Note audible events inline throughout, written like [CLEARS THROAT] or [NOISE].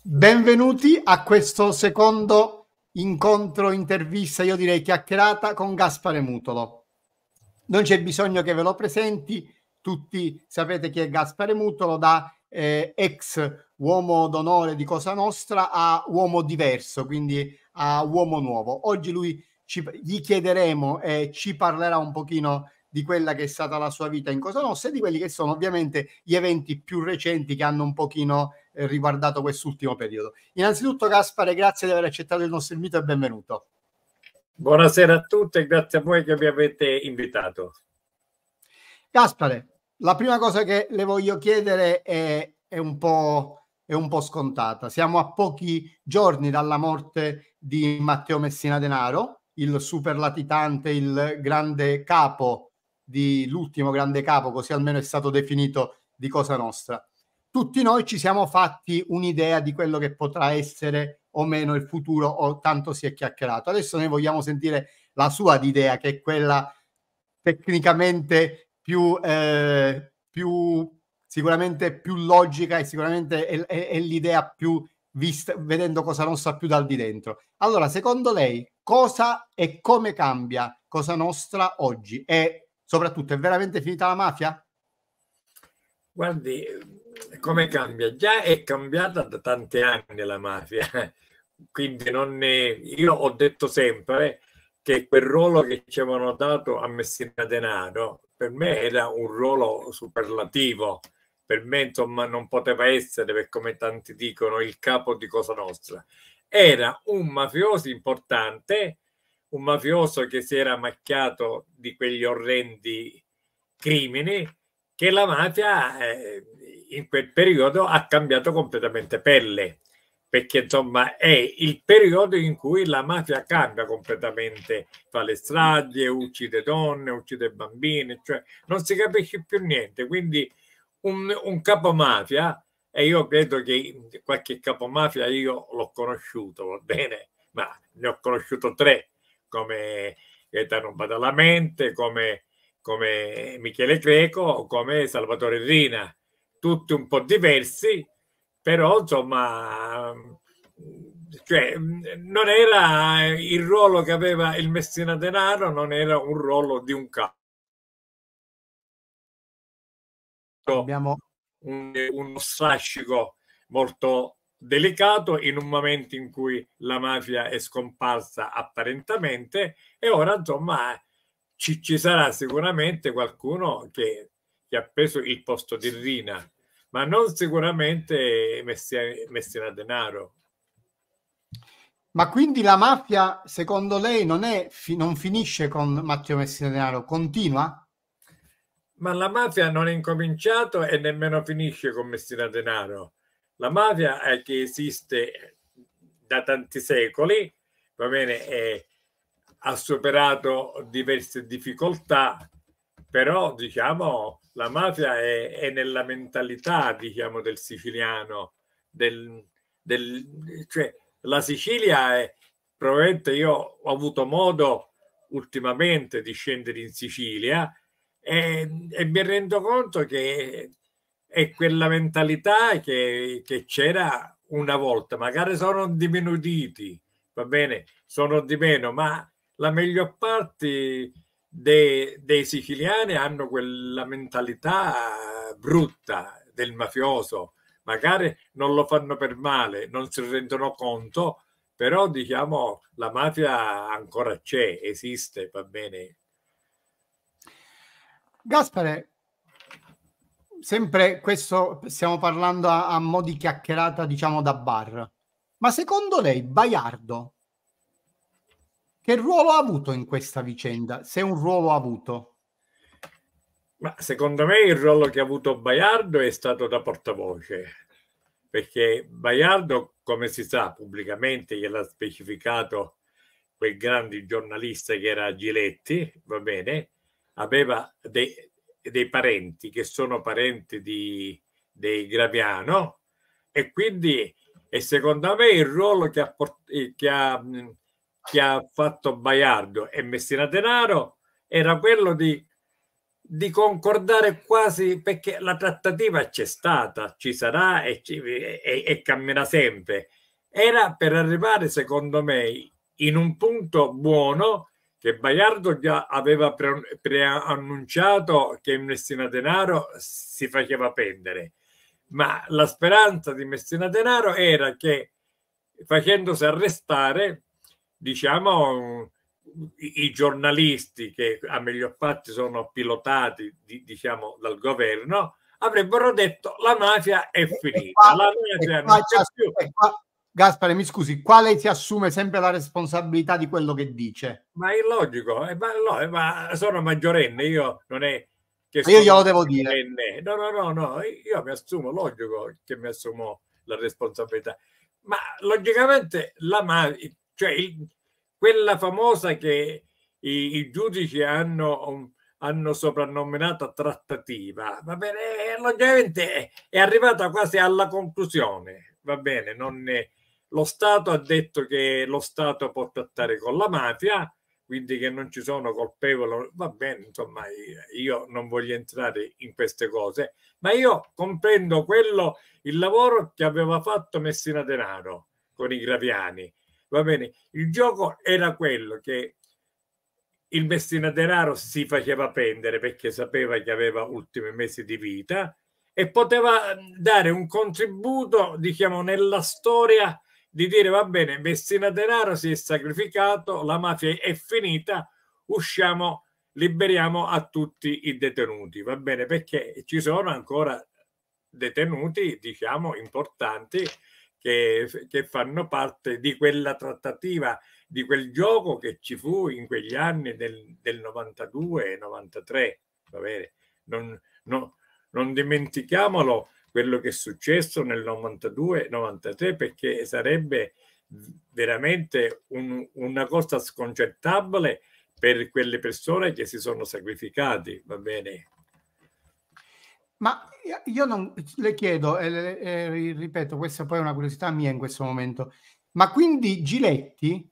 Benvenuti a questo secondo incontro, intervista, io direi chiacchierata con Gaspare Mutolo. Non c'è bisogno che ve lo presenti, tutti sapete chi è Gaspare Mutolo, da eh, ex uomo d'onore di Cosa Nostra a uomo diverso, quindi a uomo nuovo. Oggi lui ci, gli chiederemo e eh, ci parlerà un pochino di quella che è stata la sua vita in Cosa Nostra e di quelli che sono ovviamente gli eventi più recenti che hanno un pochino riguardato quest'ultimo periodo. Innanzitutto, Gaspare, grazie di aver accettato il nostro invito e benvenuto. Buonasera a tutti e grazie a voi che mi avete invitato. Gaspare, la prima cosa che le voglio chiedere è, è, un, po', è un po' scontata. Siamo a pochi giorni dalla morte di Matteo Messina Denaro, il super latitante, il grande capo di l'ultimo grande capo, così almeno è stato definito di Cosa Nostra tutti noi ci siamo fatti un'idea di quello che potrà essere o meno il futuro, o tanto si è chiacchierato. Adesso noi vogliamo sentire la sua idea, che è quella tecnicamente più, eh, più sicuramente più logica e sicuramente è, è, è l'idea più vista, vedendo cosa nostra più dal di dentro. Allora, secondo lei, cosa e come cambia cosa nostra oggi? E soprattutto, è veramente finita la mafia? Guardi, come cambia? Già è cambiata da tanti anni la mafia, [LAUGHS] quindi non ne... io ho detto sempre che quel ruolo che ci avevano dato a Messina Denaro per me era un ruolo superlativo, per me insomma non poteva essere, come tanti dicono, il capo di Cosa Nostra. Era un mafioso importante, un mafioso che si era macchiato di quegli orrendi crimini che la mafia... Eh, in quel periodo ha cambiato completamente pelle, perché insomma è il periodo in cui la mafia cambia completamente, fa le strage, uccide donne, uccide bambini, cioè non si capisce più niente. Quindi un, un capo mafia, e io credo che qualche capo mafia io l'ho conosciuto, va bene, ma ne ho conosciuto tre, come Gaetano Badalamente, come, come Michele Greco, come Salvatore Rina tutti un po' diversi, però insomma, cioè, non era il ruolo che aveva il Messina Denaro, non era un ruolo di un capo. Abbiamo un, uno strascico molto delicato in un momento in cui la mafia è scomparsa apparentemente e ora insomma ci, ci sarà sicuramente qualcuno che che ha preso il posto di Rina, ma non sicuramente Messina Denaro. Ma quindi la mafia, secondo lei, non, è, non finisce con Matteo Messina Denaro, continua? Ma la mafia non è incominciata e nemmeno finisce con Messina Denaro. La mafia è che esiste da tanti secoli, va bene, è, ha superato diverse difficoltà, però diciamo la mafia è, è nella mentalità diciamo, del siciliano, del, del, cioè, la Sicilia è probabilmente io ho avuto modo ultimamente di scendere in Sicilia e, e mi rendo conto che è quella mentalità che, che c'era una volta, magari sono diminuiti, va bene, sono di meno, ma la miglior parte dei, dei siciliani hanno quella mentalità brutta del mafioso, magari non lo fanno per male, non si rendono conto, però diciamo la mafia ancora c'è, esiste, va bene. Gaspare, sempre questo stiamo parlando a, a mo' di chiacchierata, diciamo da bar. Ma secondo lei Baiardo che ruolo ha avuto in questa vicenda? Se un ruolo ha avuto? Ma secondo me il ruolo che ha avuto Baiardo è stato da portavoce, perché Baiardo, come si sa pubblicamente, gliel'ha specificato quel grande giornalista che era Giletti, va bene, aveva dei, dei parenti che sono parenti di, di Graviano e quindi e secondo me il ruolo che ha, che ha che ha fatto Baiardo e Messina Denaro era quello di, di concordare quasi perché la trattativa c'è stata, ci sarà e, ci, e, e camminerà sempre. Era per arrivare, secondo me, in un punto buono che Baiardo già aveva preannunciato che Messina Denaro si faceva pendere, ma la speranza di Messina Denaro era che facendosi arrestare diciamo, i giornalisti che a meglio fatti sono pilotati diciamo, dal governo avrebbero detto la mafia è finita. Qua, mafia qua, qua, Gaspare, mi scusi, quale si assume sempre la responsabilità di quello che dice? Ma è logico, eh, ma, no, eh, ma sono maggiorenne, io non è che io glielo devo dire. No, no, no, no, eh, io mi assumo, logico che mi assumo la responsabilità. Ma logicamente la mafia, cioè, il, quella famosa che i, i giudici hanno, um, hanno soprannominata trattativa, va bene, eh, logicamente è, è arrivata quasi alla conclusione, va bene, non è, lo Stato ha detto che lo Stato può trattare con la mafia, quindi che non ci sono colpevoli, va bene, insomma, io non voglio entrare in queste cose, ma io comprendo quello, il lavoro che aveva fatto Messina Denaro con i Graviani, Va bene, il gioco era quello che il Messina Denaro si faceva prendere perché sapeva che aveva ultimi mesi di vita e poteva mm, dare un contributo, diciamo, nella storia di dire va bene, Messina Denaro si è sacrificato, la mafia è finita, usciamo, liberiamo a tutti i detenuti, va bene, perché ci sono ancora detenuti, diciamo, importanti che, che fanno parte di quella trattativa, di quel gioco che ci fu in quegli anni del, del 92 e 93. Va bene? Non, no, non dimentichiamolo quello che è successo nel 92-93 perché sarebbe veramente un, una cosa sconcertabile per quelle persone che si sono sacrificati, va bene, ma io non, le chiedo, e eh, ripeto, questa poi è una curiosità mia in questo momento, ma quindi Giletti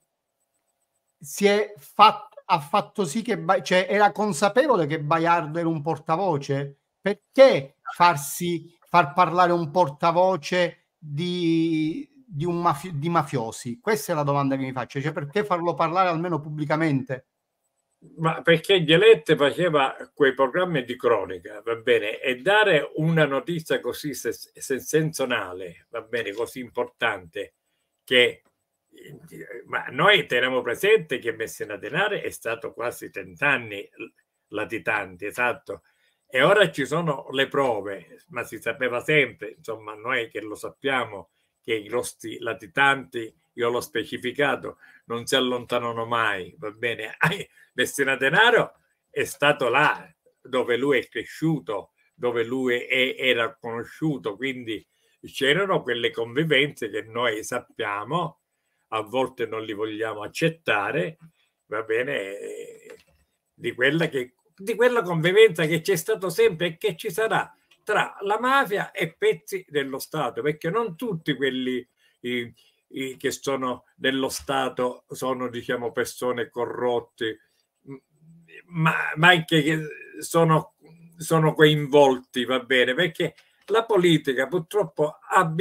fat, ha fatto sì che, cioè era consapevole che Baiardo era un portavoce? Perché farsi, far parlare un portavoce di, di, un mafi- di mafiosi? Questa è la domanda che mi faccio, cioè perché farlo parlare almeno pubblicamente? ma perché Gielette faceva quei programmi di cronica, va bene, e dare una notizia così sensazionale, va bene, così importante, che ma noi teniamo presente che Messina Denare è stato quasi 30 anni latitante, esatto, e ora ci sono le prove, ma si sapeva sempre, insomma, noi che lo sappiamo, che i nostri latitanti, io l'ho specificato, non si allontanano mai, va bene, Messina Denaro è stato là dove lui è cresciuto, dove lui è, era conosciuto, quindi c'erano quelle convivenze che noi sappiamo, a volte non li vogliamo accettare, va bene, di quella, che, di quella convivenza che c'è stato sempre e che ci sarà tra la mafia e pezzi dello Stato, perché non tutti quelli i, i, che sono dello Stato sono diciamo persone corrotte ma, ma anche che sono, sono coinvolti, va bene, perché la politica purtroppo ha,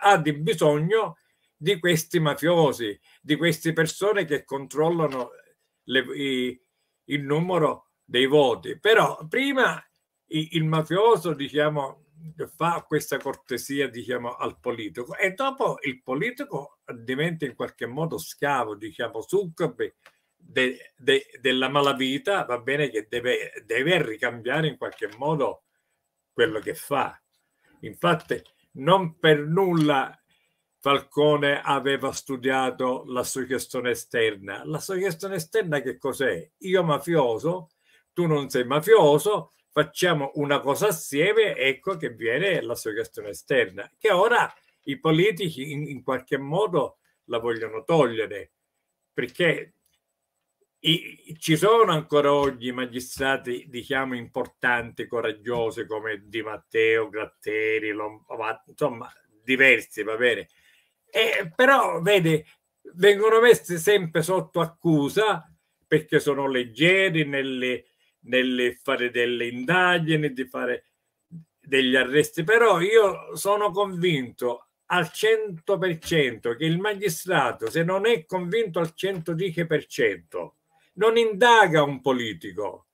ha bisogno di questi mafiosi, di queste persone che controllano le, i, il numero dei voti. Però prima il, il mafioso, diciamo, fa questa cortesia, diciamo, al politico e dopo il politico diventa in qualche modo schiavo, diciamo, succube de, de, della malavita, va bene che deve, deve ricambiare in qualche modo quello che fa. Infatti, non per nulla Falcone aveva studiato la suggestione esterna. La suggestione esterna che cos'è? Io mafioso, tu non sei mafioso, facciamo una cosa assieme, ecco che viene la suggestione esterna, che ora i politici in, in qualche modo la vogliono togliere, perché i, ci sono ancora oggi magistrati, diciamo, importanti, coraggiosi come Di Matteo, Gratteri, Lombardo, insomma, diversi, va bene. E, eh, però, vede, vengono messi sempre sotto accusa perché sono leggeri nelle, nelle fare delle indagini, di fare degli arresti. Però io sono convinto al 100% che il magistrato, se non è convinto al 110%, non indaga un politico.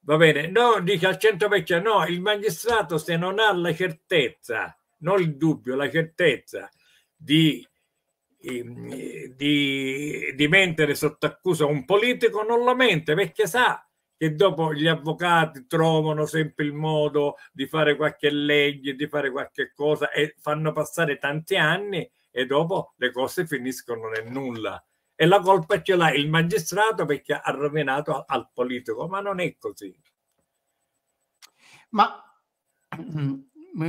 Va bene, no, dice al centro vecchia, no, il magistrato se non ha la certezza, non il dubbio, la certezza di, ehm, di, di mentere sotto accusa un politico, non lo mente perché sa che dopo gli avvocati trovano sempre il modo di fare qualche legge, di fare qualche cosa e fanno passare tanti anni e dopo le cose finiscono nel nulla e la colpa ce l'ha il magistrato perché ha rovinato al, politico, ma non è così. Ma mm,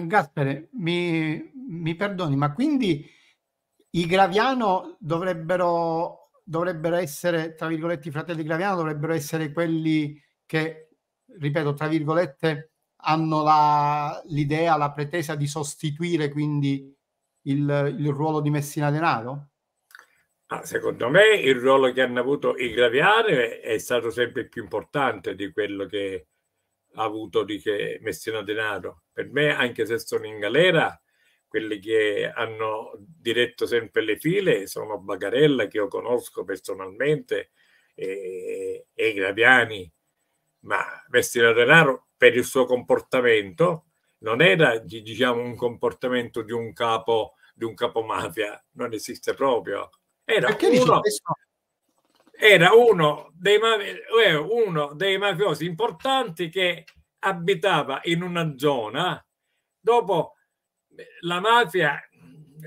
Gaspere, mi, mi perdoni, ma quindi i Graviano dovrebbero, dovrebbero essere, tra virgolette, i fratelli Graviano dovrebbero essere quelli che, ripeto, tra virgolette, hanno la, l'idea, la pretesa di sostituire quindi il, il ruolo di Messina Denaro? Ah, secondo me il ruolo che hanno avuto i Graviani è stato sempre più importante di quello che ha avuto di che Messina Denaro. Per me, anche se sono in galera, quelli che hanno diretto sempre le file sono Bagarella, che io conosco personalmente, e, e i Graviani. Ma Messina Denaro, per il suo comportamento, non era diciamo, un comportamento di un capo, di un capo mafia, non esiste proprio era uno, era uno, dei, eh, uno dei mafiosi importanti che abitava in una zona. Dopo eh, la mafia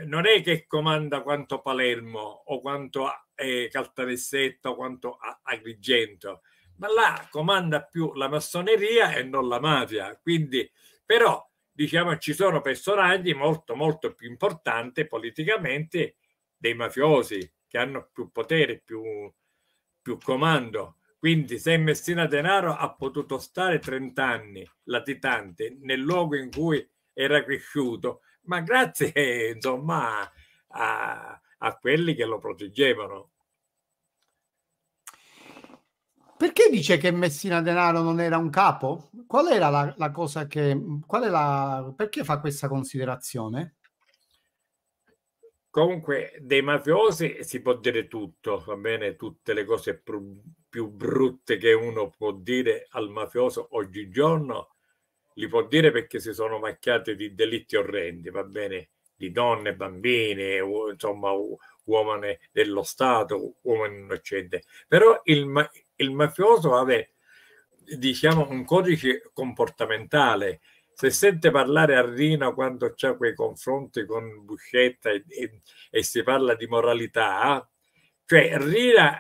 non è che comanda quanto Palermo o quanto eh, Caltanissetta o quanto Agrigento, ma là comanda più la massoneria e non la mafia. Quindi, però, diciamo, ci sono personaggi molto, molto più importanti politicamente dei mafiosi che hanno più potere, più, più comando. Quindi se Messina Denaro ha potuto stare 30 anni latitante nel luogo in cui era cresciuto, ma grazie [LAUGHS] insomma a, a quelli che lo proteggevano. Perché dice che Messina Denaro non era un capo? Qual era la, la cosa che... Qual è la, perché fa questa considerazione? Comunque, dei mafiosi si può dire tutto, va bene? Tutte le cose più, più brutte che uno può dire al mafioso oggigiorno, li può dire perché si sono macchiati di delitti orrendi, va bene? Di donne, bambine, u- insomma, u- uomini dello Stato, uomini innocenti. Però il, ma- il mafioso aveva, diciamo, un codice comportamentale se sente parlare a Rina quando c'è quei confronti con Buscetta e, e, e, si parla di moralità, cioè Rina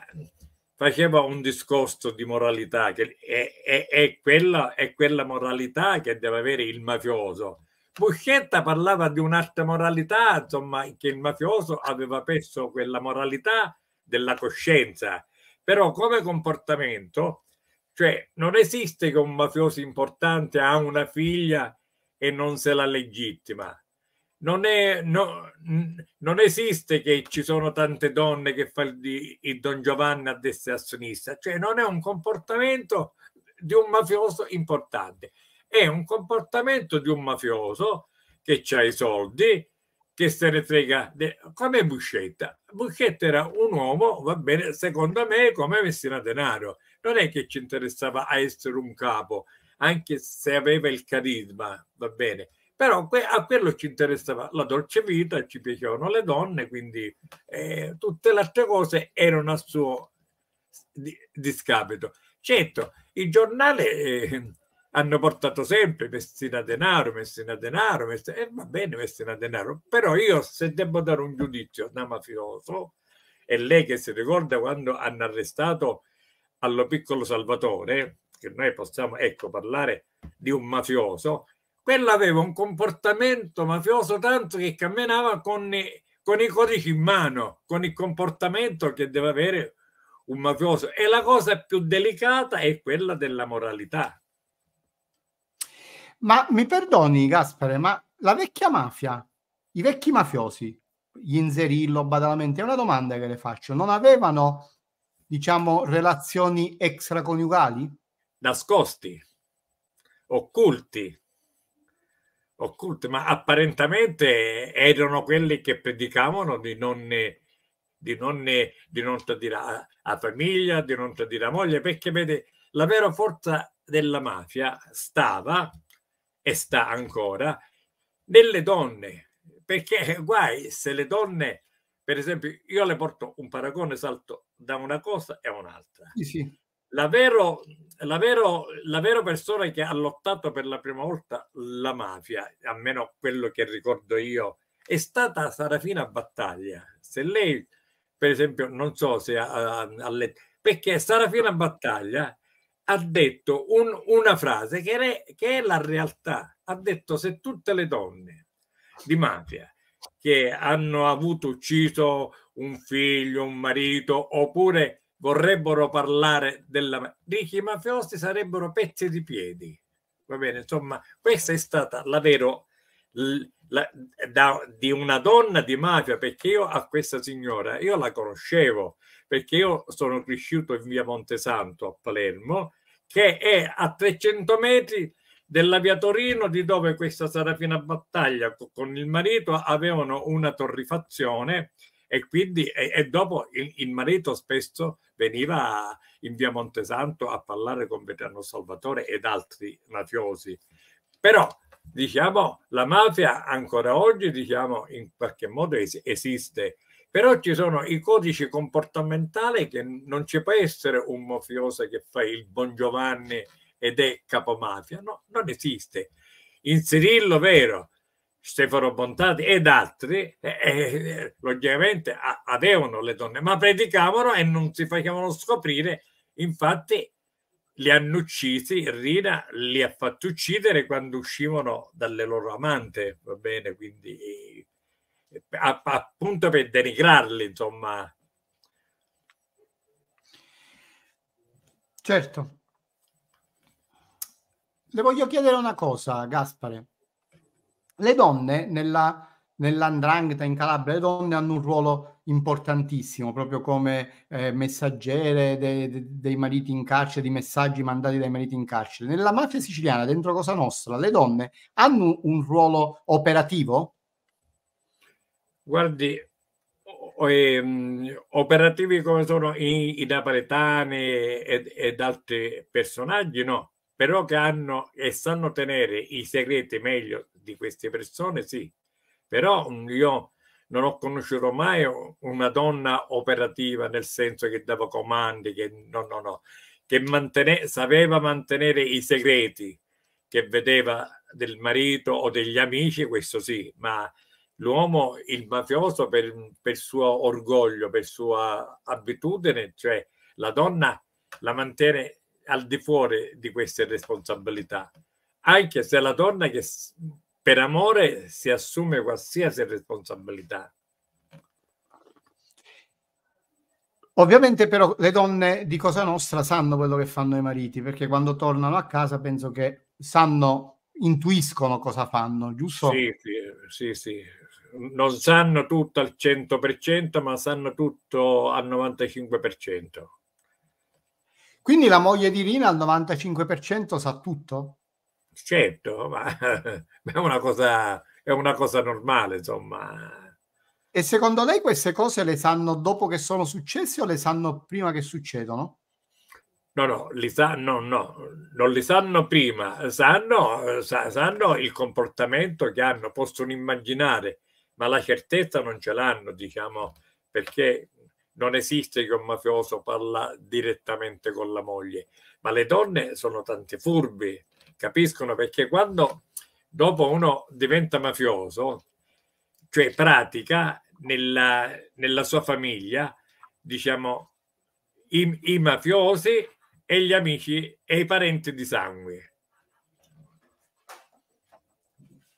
faceva un discorso di moralità che è, è, è, quella, è quella moralità che deve avere il mafioso. Buscetta parlava di un'altra moralità, insomma, che il mafioso aveva perso quella moralità della coscienza, però come comportamento cioè, non esiste che un mafioso importante ha una figlia e non se la legittima. Non, è, no, non esiste che ci sono tante donne che fanno il, il Don Giovanni a destra e a sinistra. Cioè, non è un comportamento di un mafioso importante. È un comportamento di un mafioso che ha i soldi, che se ne frega de... come Buscetta. Buscetta era un uomo, va bene, secondo me, come Messina Denaro non è che ci interessava a essere un capo, anche se aveva il carisma, va bene. Però a quello ci interessava la dolce vita, ci piacevano le donne, quindi eh, tutte le altre cose erano a suo discapito. Certo, i giornali eh, hanno portato sempre Messina denaro, Messina denaro, Messina, eh, va bene Messina denaro, però io se devo dare un giudizio da mafioso, è lei che si ricorda quando hanno arrestato allo piccolo Salvatore, che noi possiamo, ecco, parlare di un mafioso, quello aveva un comportamento mafioso tanto che camminava con, con i codici in mano, con il comportamento che deve avere un mafioso. E la cosa più delicata è quella della moralità. Ma mi perdoni, Gaspare, ma la vecchia mafia, i vecchi mafiosi, gli Inzerillo, Badalamenti, è una domanda che le faccio, non avevano diciamo, relazioni extraconiugali? Nascosti, occulti, occulti, ma apparentemente erano quelli che predicavano di non, di non, di non tradire la, famiglia, di non tradire la moglie, perché vede, la vera forza della mafia stava e sta ancora nelle donne, perché guai se le donne per esempio, io le porto un paragone, salto da una cosa e un'altra. Sì, sì. La, vero, la, vero, la vera persona che ha lottato per la prima volta la mafia, almeno quello che ricordo io, è stata Sarafina Battaglia. Se lei, per esempio, non so se ha, ha letto, perché Sarafina Battaglia ha detto un, una frase che, re, che è la realtà. Ha detto se tutte le donne di mafia che hanno avuto ucciso un figlio, un marito, oppure vorrebbero parlare della... Ricchi mafiosi sarebbero pezzi di piedi. Va bene, insomma, questa è stata la vera... La, da, di una donna di mafia, perché io a questa signora, io la conoscevo, perché io sono cresciuto in via Montesanto a Palermo, che è a 300 metri della via Torino, di dove questa Serafina Battaglia con il marito avevano una torrifazione e quindi e, e dopo il, il, marito spesso veniva in via Montesanto a parlare con Veterano Salvatore ed altri mafiosi. Però diciamo la mafia ancora oggi diciamo in qualche modo es esiste però ci sono i codici comportamentali che non ci può essere un mafioso che fa il buongiovanni ed è capomafia. No, non esiste. In Cirillo Vero, Stefano Bontati ed altri, eh, eh, logicamente a, avevano le donne, ma predicavano e non si facevano scoprire. Infatti li hanno uccisi, Rina li ha fatti uccidere quando uscivano dalle loro amante, va bene, quindi a, appunto per denigrarli, insomma. Certo, le voglio chiedere una cosa, Gaspare. Le donne nella, nell'andrangheta in Calabria, le donne hanno un ruolo importantissimo, proprio come eh, messaggere de, de, dei mariti in carcere, di messaggi mandati dai mariti in carcere. Nella mafia siciliana, dentro Cosa Nostra, le donne hanno un ruolo operativo? Guardi, eh, operativi come sono i, i napoletani ed, ed altri personaggi, no però che hanno e sanno tenere i segreti meglio di queste persone, sì. Però mm, io non ho conosciuto mai una donna operativa nel senso che dava comandi, che no, no, no, che mantene, sapeva mantenere i segreti che vedeva del marito o degli amici, questo sì, ma l'uomo, il mafioso, per, per suo orgoglio, per sua abitudine, cioè la donna la mantiene al di fuori di queste responsabilità, anche se la donna che per amore si assume qualsiasi responsabilità. Ovviamente però le donne di Cosa Nostra sanno quello che fanno i mariti, perché quando tornano a casa penso che sanno, intuiscono cosa fanno, giusto? Sì, sì, sì. sì. Non sanno tutto al 100%, ma sanno tutto al 95%. Quindi la moglie di Rina al 95% sa tutto? Certo, ma [LAUGHS] è una cosa, è una cosa normale, insomma. E secondo lei queste cose le sanno dopo che sono successe o le sanno prima che succedono? No, no, li sanno, no, non li sanno prima, sanno, sanno il comportamento che hanno, possono immaginare, ma la certezza non ce l'hanno, diciamo, perché non esiste che un mafioso parla direttamente con la moglie, ma le donne sono tante furbi, capiscono perché quando dopo uno diventa mafioso, cioè pratica nella, nella sua famiglia, diciamo, i, i, mafiosi e gli amici e i parenti di sangue.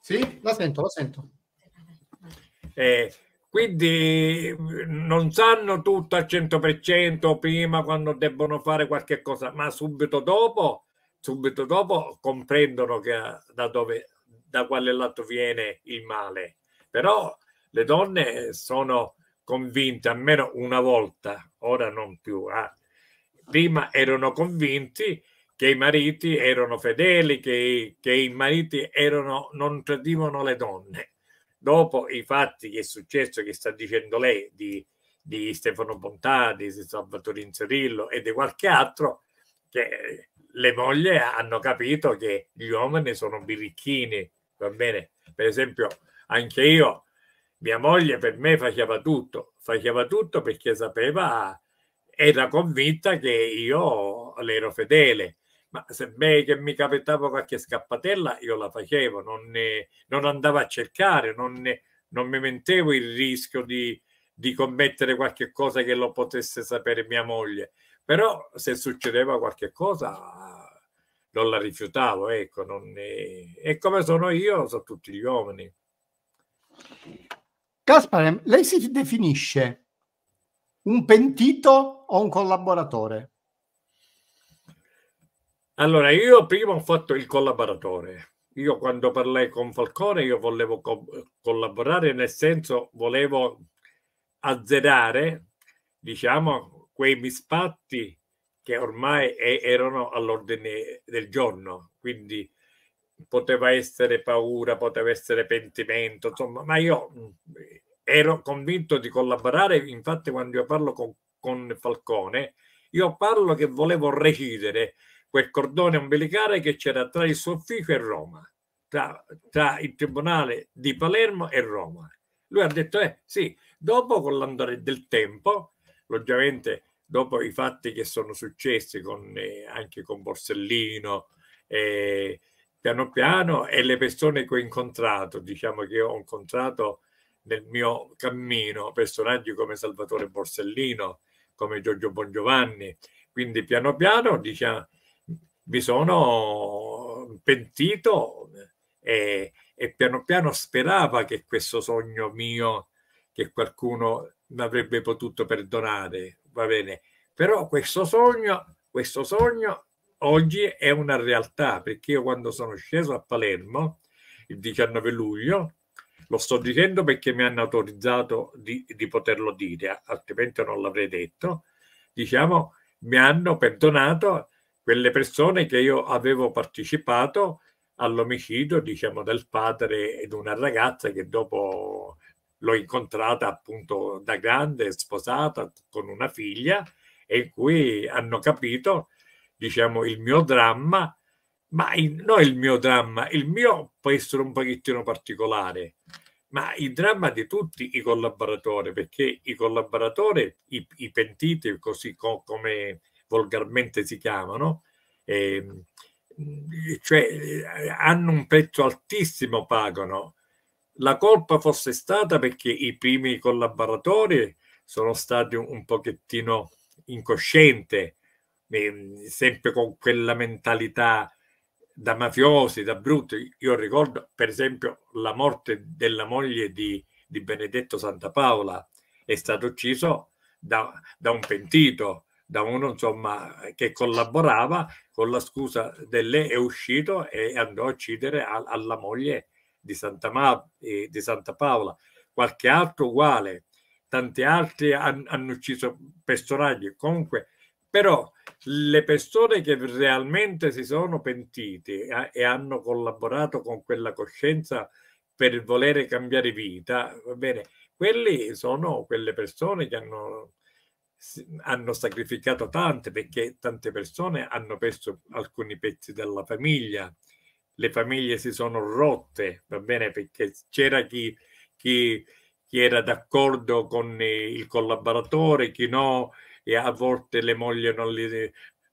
Sì, la sento, la sento. Eh, quindi non sanno tutto al 100% prima quando debbono fare qualche cosa, ma subito dopo, subito dopo comprendono che, da, dove, da quale lato viene il male. Però le donne sono convinte, almeno una volta, ora non più, ah, prima erano convinti che i mariti erano fedeli, che, che i mariti erano, non tradivano le donne dopo i fatti che è successo, che sta dicendo lei, di, di Stefano Pontà, di Salvatore Inserillo e di qualche altro, che eh, le mogli hanno capito che gli uomini sono birichini, va bene? Per esempio, anche io, mia moglie per me faceva tutto, faceva tutto perché sapeva, era convinta che io le ero fedele ma semmai che mi capitava qualche scappatella, io la facevo, non, ne, non andavo a cercare, non, ne, non, mi mentevo il rischio di, di commettere qualche cosa che lo potesse sapere mia moglie. Però se succedeva qualche cosa non la rifiutavo, ecco, non ne... e come sono io, sono tutti gli uomini. Caspare, lei si definisce un pentito o un collaboratore? Allora, io prima ho fatto il collaboratore. Io quando parlai con Falcone, io volevo co collaborare, nel senso volevo azzerare, diciamo, quei misfatti che ormai erano all'ordine del giorno. Quindi poteva essere paura, poteva essere pentimento, insomma, ma io ero convinto di collaborare. Infatti, quando io parlo con, con Falcone, io parlo che volevo recidere quel cordone ombelicale che c'era tra il suo ufficio e Roma, tra, tra il tribunale di Palermo e Roma. Lui ha detto, eh sì, dopo con l'andare del tempo, logicamente dopo i fatti che sono successi con, eh, anche con Borsellino, eh, piano piano, e le persone che ho incontrato, diciamo che ho incontrato nel mio cammino personaggi come Salvatore Borsellino, come Giorgio Bongiovanni, quindi piano piano diciamo, mi sono pentito e, e piano piano sperava che questo sogno mio, che qualcuno mi avrebbe potuto perdonare, va bene, però questo sogno, questo sogno oggi è una realtà, perché io quando sono sceso a Palermo il 19 luglio, lo sto dicendo perché mi hanno autorizzato di, di poterlo dire, altrimenti non l'avrei detto, diciamo, mi hanno perdonato quelle persone che io avevo partecipato all'omicidio diciamo, del padre ed una ragazza che dopo l'ho incontrata appunto da grande, sposata con una figlia e in cui hanno capito diciamo, il mio dramma, ma il, non il mio dramma, il mio può essere un pochettino particolare, ma il dramma di tutti i collaboratori, perché i collaboratori, i, i pentiti, così co- come volgarmente si chiamano, ehm, cioè, eh, cioè hanno un prezzo altissimo, pagano. La colpa fosse stata perché i primi collaboratori sono stati un, pochettino incoscienti, ehm, sempre con quella mentalità da mafiosi, da brutti. Io ricordo per esempio la morte della moglie di, di Benedetto Santa Paola, è stato ucciso da, da un pentito da uno insomma, che collaborava con la scusa delle è uscito e andò a uccidere a, alla moglie di Santa, Ma, eh, di Santa Paola. Qualche altro uguale, tanti altri han, hanno ucciso personaggi. Comunque, però le persone che realmente si sono pentite eh, e hanno collaborato con quella coscienza per volere cambiare vita, va bene, quelli sono quelle persone che hanno hanno sacrificato tante perché tante persone hanno perso alcuni pezzi della famiglia, le famiglie si sono rotte, va bene, perché c'era chi, chi, chi era d'accordo con il collaboratore, chi no, e a volte le mogli non, li,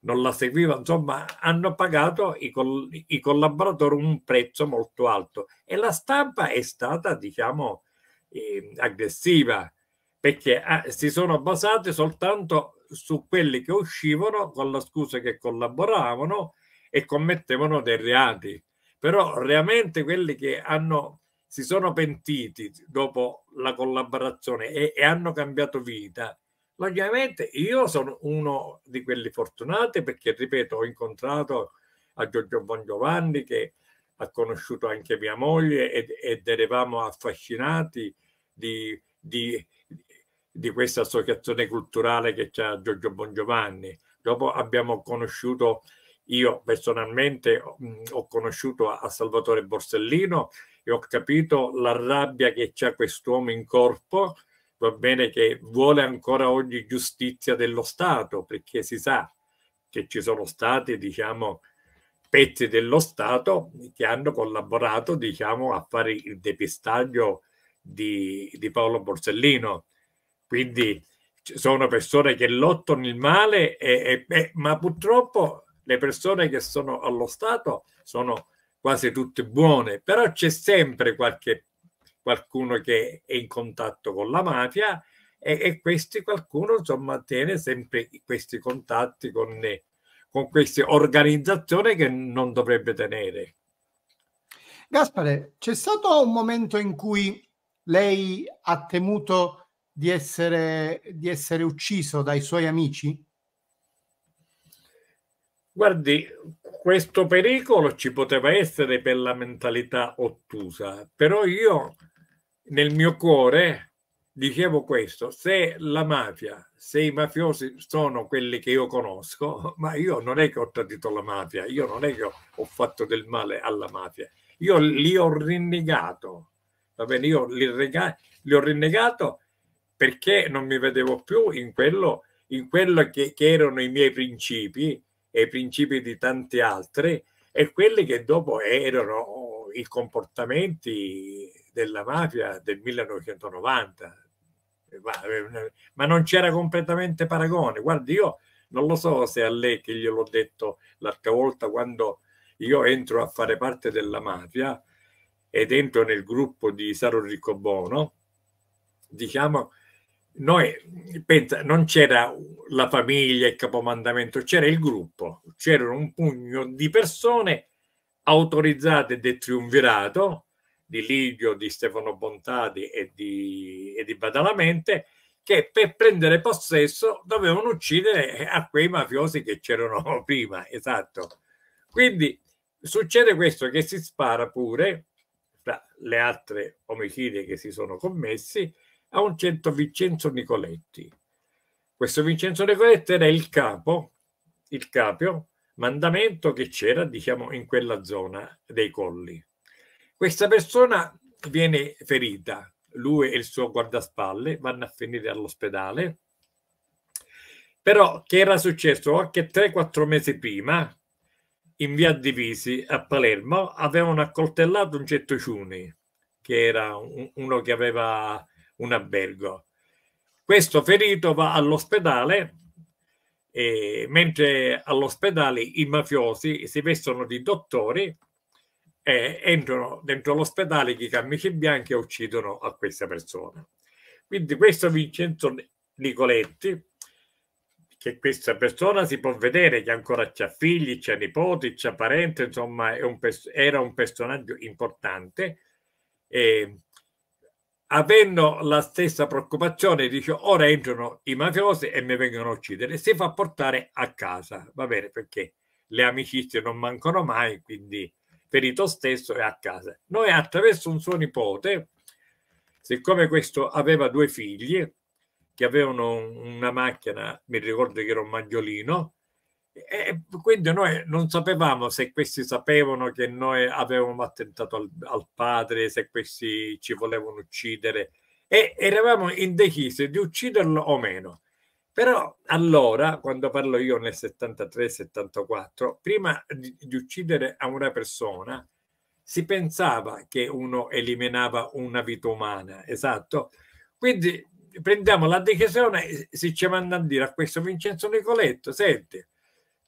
non la seguiva, insomma hanno pagato i, col, i collaboratori un prezzo molto alto e la stampa è stata, diciamo, eh, aggressiva perché ah, si sono basate soltanto su quelli che uscivano con la scusa che collaboravano e commettevano dei reati. Però realmente quelli che hanno, si sono pentiti dopo la collaborazione e, e hanno cambiato vita, logicamente io sono uno di quelli fortunati perché, ripeto, ho incontrato a Giorgio Bongiovanni che ha conosciuto anche mia moglie ed, ed eravamo affascinati di, di, di questa associazione culturale che c'è a Giorgio Bongiovanni. Dopo abbiamo conosciuto, io personalmente mh, mm, ho conosciuto a, Salvatore Borsellino e ho capito la rabbia che c'ha quest'uomo in corpo, va bene che vuole ancora oggi giustizia dello Stato, perché si sa che ci sono stati, diciamo, pezzi dello Stato che hanno collaborato diciamo, a fare il depistaggio di, di Paolo Borsellino. Quindi sono persone che lottano il male, e, e, ma purtroppo le persone che sono allo Stato sono quasi tutte buone, però c'è sempre qualche, qualcuno che è in contatto con la mafia e, e questi qualcuno insomma, mantiene sempre questi contatti con, con queste organizzazioni che non dovrebbe tenere. Gaspare, c'è stato un momento in cui lei ha temuto di essere, di essere ucciso dai suoi amici? Guardi, questo pericolo ci poteva essere per la mentalità ottusa, però io nel mio cuore dicevo questo, se la mafia, se i mafiosi sono quelli che io conosco, [LAUGHS] ma io non è che ho tradito la mafia, io non è che ho fatto del male alla mafia, io li ho rinnegato, va bene, io li, rega- li ho rinnegato perché non mi vedevo più in quello, in quello che, che erano i miei principi e i principi di tanti altri e quelli che dopo erano i comportamenti della mafia del 1990. Ma, ma non c'era completamente paragone. Guardi, io non lo so se a lei che gliel'ho detto l'altra volta quando io entro a fare parte della mafia ed entro nel gruppo di Saro Riccobono, diciamo noi pensa, non c'era la famiglia, il capomandamento, c'era il gruppo, c'era un pugno di persone autorizzate del triunvirato di Livio, di Stefano Bontati e di, e di Badalamente, che per prendere possesso dovevano uccidere eh, a quei mafiosi che c'erano [LAUGHS] prima, esatto. Quindi succede questo che si spara pure tra le altre omicidi che si sono commessi, a un certo Vincenzo Nicoletti. Questo Vincenzo Nicoletti era il capo, il capio mandamento che c'era, diciamo, in quella zona dei colli. Questa persona viene ferita, lui e il suo guardaspalle vanno a finire all'ospedale. Però che era successo anche 3-4 mesi prima, in via Divisi a Palermo, avevano accoltellato un certo Ciuni, che era un, uno che aveva un albergo. Questo ferito va all'ospedale e, mentre all'ospedale i mafiosi si vestono di dottori e entrano dentro l'ospedale di camici bianchi e uccidono a questa persona. Quindi questo Vincenzo Nicoletti, che questa persona si può vedere che ancora c'ha figli, c'ha nipoti, c'ha parenti, insomma è un, era un personaggio importante. E, avendo la stessa preoccupazione, dice ora entrano i mafiosi e mi vengono a uccidere, si fa portare a casa, va bene, perché le amicizie non mancano mai, quindi ferito stesso è a casa. Noi attraverso un suo nipote, siccome questo aveva due figli che avevano una macchina, mi ricordo che era un maggiolino, e quindi noi non sapevamo se questi sapevano che noi avevamo attentato al, al padre, se questi ci volevano uccidere e eravamo indecisi di ucciderlo o meno. Però allora, quando parlo io nel 73-74, prima di, di uccidere a una persona, si pensava che uno eliminava una vita umana, esatto. Quindi prendiamo la decisione, si ci manda a dire a questo Vincenzo Nicoletto, senti,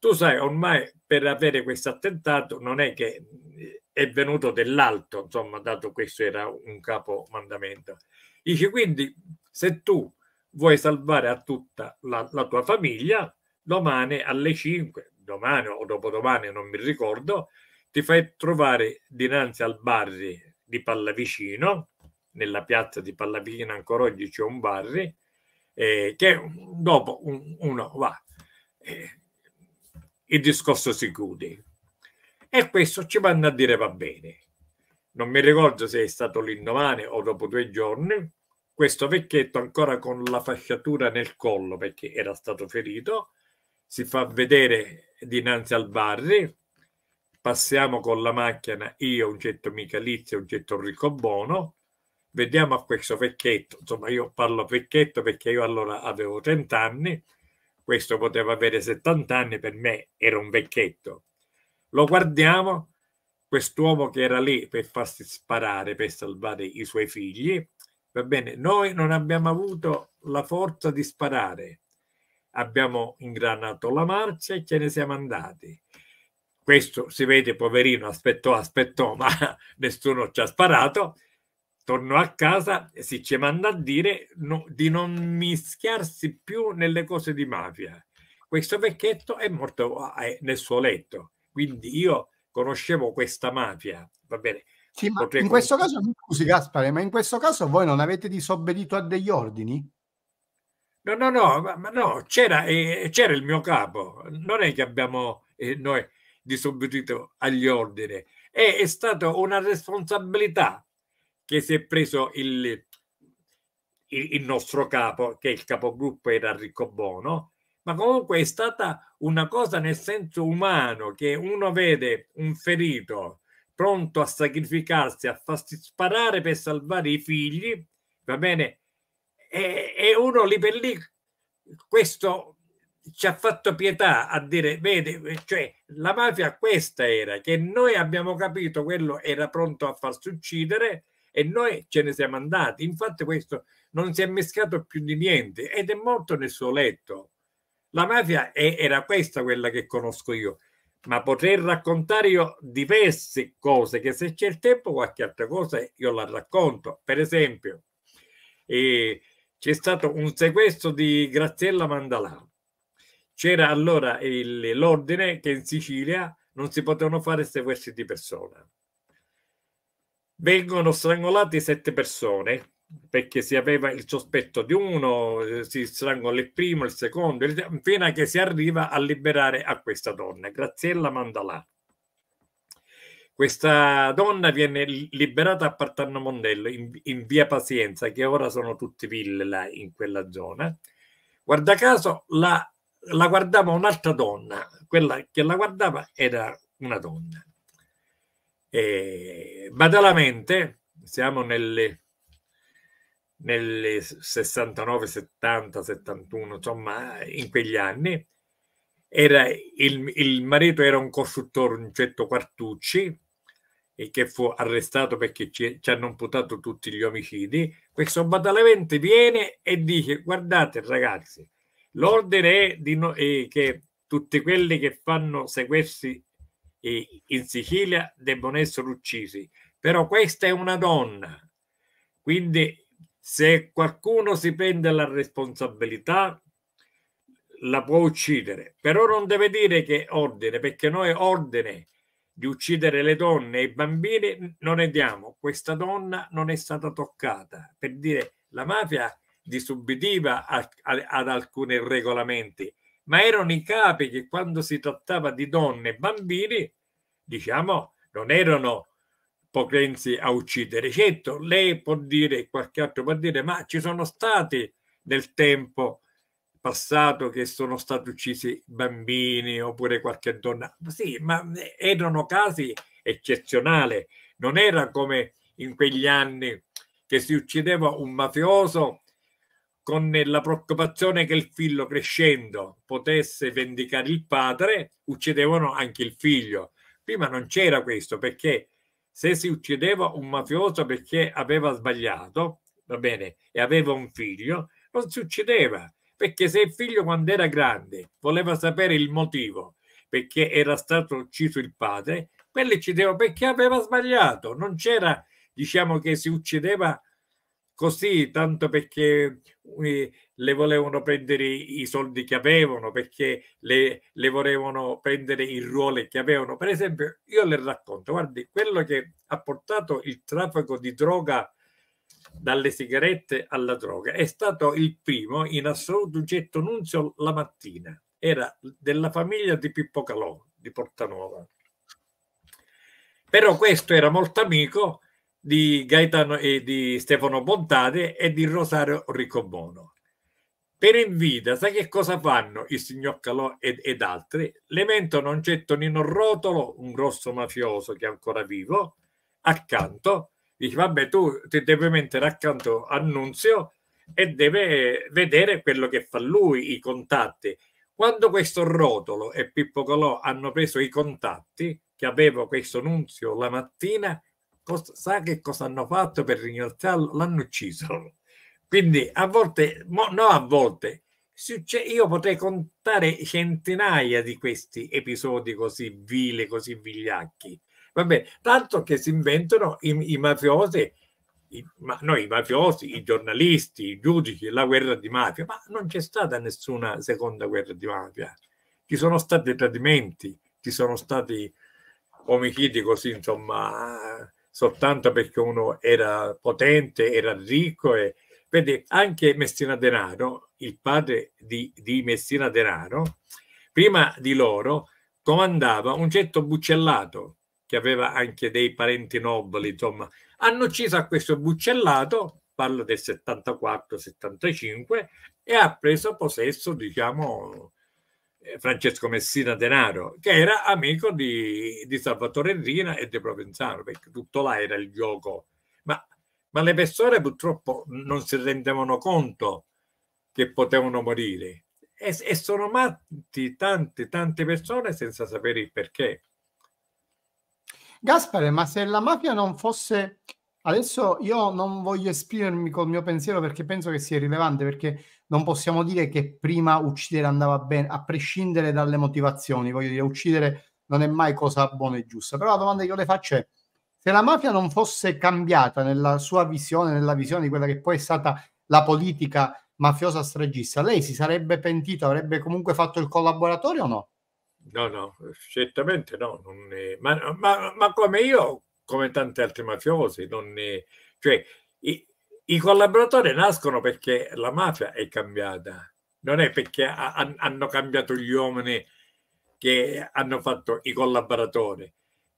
tu sai, ormai per avere questo attentato non è che eh, è venuto dall'alto, insomma, dato questo era un capo mandamento. Dice quindi, se tu vuoi salvare a tutta la, la tua famiglia, domani alle 5, domani o dopodomani, non mi ricordo, ti fai trovare dinanzi al bar di Pallavicino, nella piazza di Pallavicino ancora oggi c'è un bar, eh, che dopo un, uno va. Eh, il discorso si chiude. E questo ci vanno a dire va bene. Non mi ricordo se è stato l'indomani o dopo due giorni, questo vecchietto ancora con la fasciatura nel collo perché era stato ferito, si fa vedere dinanzi al bar, passiamo con la macchina io, un certo Michalizio, un certo Ricco Bono, vediamo a questo vecchietto, insomma io parlo vecchietto perché io allora avevo 30 anni, questo poteva avere 70 anni, per me era un vecchietto. Lo guardiamo, quest'uomo che era lì per farsi sparare, per salvare i suoi figli, va bene, noi non abbiamo avuto la forza di sparare, abbiamo ingranato la marcia e ce ne siamo andati. Questo si vede, poverino, aspettò, aspettò, [LAUGHS] ma nessuno ci ha sparato tornò a casa e si ci manda a dire no, di non mischiarsi più nelle cose di mafia. Questo vecchietto è morto ah, eh, nel suo letto, quindi io conoscevo questa mafia, va bene. Sì, ma in questo caso, scusi Gaspare, ma in questo caso voi non avete disobbedito a degli ordini? No, no, no, ma, ma no, c'era, eh, c'era il mio capo, non è che abbiamo eh, noi disobbedito agli ordini, è, è stata una responsabilità che si è preso il, il, il nostro capo, che il capogruppo era Ricco Bono, ma comunque è stata una cosa nel senso umano, che uno vede un ferito pronto a sacrificarsi, a farsi sparare per salvare i figli, va bene? E, e uno lì per lì, questo ci ha fatto pietà a dire, vede, cioè la mafia questa era, che noi abbiamo capito quello era pronto a farsi uccidere, e noi ce ne siamo andati. Infatti questo non si è mescato più di niente ed è morto nel suo letto. La mafia è, era questa quella che conosco io, ma potrei raccontare io diverse cose che se c'è il tempo qualche altra cosa io la racconto. Per esempio, eh, c'è stato un sequestro di Graziella Mandalà. C'era allora l'ordine che in Sicilia non si potevano fare sequestri di persona. Vengono strangolate sette persone perché si aveva il sospetto di uno, eh, si strangola il primo, il secondo, fino a che si arriva a liberare a questa donna, Graziella Mandalà. Questa donna viene liberata a Partanno Mondello in, in, via Pazienza, che ora sono tutte ville là in quella zona. Guarda caso, la, la guardava un'altra donna, quella che la guardava era una donna. E eh, badalamente, siamo nelle, nelle 69, 70, 71, insomma, in quegli anni, era il, il, marito era un costruttore, un certo Quartucci, e che fu arrestato perché ci, ci hanno imputato tutti gli omicidi. Questo Badalavente viene e dice: Guardate, ragazzi, l'ordine è, di no, è eh, che tutti quelli che fanno sequestri in Sicilia debbono essere uccisi. Però questa è una donna, quindi se qualcuno si prende la responsabilità la può uccidere, però non deve dire che ordine, perché noi ordine di uccidere le donne e i bambini non ne diamo. Questa donna non è stata toccata, per dire la mafia disubbediva ad alcuni regolamenti, ma erano i capi che quando si trattava di donne e bambini, diciamo, non erano potenzi a uccidere. Certo, lei può dire, qualche altro può dire, ma ci sono stati nel tempo passato che sono stati uccisi bambini oppure qualche donna. Sì, ma eh, erano casi eccezionali. Non era come in quegli anni che si uccideva un mafioso con eh, la preoccupazione che il figlio crescendo potesse vendicare il padre, uccidevano anche il figlio. Prima non c'era questo perché se si uccideva un mafioso perché aveva sbagliato, va bene, e aveva un figlio, non si uccideva perché se il figlio quando era grande voleva sapere il motivo perché era stato ucciso il padre, quello uccideva perché aveva sbagliato, non c'era, diciamo che si uccideva così, tanto perché le volevano prendere i soldi che avevano, perché le, le volevano prendere il ruolo che avevano. Per esempio, io le racconto, guardi, quello che ha portato il traffico di droga dalle sigarette alla droga è stato il primo in assoluto getto nunzio la mattina era della famiglia di Pippo Calò di Portanova però questo era molto amico di Gaetano e di Stefano Bontade e di Rosario Riccobono. Per invita, sai che cosa fanno il signor Calò ed, ed altri? Lamentano un certo Nino Rotolo, un grosso mafioso che è ancora vivo, accanto. Dice, vabbè, tu ti devi mettere accanto Annunzio e deve vedere quello che fa lui, i contatti. Quando questo Rotolo e Pippo Calò hanno preso i contatti che aveva questo Annunzio la mattina, sa che cosa hanno fatto per ringraziarlo? L'hanno ucciso. Quindi a volte, no a volte, io potrei contare centinaia di questi episodi così vili, così vigliacchi. Vabbè, tanto che si inventano i, i mafiosi, i, ma, no, i mafiosi, i giornalisti, i giudici, la guerra di mafia, ma non c'è stata nessuna seconda guerra di mafia. Ci sono stati tradimenti, ci sono stati omicidi così, insomma, soltanto perché uno era potente, era ricco. E, vede, anche Messina Denaro, il padre di, di Messina Denaro, prima di loro comandava un certo Buccellato, che aveva anche dei parenti nobili, insomma. Hanno ucciso a questo Buccellato, parlo del 74-75, e ha preso possesso, diciamo, eh, Francesco Messina Denaro, che era amico di, di Salvatore Rina e di Provenzano, perché tutto là era il gioco. Ma, ma le persone purtroppo non si rendevano conto che potevano morire. E, e sono matti tante, tante persone senza sapere il perché. Gaspare, ma se la mafia non fosse Adesso io non voglio esprimermi col mio pensiero perché penso che sia rilevante, perché non possiamo dire che prima uccidere andava bene, a prescindere dalle motivazioni. Voglio dire, uccidere non è mai cosa buona e giusta. Però la domanda che io le faccio è, se la mafia non fosse cambiata nella sua visione, nella visione di quella che poi è stata la politica mafiosa stragista, lei si sarebbe pentito, avrebbe comunque fatto il collaboratore o no? No, no, certamente no. È... Ma, ma, ma, come io, come tanti altri mafiosi, non è... cioè, i collaboratori nascono perché la mafia è cambiata, non è perché ha, hanno cambiato gli uomini che hanno fatto i collaboratori.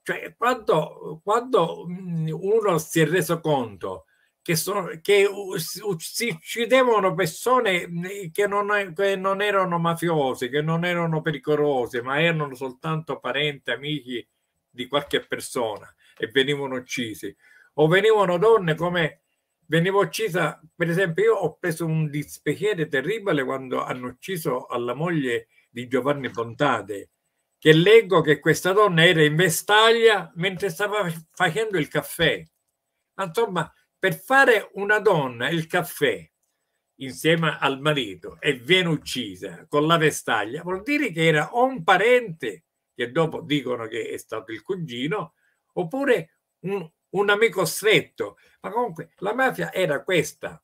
Cioè, quando, quando uno si è reso conto che, so, che si uccidevano persone che non, che non erano mafiose, che non erano pericolose, ma erano soltanto parenti, amici di qualche persona e venivano uccisi. O venivano donne come veniva uccisa, per esempio, io ho preso un dispiacere terribile quando hanno ucciso alla moglie di Giovanni Pontade, che leggo che questa donna era in vestaglia mentre stava facendo il caffè. Insomma, per fare una donna il caffè insieme al marito e viene uccisa con la vestaglia, vuol dire che era o un parente, che dopo dicono che è stato il cugino, oppure un, un amico stretto. Ma comunque la mafia era questa,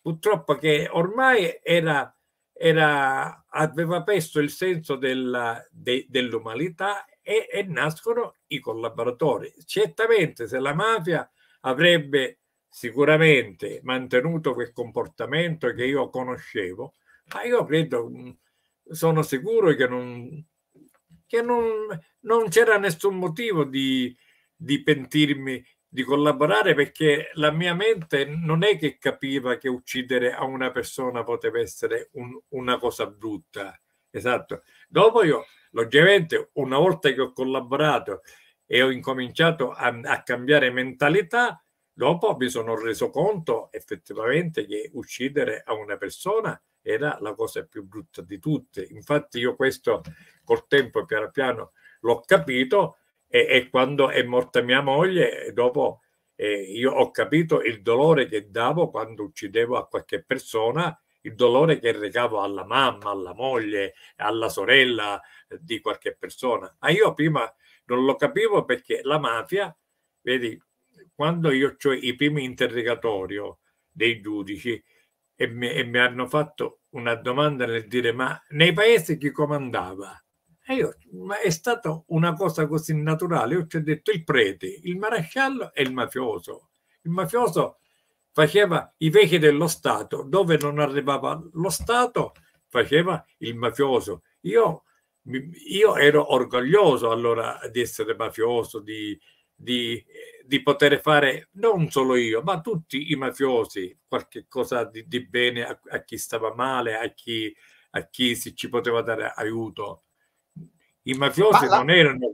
purtroppo che ormai era, era, aveva perso il senso della, de, dell'umanità e, e, nascono i collaboratori. Certamente se la mafia avrebbe sicuramente mantenuto quel comportamento che io conoscevo, ma io credo, mm, sono sicuro che non, che non, non c'era nessun motivo di, di pentirmi di collaborare perché la mia mente non è che capiva che uccidere a una persona poteva essere un, una cosa brutta. Esatto. Dopo io, logicamente, una volta che ho collaborato e ho incominciato a, a cambiare mentalità, dopo mi sono reso conto effettivamente che uccidere a una persona era la cosa più brutta di tutte. Infatti io questo col tempo piano piano l'ho capito e, e quando è morta mia moglie, dopo eh, io ho capito il dolore che davo quando uccidevo a qualche persona, il dolore che recavo alla mamma, alla moglie, alla sorella eh, di qualche persona. Ma io prima non lo capivo perché la mafia, vedi, quando io ho i primi interrogatori dei giudici e mi, e mi hanno fatto una domanda nel dire ma nei paesi chi comandava? E io, ma è stata una cosa così naturale. Io ci ho detto il prete, il maresciallo e il mafioso. Il mafioso faceva i vecchi dello Stato, dove non arrivava lo Stato faceva il mafioso. Io, io ero orgoglioso allora di essere mafioso, di, di, di, poter fare non solo io, ma tutti i mafiosi qualche cosa di, di bene a, a, chi stava male, a chi, a chi si, ci poteva dare aiuto. I mafiosi la... non, erano,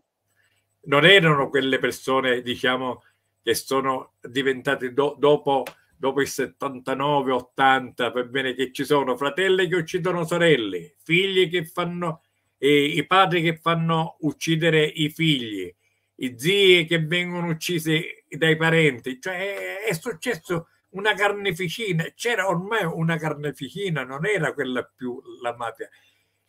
non erano quelle persone, diciamo, che sono diventate do, dopo, dopo il 79-80, per bene che ci sono fratelli che uccidono sorelle, figli che fanno, eh, i padri che fanno uccidere i figli, i zii che vengono uccisi dai parenti, cioè è successo una carneficina, c'era ormai una carneficina, non era quella più la mafia,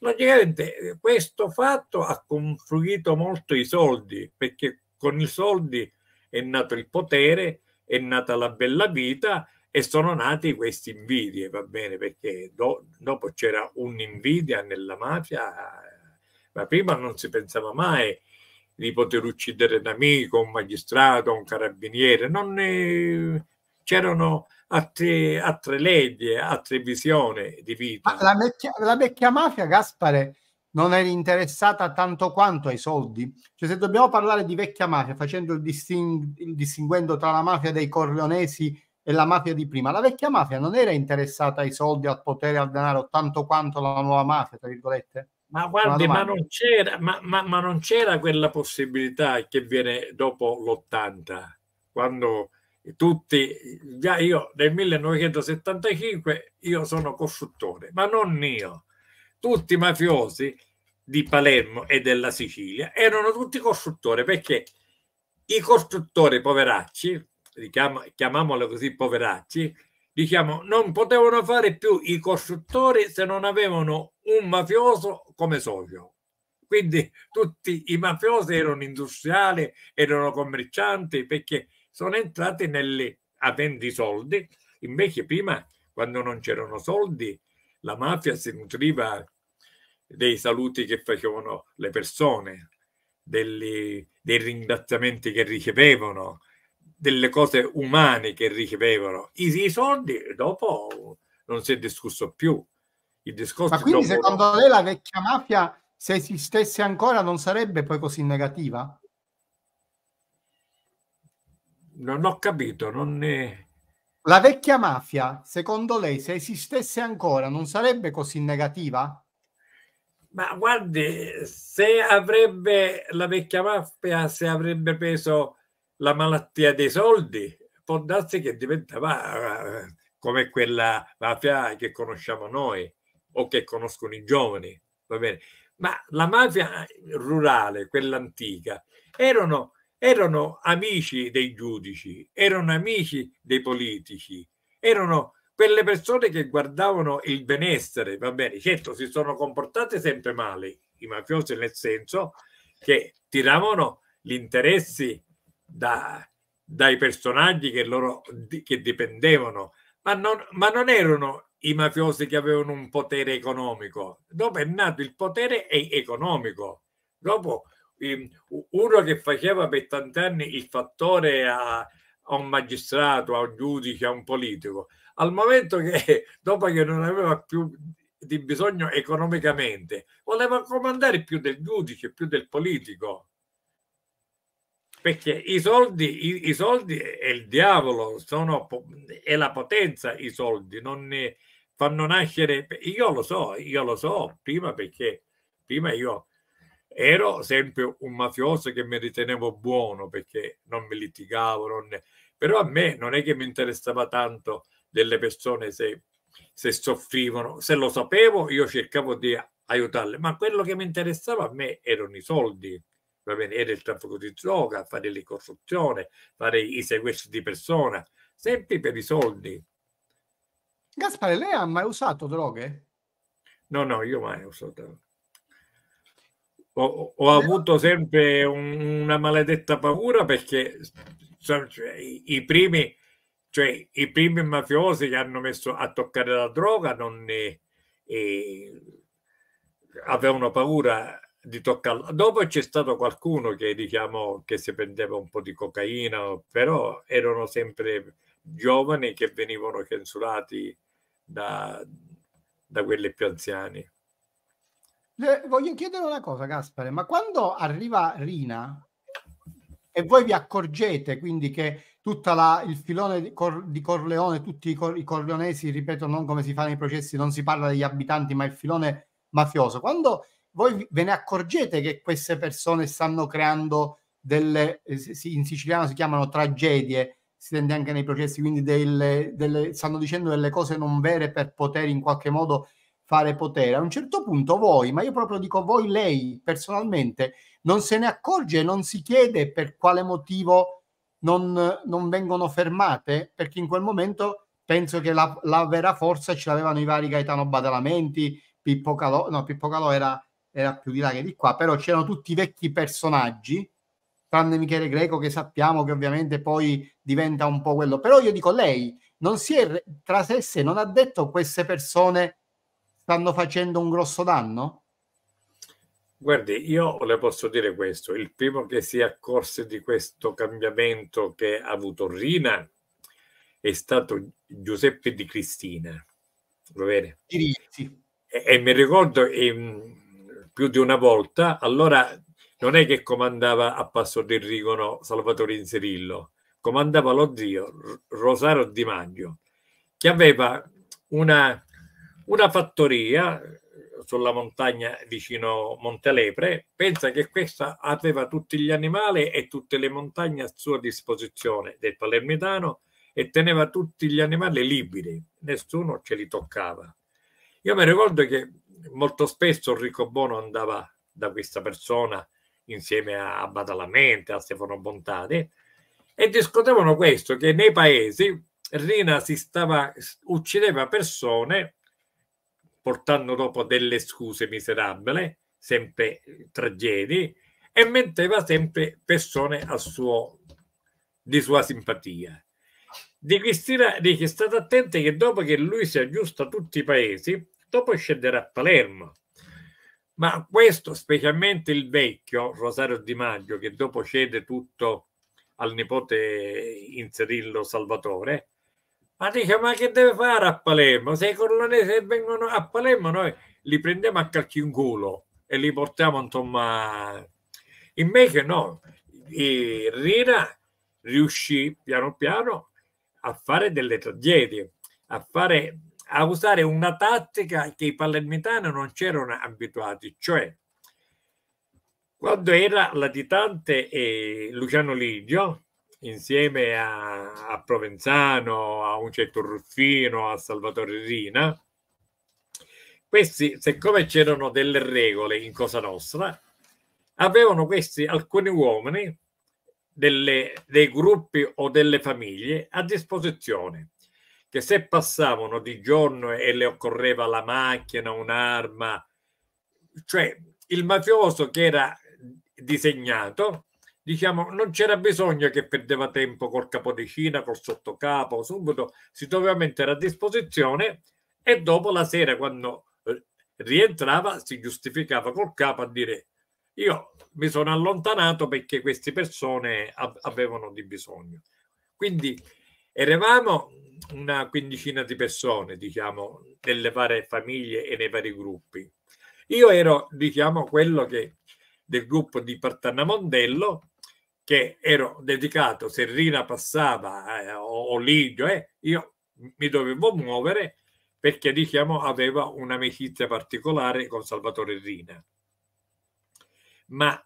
Praticamente eh, questo fatto ha confluito molto i soldi, perché con i soldi è nato il potere, è nata la bella vita e sono nati questi invidie, va bene, perché do, dopo c'era un'invidia nella mafia, ma prima non si pensava mai di poter uccidere un amico, un magistrato, un carabiniere, non ne... c'erano altre, leggi, altre visioni di vita. La vecchia, la vecchia, mafia, Gaspare, non era interessata tanto quanto ai soldi. Cioè, se dobbiamo parlare di vecchia mafia, facendo il, disting- il distinguendo tra la mafia dei corleonesi e la mafia di prima, la vecchia mafia non era interessata ai soldi, al potere, al denaro, tanto quanto la nuova mafia, tra virgolette? Ma guardi, ma non, c'era, ma, ma, ma non c'era quella possibilità che viene dopo l'80, quando tutti, già io nel 1975 io sono costruttore, ma non io, tutti i mafiosi di Palermo e della Sicilia erano tutti costruttori perché i costruttori poveracci, chiam chiamiamolo così poveracci, diciamo non potevano fare più i costruttori se non avevano un mafioso come socio. Quindi tutti i mafiosi erano industriali, erano commercianti perché sono entrate nelle, avendo i soldi, invece prima quando non c'erano soldi la mafia si nutriva dei saluti che facevano le persone, degli, dei ringraziamenti che ricevevano, delle cose umane che ricevevano. I, i soldi dopo non si è discusso più. Il discorso Ma quindi secondo lei la vecchia mafia, se esistesse ancora, non sarebbe poi così negativa? Non ho capito, non ne... La vecchia mafia, secondo lei, se esistesse ancora, non sarebbe così negativa? Ma guardi, se avrebbe la vecchia mafia, se avrebbe preso la malattia dei soldi, può darsi che diventava eh, come quella mafia che conosciamo noi o che conoscono i giovani, va bene? Ma la mafia eh, rurale, quella antica, erano erano amici dei giudici, erano amici dei politici, erano quelle persone che guardavano il benessere, va bene, certo si sono comportate sempre male i mafiosi nel senso che tiravano gli interessi da, dai personaggi che, loro, che dipendevano, ma non, ma non erano i mafiosi che avevano un potere economico. Dopo è nato il potere economico. Dopo Ehm, uno che faceva per tanti anni il fattore a, a, un magistrato, a un giudice, a un politico, al momento che [LAUGHS] dopo che non aveva più di bisogno economicamente, voleva comandare più del giudice, più del politico. Perché i soldi, i, i soldi è il diavolo, sono, è la potenza i soldi, non ne fanno nascere... Io lo so, io lo so prima perché prima io Ero sempre un mafioso che mi ritenevo buono perché non mi litigavo, non... però a me non è che mi interessava tanto delle persone se, se soffrivano, se lo sapevo io cercavo di aiutarle, ma quello che mi interessava a me erano i soldi, va bene, era il traffico di droga, fare le corruzioni, fare i sequestri di persona, sempre per i soldi. Gaspare, lei ha mai usato droghe? No, no, io mai ho usato droghe ho, ho avuto sempre un, una maledetta paura perché cioè, i, i, primi, cioè, i, primi mafiosi che hanno messo a toccare la droga non ne, e, avevano paura di toccarla. Dopo c'è stato qualcuno che diciamo che si prendeva un po' di cocaina, però erano sempre giovani che venivano censurati da, da quelli più anziani. Le eh, voglio chiedere una cosa, Gaspare, ma quando arriva Rina e voi vi accorgete quindi che tutto il filone di, Cor- di Corleone, tutti i, cor- i, corleonesi, ripeto, non come si fa nei processi, non si parla degli abitanti, ma il filone mafioso. Quando voi ve ne accorgete che queste persone stanno creando delle, eh, in siciliano si chiamano tragedie, si tende anche nei processi, quindi delle, delle, stanno dicendo delle cose non vere per poter in qualche modo fare potere. A un certo punto voi, ma io proprio dico voi, lei personalmente, non se ne accorge, non si chiede per quale motivo non, non vengono fermate, perché in quel momento penso che la, la vera forza ce l'avevano i vari Gaetano Badalamenti, Pippo Calò, no, Pippo Calò era, era più di là che di qua, però c'erano tutti i vecchi personaggi, tranne Michele Greco che sappiamo che ovviamente poi diventa un po' quello, però io dico lei non si è tra se e sé, non ha detto queste persone stanno facendo un grosso danno? Guardi, io le posso dire questo, il primo che si è accorse di questo cambiamento che ha avuto Rina è stato Giuseppe Di Cristina, va bene? Sì. E, e, mi ricordo e, mm, più di una volta, allora non è che comandava a Passo del Rigono Salvatore Inserillo, comandava lo zio Rosario Di Maggio, che aveva una una fattoria eh, sulla montagna vicino Montelepre, pensa che questa aveva tutti gli animali e tutte le montagne a sua disposizione del palermitano e teneva tutti gli animali liberi, nessuno ce li toccava. Io mi ricordo che molto spesso Enrico Bono andava da questa persona insieme a Badalamente, a Stefano Bontade, e discutevano questo, che nei paesi Rina si stava, uccideva persone portando dopo delle scuse miserabili, sempre eh, tragedie, e metteva sempre persone a suo, di sua simpatia. Di Cristina dice state attenti che dopo che lui si aggiusta a tutti i paesi, dopo scenderà a Palermo. Ma questo, specialmente il vecchio Rosario Di Maggio, che dopo cede tutto al nipote in Cirillo Salvatore, ma dice, ma che deve fare a Palermo? Se i colonesi vengono a Palermo noi li prendiamo a calci in culo e li portiamo insomma... Invece no, e Rina riuscì piano piano a fare delle tragedie, a, fare, a usare una tattica che i palermitani non c'erano abituati, cioè quando era latitante eh, Luciano Ligio, insieme a, a Provenzano, a un certo Ruffino, a Salvatore Rina. Questi, siccome c'erano delle regole in Cosa Nostra, avevano questi alcuni uomini delle, dei gruppi o delle famiglie a disposizione che se passavano di giorno e le occorreva la macchina, un'arma, cioè il mafioso che era disegnato diciamo, non c'era bisogno che perdeva tempo col capodecina, col sottocapo, subito si doveva mettere a disposizione e dopo la sera quando eh, rientrava si giustificava col capo a dire io mi sono allontanato perché queste persone avevano di bisogno. Quindi eravamo una quindicina di persone, diciamo, nelle varie famiglie e nei vari gruppi. Io ero, diciamo, quello che del gruppo di Partanna Mondello che ero dedicato, se Rina passava eh, o, o Lidio, eh, io mi dovevo muovere perché diciamo aveva un'amicizia particolare con Salvatore Rina. Ma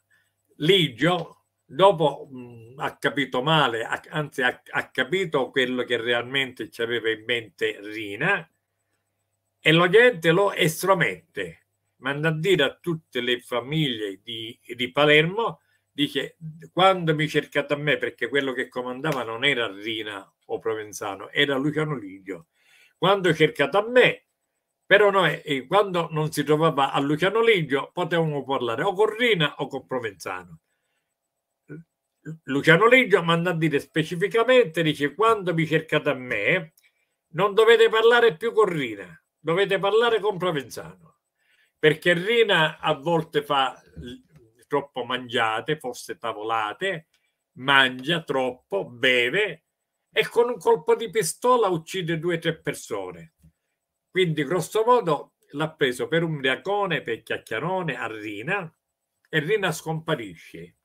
Ligio dopo mh, mm, ha capito male, ha, anzi ha, ha, capito quello che realmente ci aveva in mente Rina e la lo estromette, manda a dire a tutte le famiglie di, di Palermo dice quando mi cercate a me perché quello che comandava non era Rina o Provenzano era Luciano Lidio quando cercate a me però noi eh, eh, quando non si trovava a Luciano Lidio potevamo parlare o con Rina o con Provenzano Luciano Lidio manda a dire specificamente dice quando mi cercate a me non dovete parlare più con Rina dovete parlare con Provenzano perché Rina a volte fa troppo mangiate, forse tavolate, mangia troppo, beve e con un colpo di pistola uccide due o tre persone. Quindi, grosso modo, l'ha preso per un briacone, per chiacchierone a Rina e Rina scomparisce,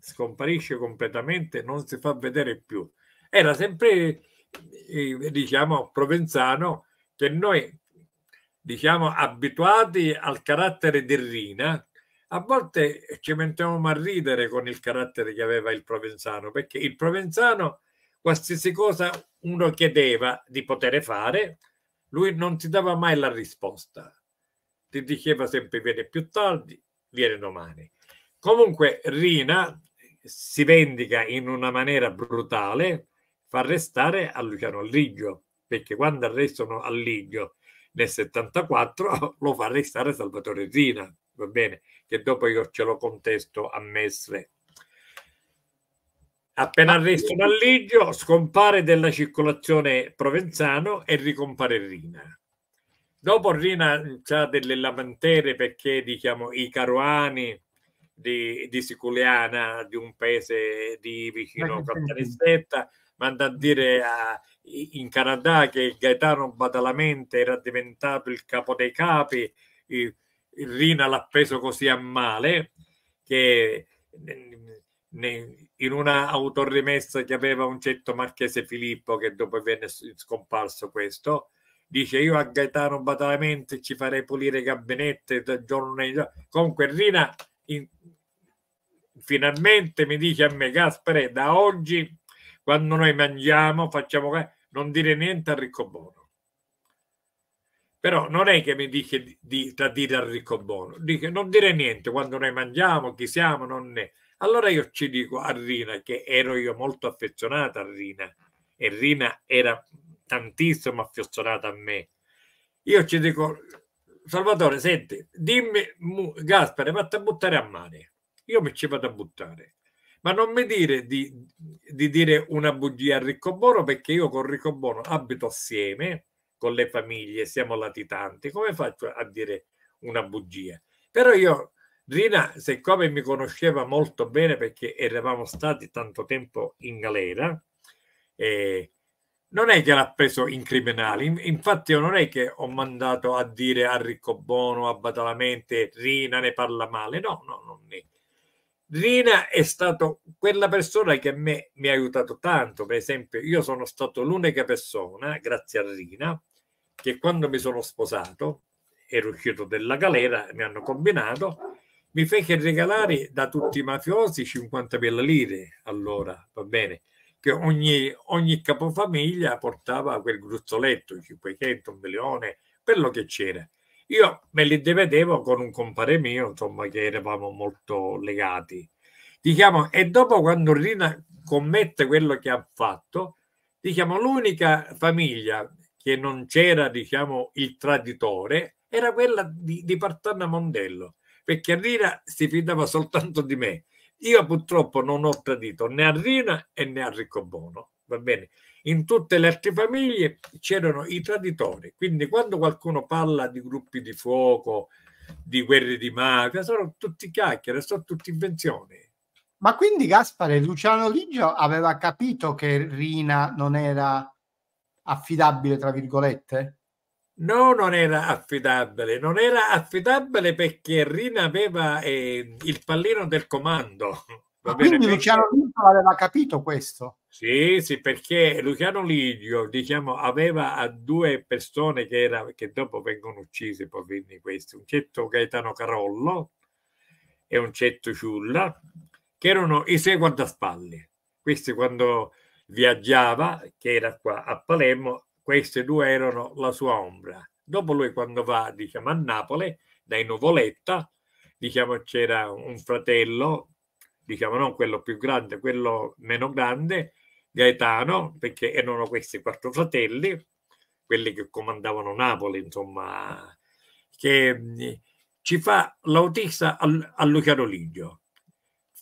scomparisce completamente, non si fa vedere più. Era sempre, eh, diciamo, provenzano che noi, diciamo, abituati al carattere di Rina, a volte ci mettiamo a ridere con il carattere che aveva il provenzano, perché il provenzano qualsiasi cosa uno chiedeva di poter fare, lui non ti dava mai la risposta. Ti diceva sempre viene più tardi, viene domani. Comunque Rina si vendica in una maniera brutale, fa arrestare a Luciano Alligio, perché quando arrestano Alligio nel 74 [LAUGHS] lo fa arrestare Salvatore Rina, va bene? che dopo io ce lo contesto a Mestre. Appena ah, arresto Malligio, scompare della circolazione Provenzano e ricompare Rina. Dopo Rina ha delle lamentere perché diciamo, i Caruani di, di Siculiana, di un paese di vicino Caltanissetta, manda a dire a, in Canada che Gaetano Badalamente era diventato il capo dei capi, il, Rina l'ha preso così a male che in una autorrimessa che aveva un certo Marchese Filippo, che dopo venne scomparso questo, dice io a Gaetano Badalamenti ci farei pulire i gabinetti da giorno in giorno. Comunque Rina in, finalmente mi dice a me, Gaspare, da oggi quando noi mangiamo facciamo non dire niente a Riccobono. Però non è che mi dice di, tradire al ricco buono, dice non dire niente quando noi mangiamo, chi siamo, non è. Allora io ci dico a Rina, che ero io molto affezionata a Rina, e Rina era tantissimo affezionata a me. Io ci dico, Salvatore, senti, dimmi, Gaspare, vatti a buttare a mare. Io mi ci vado a buttare. Ma non mi dire di, di dire una bugia a Riccobono perché io con Riccobono abito assieme, con le famiglie, siamo latitanti, come faccio a dire una bugia? Però io, Rina, siccome mi conosceva molto bene perché eravamo stati tanto tempo in galera, eh, non è che l'ha preso in criminale, infatti io non è che ho mandato a dire a Riccobono, a Batalamente, Rina ne parla male, no, no, non è. Rina è stata quella persona che a me mi ha aiutato tanto, per esempio io sono stato l'unica persona, grazie a Rina, che quando mi sono sposato, ero uscito della galera, mi hanno combinato, mi fece regalare da tutti i mafiosi 50.000 lire allora, va bene, che ogni, ogni capofamiglia portava quel gruzzoletto, 500, un milione, quello che c'era. Io me li devedevo con un compare mio, insomma, che eravamo molto legati. Diciamo, e dopo quando Rina commette quello che ha fatto, diciamo, l'unica famiglia che non c'era diciamo, il traditore era quella di, di Partanna Mondello, perché Arrina si fidava soltanto di me. Io purtroppo non ho tradito né Arrina e né Arricco Bono, va bene? In tutte le altre famiglie c'erano i traditori, quindi quando qualcuno parla di gruppi di fuoco, di guerre di mafia, sono tutti chiacchiere, sono tutte invenzioni. Ma quindi Gaspare Luciano Liggio aveva capito che Rina non era affidabile, tra virgolette? No, non era affidabile, non era affidabile perché Rina aveva eh, il pallino del comando. Va ah, bene, quindi Luciano Lidio aveva capito questo. Sì, sì, perché Luciano Lidio diciamo, aveva a due persone che, era, che dopo vengono uccise, poi quindi questi, un certo Gaetano Carollo e un certo Ciulla, che erano i sei guardaspalli. Questi quando viaggiava, che era qua a Palermo, queste due erano la sua ombra. Dopo lui quando va diciamo, a Napoli, dai Nuvoletta, diciamo, c'era un fratello, diciamo non quello più grande, quello meno grande, Gaetano, perché erano questi quattro fratelli, quelli che comandavano Napoli, insomma, che mm, ci fa l'autista a, a Luciano Liggio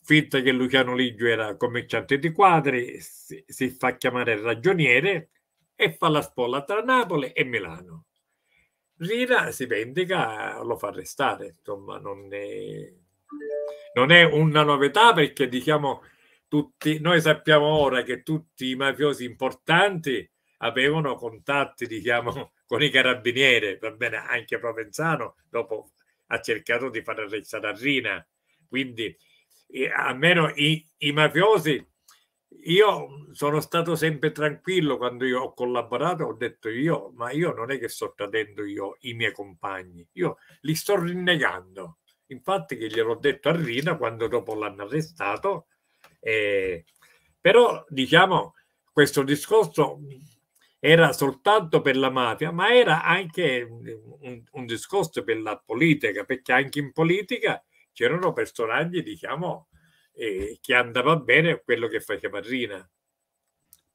finta che Luciano Liggio era commerciante di quadri, si, si fa chiamare ragioniere e fa la spolla tra Napoli e Milano. Rina si vendica, lo fa arrestare, insomma non è, non è una novità perché diciamo tutti, noi sappiamo ora che tutti i mafiosi importanti avevano contatti diciamo [LAUGHS] con i carabinieri, va bene, anche Provenzano dopo ha cercato di far arrestare a Rina, quindi almeno i, i mafiosi, io sono stato sempre tranquillo quando io ho collaborato, ho detto io, ma io non è che sto tradendo io i miei compagni, io li sto rinnegando. Infatti che gliel'ho detto a Rina quando dopo l'hanno arrestato, eh, però diciamo questo discorso era soltanto per la mafia, ma era anche un, un discorso per la politica, perché anche in politica c'erano personaggi, diciamo, eh, che andava bene quello che faceva Rina.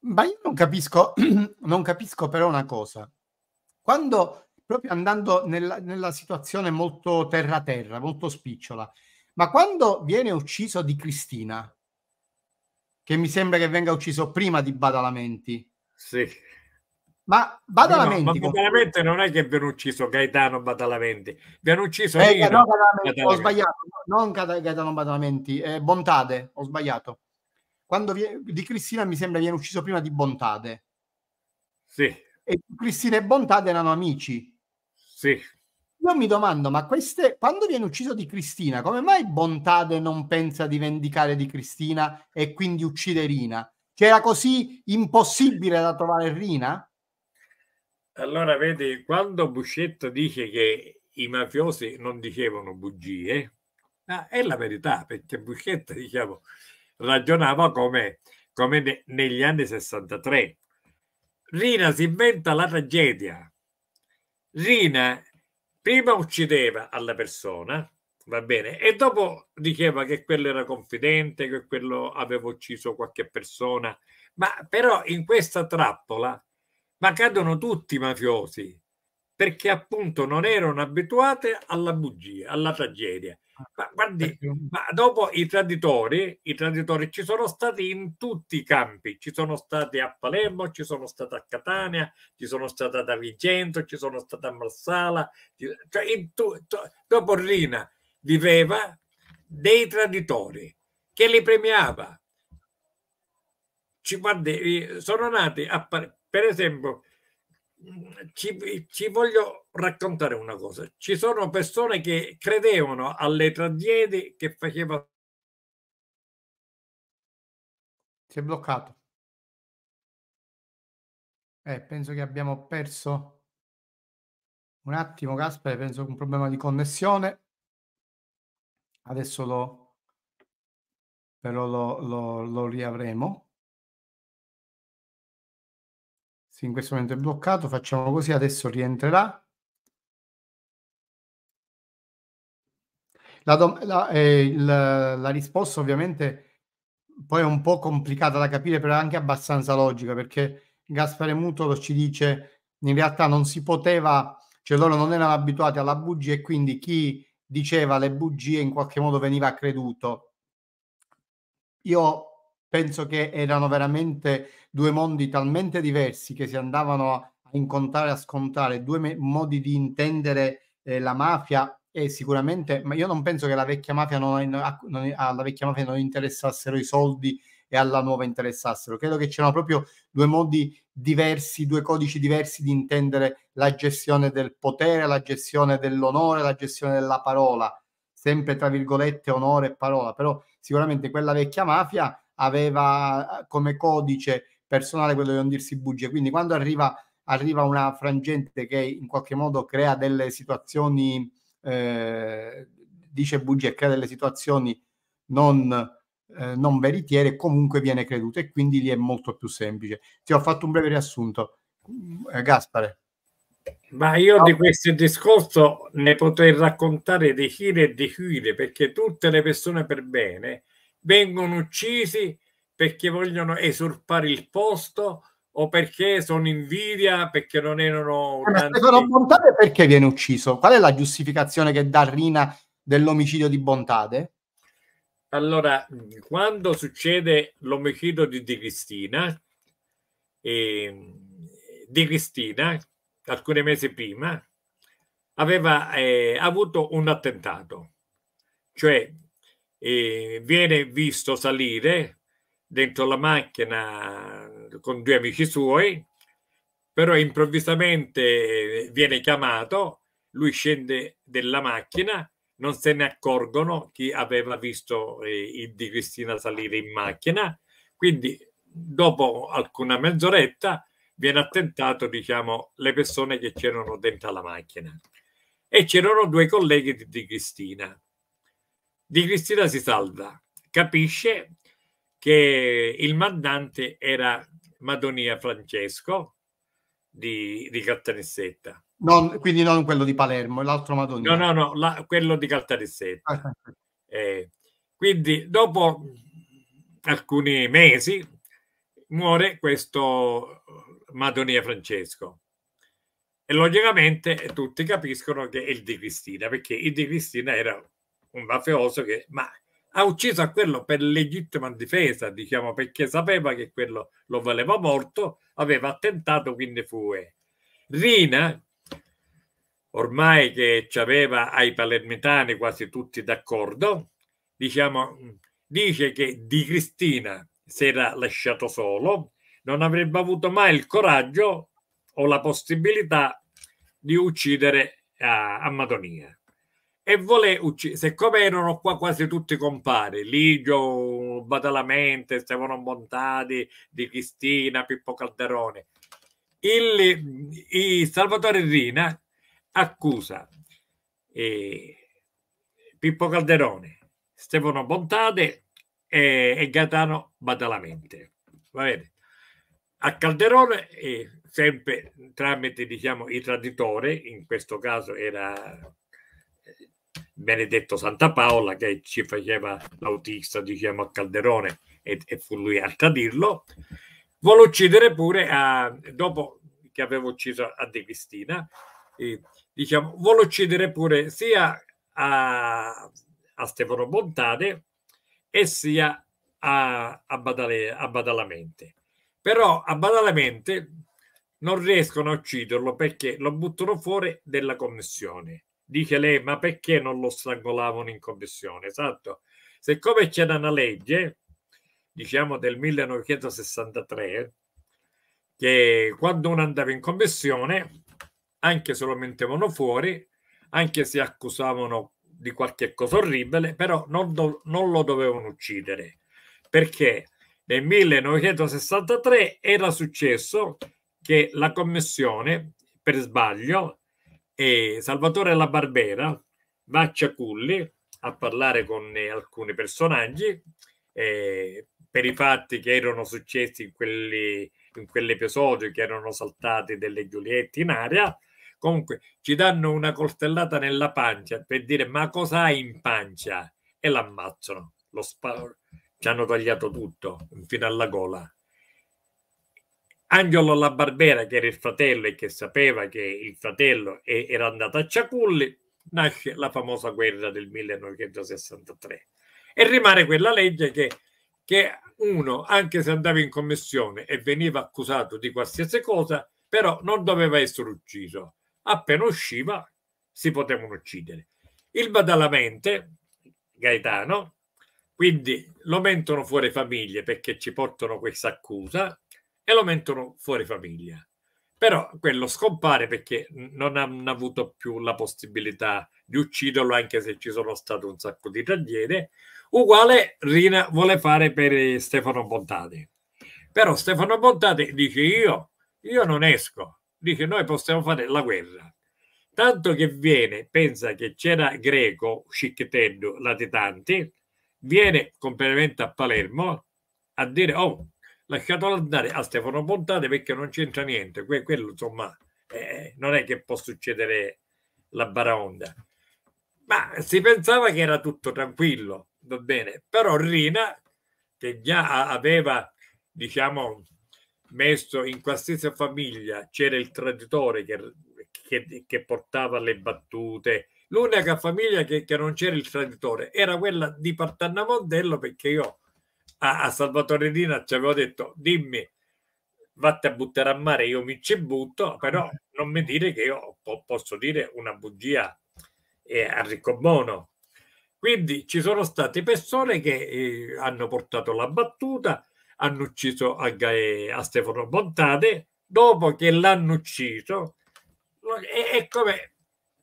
Ma io non capisco, [CLEARS THROAT] non capisco però una cosa. Quando, proprio andando nella, nella situazione molto terra-terra, molto spicciola, ma quando viene ucciso di Cristina, che mi sembra che venga ucciso prima di Badalamenti, sì ma Badalamenti. No, ma Badalamenti non è che viene ucciso Gaetano Badalamenti, viene ucciso eh, Nino. No, Badalamenti, Ho sbagliato, non Gaetano Badalamenti, eh, Bontade, ho sbagliato. Quando viene, di Cristina mi sembra viene ucciso prima di Bontade. Sì. E Cristina e Bontade erano amici. Sì. Io mi domando, ma queste, quando viene ucciso di Cristina, come mai Bontade non pensa di vendicare di Cristina e quindi uccide Rina? Che era così impossibile da trovare Rina? Allora, vedi, quando Buscetta dice che i mafiosi non dicevano bugie, è la verità, perché Buscetta, diciamo, ragionava come, come ne, negli anni 63. Rina si inventa la tragedia. Rina prima uccideva alla persona, va bene, e dopo diceva che quello era confidente, che quello aveva ucciso qualche persona, ma però in questa trappola ma cadono tutti i mafiosi perché appunto non erano abituati alla bugia, alla tragedia. Ah, ma, guardi, ma dopo i traditori, i traditori ci sono stati in tutti i campi, ci sono stati a Palermo, ci sono stati a Catania, ci sono stati ad Agrigento, ci sono stati a Marsala, cioè dopo Rina viveva dei traditori che li premiava. Ci, guardi, sono nati a Palermo per esempio, ci, ci, voglio raccontare una cosa. Ci sono persone che credevano alle tragedie che faceva. Si è bloccato. Eh, penso che abbiamo perso un attimo, Gaspare. Penso che un problema di connessione. Adesso lo, però lo, lo, lo riavremo. Sì, in questo momento è bloccato. Facciamo così, adesso rientrerà. La, dom- la, eh, il, la risposta ovviamente poi è un po' complicata da capire, però è anche abbastanza logica, perché Gaspare Mutolo ci dice in realtà non si poteva, cioè loro non erano abituati alla bugia e quindi chi diceva le bugie in qualche modo veniva creduto. Io penso che erano veramente due mondi talmente diversi che si andavano a incontrare, a scontare, due me- modi di intendere eh, la mafia e sicuramente, ma io non penso che la vecchia mafia non, non, alla vecchia mafia non interessassero i soldi e alla nuova interessassero. Credo che c'erano proprio due modi diversi, due codici diversi di intendere la gestione del potere, la gestione dell'onore, la gestione della parola, sempre tra virgolette onore e parola, però sicuramente quella vecchia mafia aveva come codice personale quello di non dirsi bugie. Quindi quando arriva, arriva una frangente che in qualche modo crea delle situazioni, eh, dice bugie, crea delle situazioni non, eh, non veritiere, comunque viene creduto e quindi lì è molto più semplice. Ti ho fatto un breve riassunto. Eh, Gaspare. Ma io di questo discorso ne potrei raccontare di chile e di chile perché tutte le persone per bene vengono uccisi perché vogliono esurpare il posto o perché sono invidia perché non erano eh, Ma Stefano Bontade perché viene ucciso? Qual è la giustificazione che dà Rina dell'omicidio di Bontade? Allora, quando succede l'omicidio di Di Cristina, eh, Di Cristina, alcuni mesi prima, aveva eh, avuto un attentato, cioè e viene visto salire dentro la macchina con due amici suoi, però improvvisamente viene chiamato, lui scende dalla macchina, non se ne accorgono chi aveva visto eh, il di Cristina salire in macchina, quindi dopo alcuna mezz'oretta viene attentato diciamo, le persone che c'erano dentro la macchina e c'erano due colleghi di, di Cristina di Cristina si salva, capisce che il mandante era Madonia Francesco di, di Caltanissetta. Non, quindi non quello di Palermo, l'altro Madonia. No, no, no, la, quello di Caltanissetta. Ah, eh, quindi dopo alcuni mesi muore questo Madonia Francesco. E logicamente tutti capiscono che è il di Cristina, perché il di Cristina era un mafioso che ma ha ucciso a quello per legittima difesa, diciamo, perché sapeva che quello lo voleva morto, aveva attentato, quindi fu. Eh, Rina, ormai che ci aveva ai palermitani quasi tutti d'accordo, diciamo, dice che Di Cristina si era lasciato solo, non avrebbe avuto mai il coraggio o la possibilità di uccidere a, eh, a Madonia e vole uccidere. Siccome erano qua quasi tutti i compari, Ligio, Badalamente, Stefano Montadi, Di Cristina, Pippo Calderone, il, il Salvatore Rina accusa eh, Pippo Calderone, Stefano Montade e, e Gaetano Badalamente. Va bene. A Calderone, eh, sempre tramite diciamo, i traditori, in questo caso era Benedetto Santa Paola che ci faceva l'autista, diciamo, a Calderone e, e fu lui a tradirlo, volle uccidere pure, a, dopo che aveva ucciso a De Cristina, eh, diciamo, volle uccidere pure sia a, a Stefano Bontade e sia a, a, Badale, a Badalamente. Però a Badalamente non riescono a ucciderlo perché lo buttano fuori della commissione dice lei, ma perché non lo strangolavano in commissione? Esatto. Siccome c'era una legge, diciamo del 1963, che quando uno andava in commissione, anche se lo mettevano fuori, anche se accusavano di qualche cosa orribile, però non, do, non lo dovevano uccidere. Perché nel 1963 era successo che la commissione, per sbaglio, e Salvatore La Barbera va a Ciaculli a parlare con eh, alcuni personaggi eh, per i fatti che erano successi in, quelli, in quell'episodio che erano saltati delle Giulietti in aria comunque ci danno una coltellata nella pancia per dire ma cosa hai in pancia e l'ammazzano lo spa- ci hanno tagliato tutto fino alla gola Angelo La Barbera, che era il fratello e che sapeva che il fratello era andato a Ciaculli, nasce la famosa guerra del 1963 e rimane quella legge che, che uno, anche se andava in commissione e veniva accusato di qualsiasi cosa, però non doveva essere ucciso. Appena usciva si potevano uccidere. Il badalamente, Gaetano, quindi lo mentono fuori famiglie perché ci portano questa accusa, e lo mettono fuori famiglia. Però quello scompare perché non hanno avuto più la possibilità di ucciderlo, anche se ci sono state un sacco di tragedie. Uguale Rina vuole fare per eh, Stefano Bontate. Però Stefano Bontate dice io, io non esco. Dice noi possiamo fare la guerra. Tanto che viene, pensa che c'era Greco, Sciccheteddu, Latitanti, viene completamente a Palermo a dire oh, lasciatelo andare a ah, Stefano Pontate perché non c'entra niente. Que- quello, insomma, eh, eh non è che può succedere la baraonda. Ma si pensava che era tutto tranquillo, va bene. Però Rina, che già aveva, diciamo, messo in qualsiasi famiglia c'era il traditore che, che, che portava le battute. L'unica famiglia che, che, non c'era il traditore era quella di Partanna Mondello perché io a, a Salvatore Dina ci avevo detto dimmi vatti a buttare a mare io mi ci butto però ah. non mi dire che io po- posso dire una bugia eh, a Riccomono quindi ci sono state persone che eh, hanno portato la battuta hanno ucciso a, Gae, a Stefano Bontade dopo che l'hanno ucciso e, e come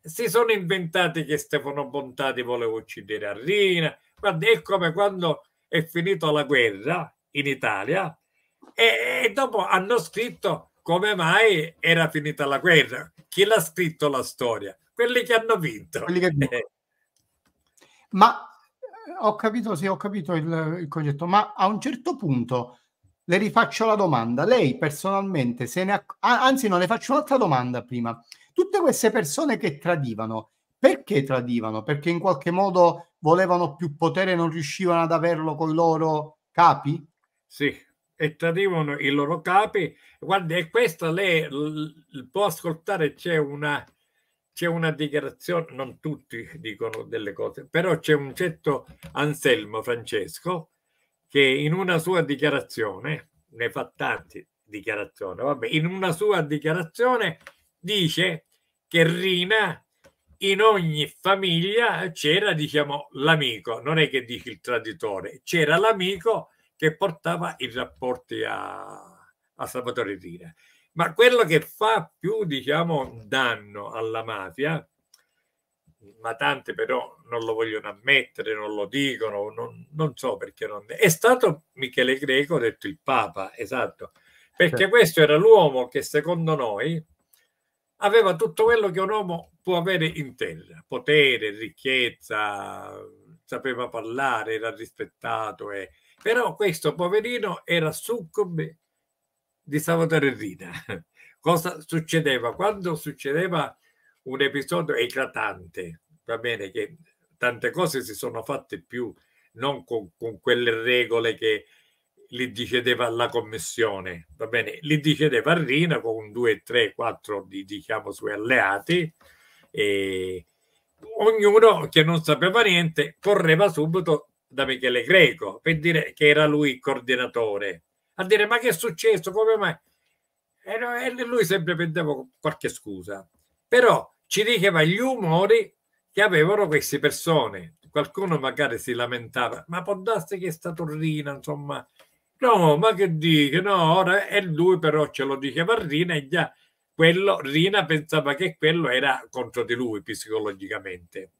si sono inventati che Stefano Bontati voleva uccidere Arrina. Guarda, è come quando è finita la guerra in Italia e, e dopo hanno scritto come mai era finita la guerra. Chi l'ha scritto la storia? Quelli che hanno vinto. Che... Eh. ma eh, ho capito, sì, ho capito il, il concetto, ma a un certo punto le rifaccio la domanda. Lei personalmente se ne acc- anzi no, le faccio un'altra domanda prima. Tutte queste persone che tradivano, perché tradivano? Perché in qualche modo volevano più potere e non riuscivano ad averlo con i loro capi? Sì, e tradivano i loro capi. Guarda, e questa lei può ascoltare, c'è una, c'è una dichiarazione, non tutti dicono delle cose, però c'è un certo Anselmo Francesco che in una sua dichiarazione, ne fa tanti dichiarazioni, vabbè, in una sua dichiarazione dice che Rina in ogni famiglia c'era, diciamo, l'amico, non è che dici il traditore, c'era l'amico che portava i rapporti a, a Salvatore Tira. Ma quello che fa più, diciamo, danno alla mafia, ma tante però non lo vogliono ammettere, non lo dicono, non, non so perché non... È stato Michele Greco, detto il Papa, esatto, perché certo. questo era l'uomo che secondo noi aveva tutto quello che un uomo può avere in terra, potere, ricchezza, sapeva parlare, era rispettato. E... Eh. Però questo poverino era succube di Salvatore Rina. [LAUGHS] Cosa succedeva? Quando succedeva un episodio eclatante, va bene che tante cose si sono fatte più non con, con quelle regole che li dicedeva alla commissione, va bene, li dicedeva a Rina con due, tre, quattro di, diciamo, suoi alleati e ognuno che non sapeva niente correva subito da Michele Greco per dire che era lui il coordinatore, a dire ma che è successo, come mai? E lui sempre prendeva qualche scusa, però ci diceva gli umori che avevano queste persone. Qualcuno magari si lamentava, ma può darsi che è sta Rina, insomma, No, ma che dico, no, ora e lui però ce lo diceva Rina e già quello, Rina pensava che quello era contro di lui psicologicamente.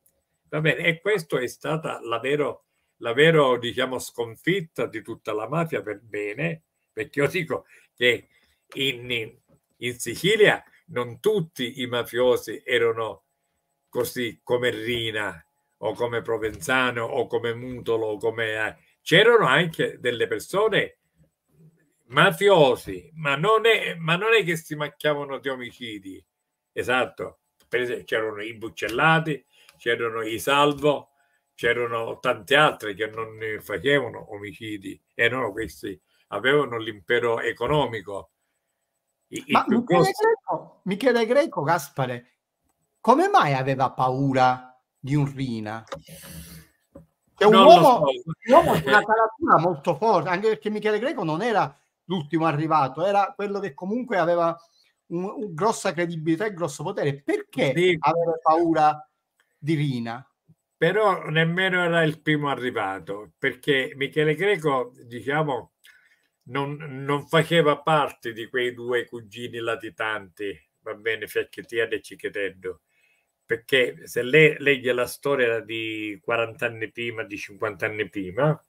Va bene, e questa è stata la vera, la vero, diciamo, sconfitta di tutta la mafia per bene, perché io dico che in, in Sicilia non tutti i mafiosi erano così come Rina o come Provenzano o come Mutolo o come eh, c'erano anche delle persone mafiosi, ma non è, ma non è che si macchiavano di omicidi. Esatto, per esempio c'erano i Buccellati, c'erano i Salvo, c'erano tanti altri che non facevano omicidi, erano questi, avevano l'impero economico. Il, ma il Michele, Greco, Michele Greco, Gaspare, come mai aveva paura di un Rina? è un non uomo, un uomo con una caratura molto forte, anche perché Michele Greco non era l'ultimo arrivato, era quello che comunque aveva un, un grossa credibilità e grosso potere. Perché sì. aveva paura di Rina? Però nemmeno era il primo arrivato, perché Michele Greco, diciamo, non, non faceva parte di quei due cugini latitanti, va bene, Fiacchetti e Cicheteddo perché se lei legge la storia di 40 anni prima, di 50 anni prima,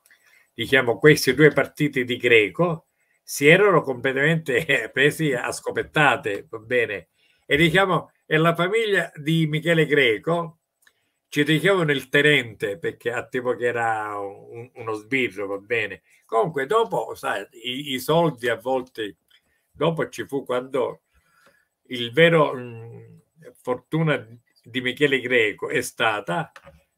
diciamo questi due partiti di Greco si erano completamente [LAUGHS] eh, presi a scopettate, va bene? E diciamo, e la famiglia di Michele Greco ci dicevano il tenente perché a tipo che era un, uno sbirro, va bene. Comunque dopo, sai, i, i soldi a volte, dopo ci fu quando il vero mh, mm, fortuna di Michele Greco è stata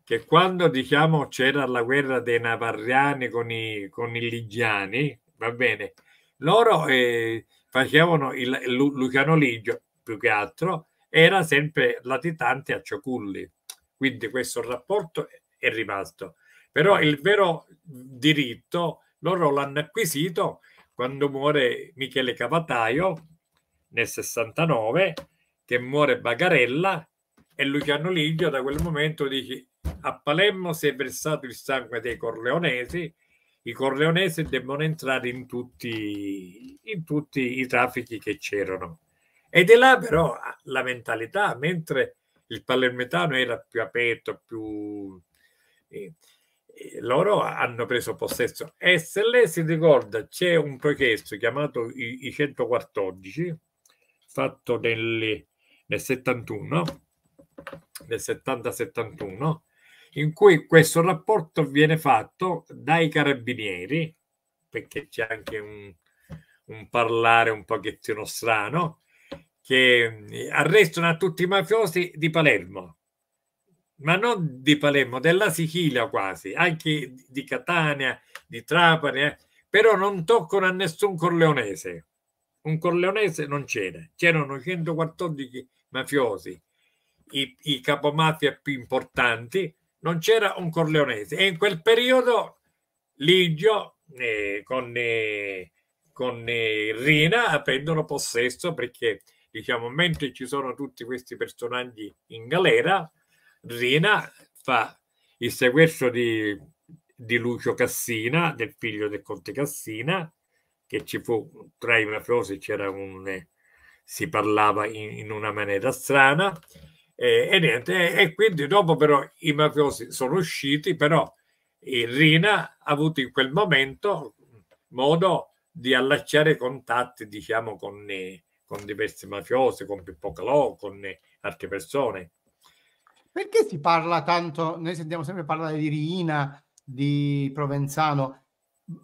che quando diciamo c'era la guerra dei Navarriani con i, con i Ligiani, va bene, loro eh, facevano il, Lu, Luciano Ligio più che altro, era sempre latitante a Cioculli. Quindi questo rapporto è rimasto. Però il vero diritto loro l'hanno acquisito quando muore Michele Cavataio nel 69, che muore Bagarella e Luciano Ligio, da quel momento dice a Palermo si è versato il sangue dei corleonesi, i corleonesi devono entrare in tutti, in tutti i traffici che c'erano. Ed è là però la mentalità, mentre il palermitano era più aperto, più... Eh, eh, loro hanno preso possesso. E se lei si ricorda, c'è un processo chiamato i, i 114, fatto nel, nel 71, del 70-71, in cui questo rapporto viene fatto dai carabinieri, perché c'è anche un, un parlare un pochettino strano, che arrestano tutti i mafiosi di Palermo, ma non di Palermo, della Sicilia quasi, anche di Catania, di Trapani, eh. però non toccano a nessun corleonese. Un corleonese non c'era, c'erano 114 mafiosi, i, i capomafia più importanti, non c'era un Corleonese. E in quel periodo Ligio eh, con, eh, con eh, Rina prendono possesso perché, diciamo, mentre ci sono tutti questi personaggi in galera, Rina fa il sequestro di, di Lucio Cassina, del figlio del conte Cassina, che ci fu tra i mafiosi c'era un eh, si parlava in, in, una maniera strana e, eh, e niente, e, e, quindi dopo però i mafiosi sono usciti, però Rina ha avuto in quel momento modo di allacciare contatti, diciamo, con, eh, con diversi mafiosi, con Pippo Calò, con eh, altre persone. Perché si parla tanto, noi sentiamo sempre parlare di Rina, di Provenzano,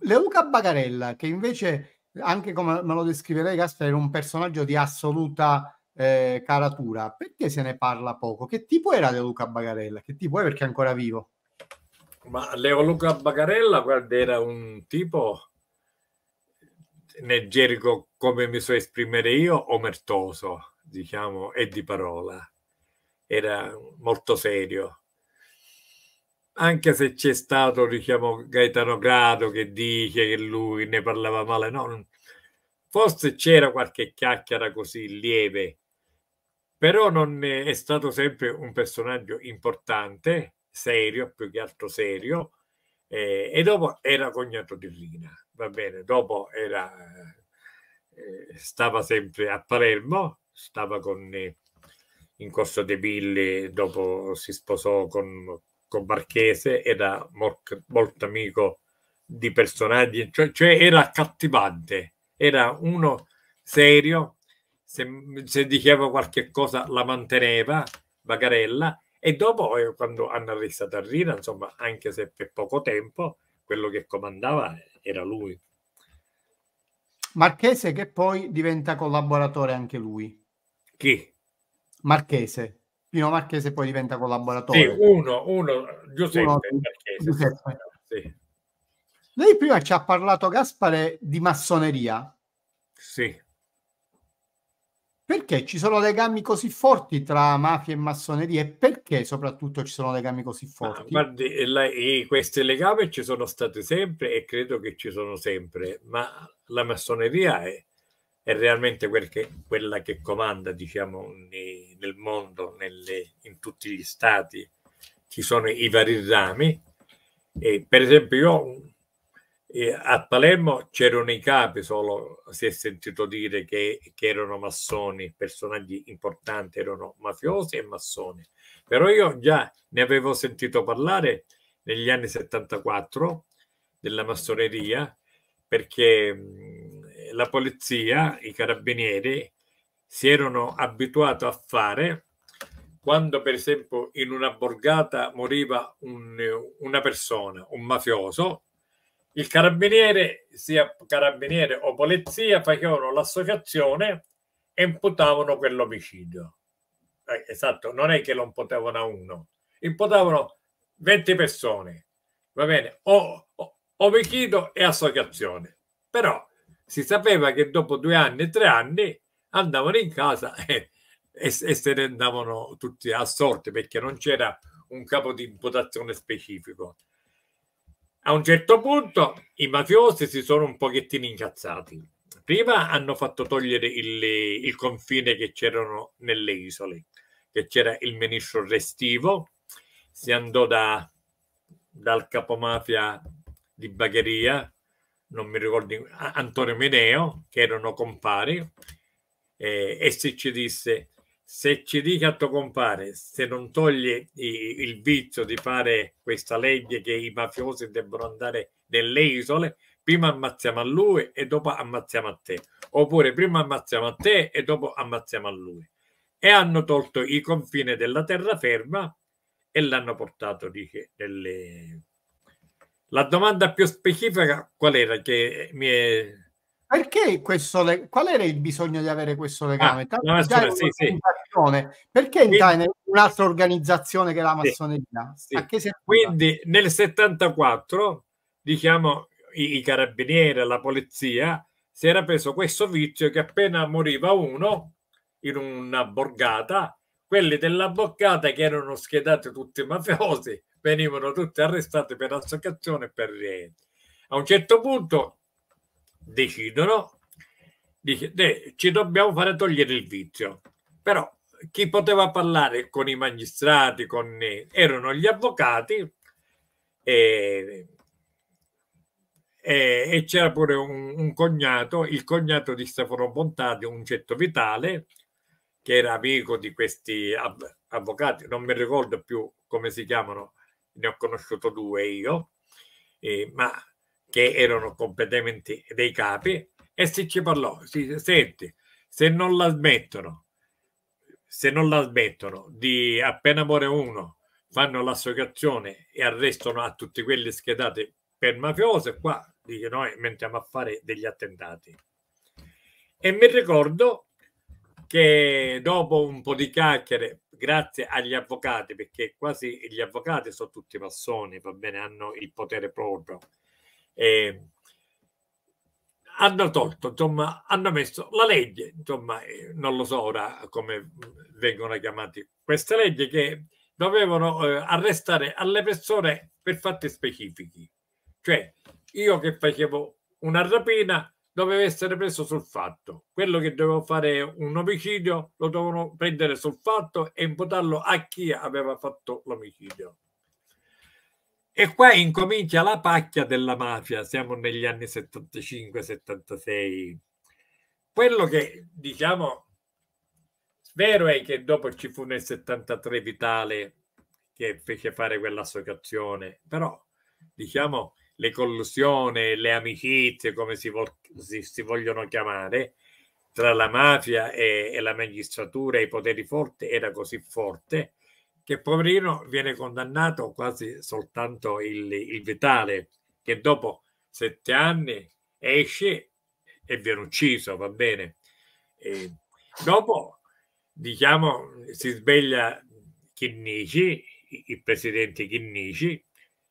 Leuca Bagarella, che invece, anche come me lo descriverei, Gaspar, era un personaggio di assoluta eh, Caratura, perché se ne parla poco? Che tipo era De Luca Bagarella? Che tipo è perché è ancora vivo? Ma Leo Luca Bagarella, guarda, era un tipo nel gergo come mi so esprimere io, omertoso, diciamo, e di parola. Era molto serio. Anche se c'è stato, diciamo, Gaetano Grado che dice che lui ne parlava male, no, forse c'era qualche chiacchiera così lieve, però non è, stato sempre un personaggio importante, serio, più che altro serio, eh, e dopo era cognato di Rina, va bene, dopo era, eh, stava sempre a Palermo, stava con, eh, in Costa De Billi, dopo si sposò con, con Marchese, era molto, molto amico di personaggi, cioè, cioè era accattivante, era uno serio, se, se diceva qualche cosa la manteneva Bagarella e dopo eh, quando hanno arrestato Arrira, insomma, anche se per poco tempo, quello che comandava era lui. Marchese che poi diventa collaboratore anche lui. Chi? Marchese. Pino Marchese poi diventa collaboratore. Sì, uno, uno, Giuseppe uno, Marchese. Giuseppe. Sì. Lei prima ci ha parlato, Gaspare, di massoneria. Sì. Perché ci sono legami così forti tra mafia e massoneria e perché soprattutto ci sono legami così forti? Ah, guardi, eh, la, eh, questi legami ci sono stati sempre e credo che ci sono sempre, ma la massoneria è, è realmente quel che, quella che comanda, diciamo, nei, nel mondo, nelle, in tutti gli stati. Ci sono i vari rami e per esempio io e a Palermo c'erano i capi, solo si è sentito dire che, che erano massoni, personaggi importanti, erano mafiosi e massoni. Però io già ne avevo sentito parlare negli anni 74 della massoneria, perché la polizia, i carabinieri, si erano abituati a fare quando per esempio in una borgata moriva un, una persona, un mafioso, il carabiniere, sia carabiniere o polizia, facevano l'associazione e imputavano quell'omicidio. Eh, esatto, non è che lo imputavano a uno, imputavano 20 persone, va bene, o, o omicidio e associazione. Però si sapeva che dopo due anni, tre anni, andavano in casa [LAUGHS] e, e, e se ne andavano tutti assorti perché non c'era un capo di imputazione specifico. A un certo punto i mafiosi si sono un pochettino incazzati. Prima hanno fatto togliere il, il confine che c'erano nelle isole, che c'era il ministro restivo, si andò da, dal capomafia di Bagheria, non mi ricordo, Antonio Meneo, che erano compari, eh, e si ci disse se ci dica a tuo compare, se non toglie il vizio di fare questa legge che i mafiosi debbono andare nelle isole, prima ammazziamo a lui e dopo ammazziamo a te, oppure prima ammazziamo a te e dopo ammazziamo a lui. E hanno tolto i confini della terraferma e l'hanno portato, dice, nelle... La domanda più specifica qual era che mi è perché questo le... qual era il bisogno di avere questo ah, legame? Ah, Tanto scusa, sì, sì. Perché in un'altra organizzazione che la massoneria? Sì, sì. Quindi nel 74, diciamo, i, i carabinieri, la polizia, si era preso questo vizio che appena moriva uno in una borgata, quelli della boccata che erano schedati tutti mafiosi venivano tutti arrestati per associazione e per rientro. A un certo punto decidono, dice, ci dobbiamo fare togliere il vizio. Però chi poteva parlare con i magistrati, con, erano gli avvocati e, e, e c'era pure un, un, cognato, il cognato di Stefano Bontati, un cetto vitale, che era amico di questi avvocati, non mi ricordo più come si chiamano, ne ho conosciuto due io, eh, ma che erano completamente dei capi e si ci parlò, si, senti, se non la smettono, se non la smettono di appena muore uno, fanno l'associazione e arrestano a tutti quelli schedati per mafioso, qua dice noi mettiamo a fare degli attentati. E mi ricordo che dopo un po' di chiacchiere, grazie agli avvocati, perché quasi gli avvocati sono tutti massoni, va bene, hanno il potere proprio, eh, hanno tolto, insomma, hanno messo la legge, insomma, non lo so ora come vengono chiamate queste leggi che dovevano eh, arrestare alle persone per fatti specifici. Cioè, io che facevo una rapina dovevo essere preso sul fatto. Quello che dovevo fare un omicidio lo dovevano prendere sul fatto e imputarlo a chi aveva fatto l'omicidio. E qua incomincia la pacchia della mafia, siamo negli anni 75-76. Quello che diciamo vero è che dopo ci fu nel 73 Vitale che fece fare quell'associazione, però diciamo le collusioni, le amicizie, come si, vo- si, si vogliono chiamare, tra la mafia e, e, la magistratura e i poteri forti era così forte che poverino viene condannato quasi soltanto il, il Vitale, che dopo sette anni esce e viene ucciso, va bene. E dopo, diciamo, si sveglia Chinnici, il presidente Chinnici,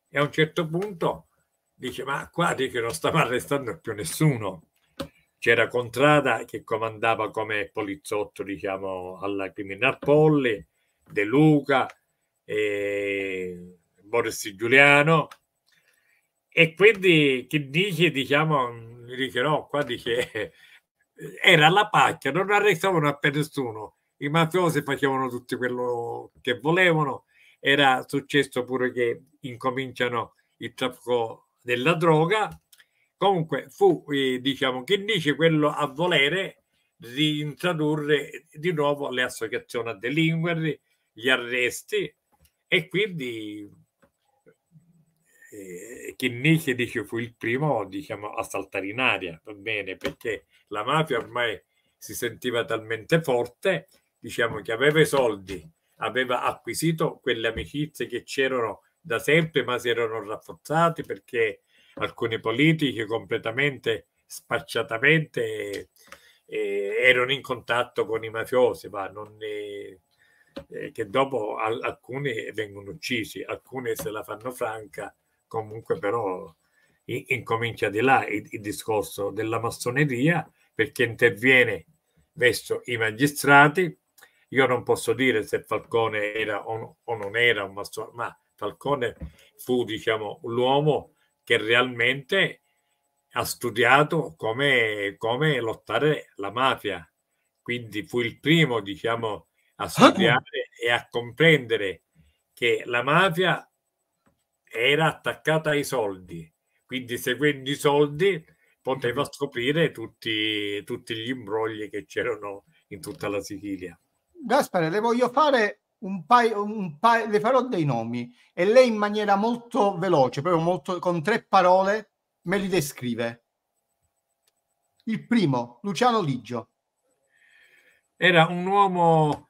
e a un certo punto dice, ma qua che non stava arrestando più nessuno. C'era Contrada che comandava come poliziotto, diciamo, alla Criminal Polli, De Luca, eh, Boris Giuliano. E quindi che dice, diciamo, Richelò qua dice, [LAUGHS] era la pacchia, non arrestavano a nessuno, i mafiosi facevano tutto quello che volevano, era successo pure che incominciano il traffico della droga, comunque fu, eh, diciamo, che dice quello a volere di introdurre di nuovo le associazioni a delinquere, gli arresti e quindi eh, che Nietzsche dice fu il primo diciamo, a saltare in aria, va bene, perché la mafia ormai si sentiva talmente forte, diciamo che aveva i soldi, aveva acquisito quelle amicizie che c'erano da sempre, ma si erano rafforzati perché alcuni politici completamente spacciatamente eh, erano in contatto con i mafiosi, ma non, eh, eh, che dopo al, alcuni vengono uccisi, alcuni se la fanno franca, comunque però incomincia di là il, il discorso della massoneria perché interviene verso i magistrati. Io non posso dire se Falcone era o, o non era un massone, ma Falcone fu diciamo, l'uomo che realmente ha studiato come, come lottare la mafia. Quindi fu il primo diciamo, a studiare [GASPS] e a comprendere che la mafia era attaccata ai soldi, quindi seguendo i soldi poteva mm-hmm. scoprire tutti, tutti gli imbrogli che c'erano in tutta la Sicilia. Gaspare, le voglio fare un paio, un paio, le farò dei nomi e lei in maniera molto veloce, proprio molto, con tre parole, me li descrive. Il primo, Luciano Liggio. Era un uomo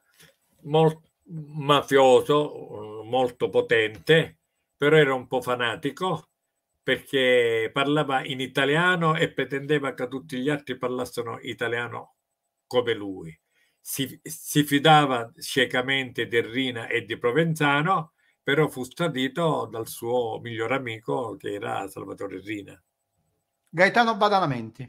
molto mafioso, eh, molto potente, però era un po' fanatico perché parlava in italiano e pretendeva che tutti gli altri parlassero italiano come lui. Si, si fidava ciecamente di Rina e di Provenzano, però fu stradito dal suo miglior amico che era Salvatore Rina. Gaetano Badalamenti.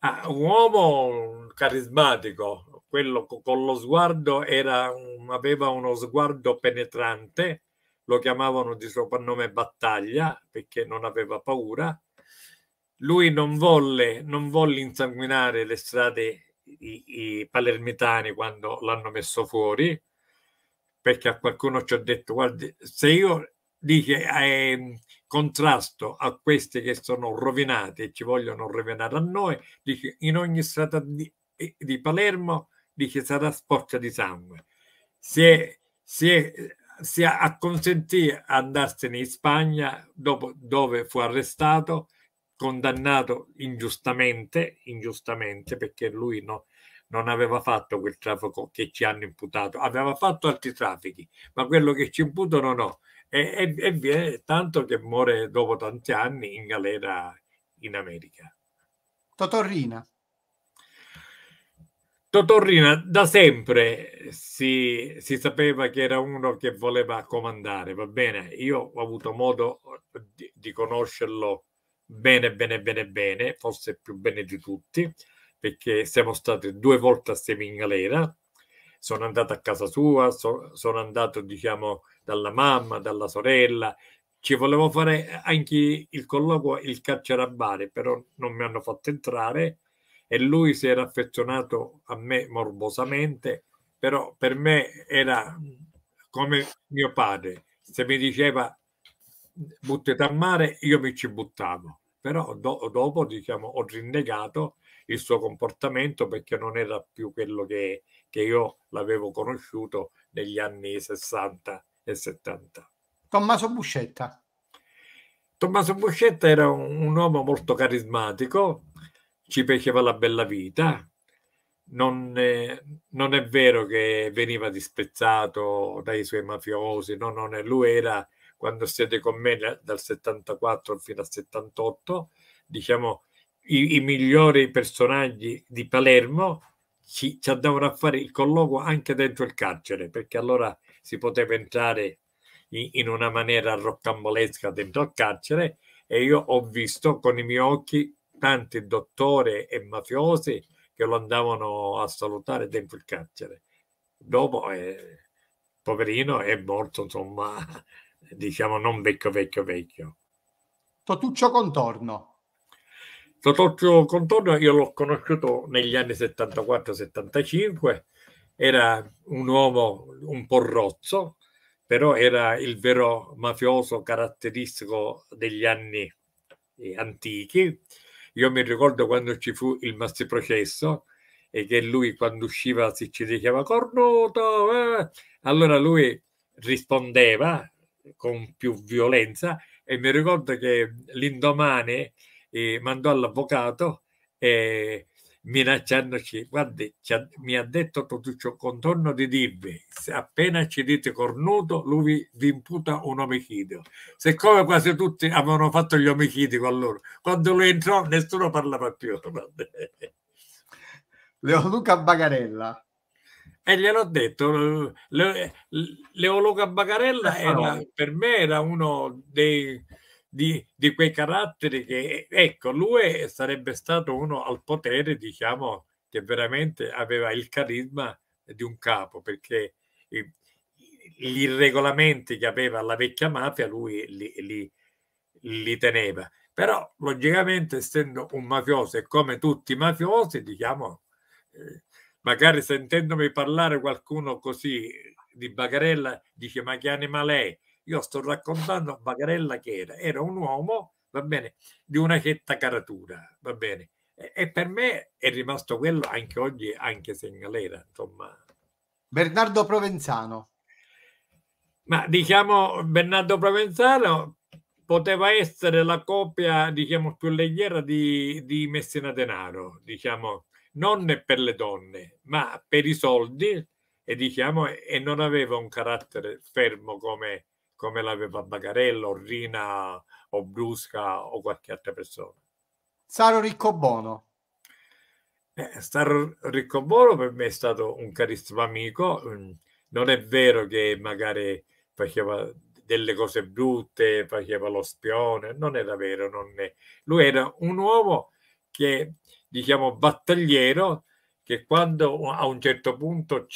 Ah, un uomo carismatico, quello con lo sguardo era, aveva uno sguardo penetrante, lo chiamavano di soprannome Battaglia perché non aveva paura. Lui non volle, non volle insanguinare le strade i, i palermitani quando l'hanno messo fuori, perché a qualcuno ci ho detto, guardi, se io dice eh, contrasto a questi che sono rovinati e ci vogliono rovinare a noi, dice in ogni strada di, di Palermo dice sarà sporca di sangue. Si è, si è, si acconsentì andarsene in Spagna dopo, dove fu arrestato, condannato ingiustamente, ingiustamente perché lui no, non aveva fatto quel traffico che ci hanno imputato, aveva fatto altri traffici, ma quello che ci imputano no. E, e, e tanto che muore dopo tanti anni in galera in America. Totorrina. Totorrina da sempre si, si, sapeva che era uno che voleva comandare, va bene? Io ho avuto modo di, di, conoscerlo bene, bene, bene, bene, forse più bene di tutti, perché siamo stati due volte assieme in galera. Sono andato a casa sua, so, sono andato, diciamo, dalla mamma, dalla sorella. Ci volevo fare anche il colloquio, il carcerabare, però non mi hanno fatto entrare e lui si era affezionato a me morbosamente, però per me era come mio padre, se mi diceva buttate a mare, io mi ci buttavo, però do, dopo diciamo, ho rinnegato il suo comportamento perché non era più quello che, che io l'avevo conosciuto negli anni 60 e 70. Tommaso Buscetta. Tommaso Buscetta era un, un uomo molto carismatico, ci piaceva la bella vita, non, eh, non, è vero che veniva disprezzato dai suoi mafiosi, no, non è, lui era quando siete con me dal 74 fino al 78, diciamo i, i migliori personaggi di Palermo ci, ci andavano a fare il colloquio anche dentro il carcere, perché allora si poteva entrare in, in una maniera roccambolesca dentro il carcere e io ho visto con i miei occhi tanti dottori e mafiosi che lo andavano a salutare dentro il carcere. Dopo, eh, poverino, è morto, insomma, [LAUGHS] diciamo non vecchio, vecchio, vecchio. Totuccio Contorno. Totuccio Contorno io l'ho conosciuto negli anni 74-75, era un uomo un po' rozzo, però era il vero mafioso caratteristico degli anni eh, antichi io mi ricordo quando ci fu il processo e che lui quando usciva si ci diceva cornuto, eh! allora lui rispondeva con più violenza e mi ricordo che l'indomani eh, mandò all'avvocato e minacciandoci. Guardi, ha, mi ha detto tutto ciò con tonno di dirvi, se appena ci dite cornuto, lui vi imputa un omicidio. Siccome quasi tutti avevano fatto gli omicidi con loro, quando lui entrò nessuno parlava più. [LAUGHS] Leoluca Bagarella. E gliel'ho detto, Leoluca Bagarella ah, era, per me era uno dei di, di, quei caratteri che, ecco, lui sarebbe stato uno al potere, diciamo, che veramente aveva il carisma di un capo, perché eh, gli irregolamenti che aveva la vecchia mafia lui li, li, li teneva. Però, logicamente, essendo un mafioso e come tutti i mafiosi, diciamo, eh, magari sentendomi parlare qualcuno così eh, di Bagarella, dice, ma che anima lei? Io sto raccontando Bagarella che era, era un uomo, va bene, di una certa caratura, va bene. E, e per me è rimasto quello anche oggi, anche se in galera, insomma. Bernardo Provenzano. Ma diciamo Bernardo Provenzano poteva essere la copia diciamo più leggera di, di Messina Denaro, diciamo non per le donne, ma per i soldi e, diciamo, e non aveva un carattere fermo come come l'aveva Bagarella, Orrina o Brusca o qualche altra persona. Saro Riccobono. Eh, Saro Riccobono per me è stato un carissimo amico. Mm, non è vero che magari faceva delle cose brutte, faceva lo spione, non era vero. Non è... Lui era un uomo che, diciamo, battagliero, che quando a un certo punto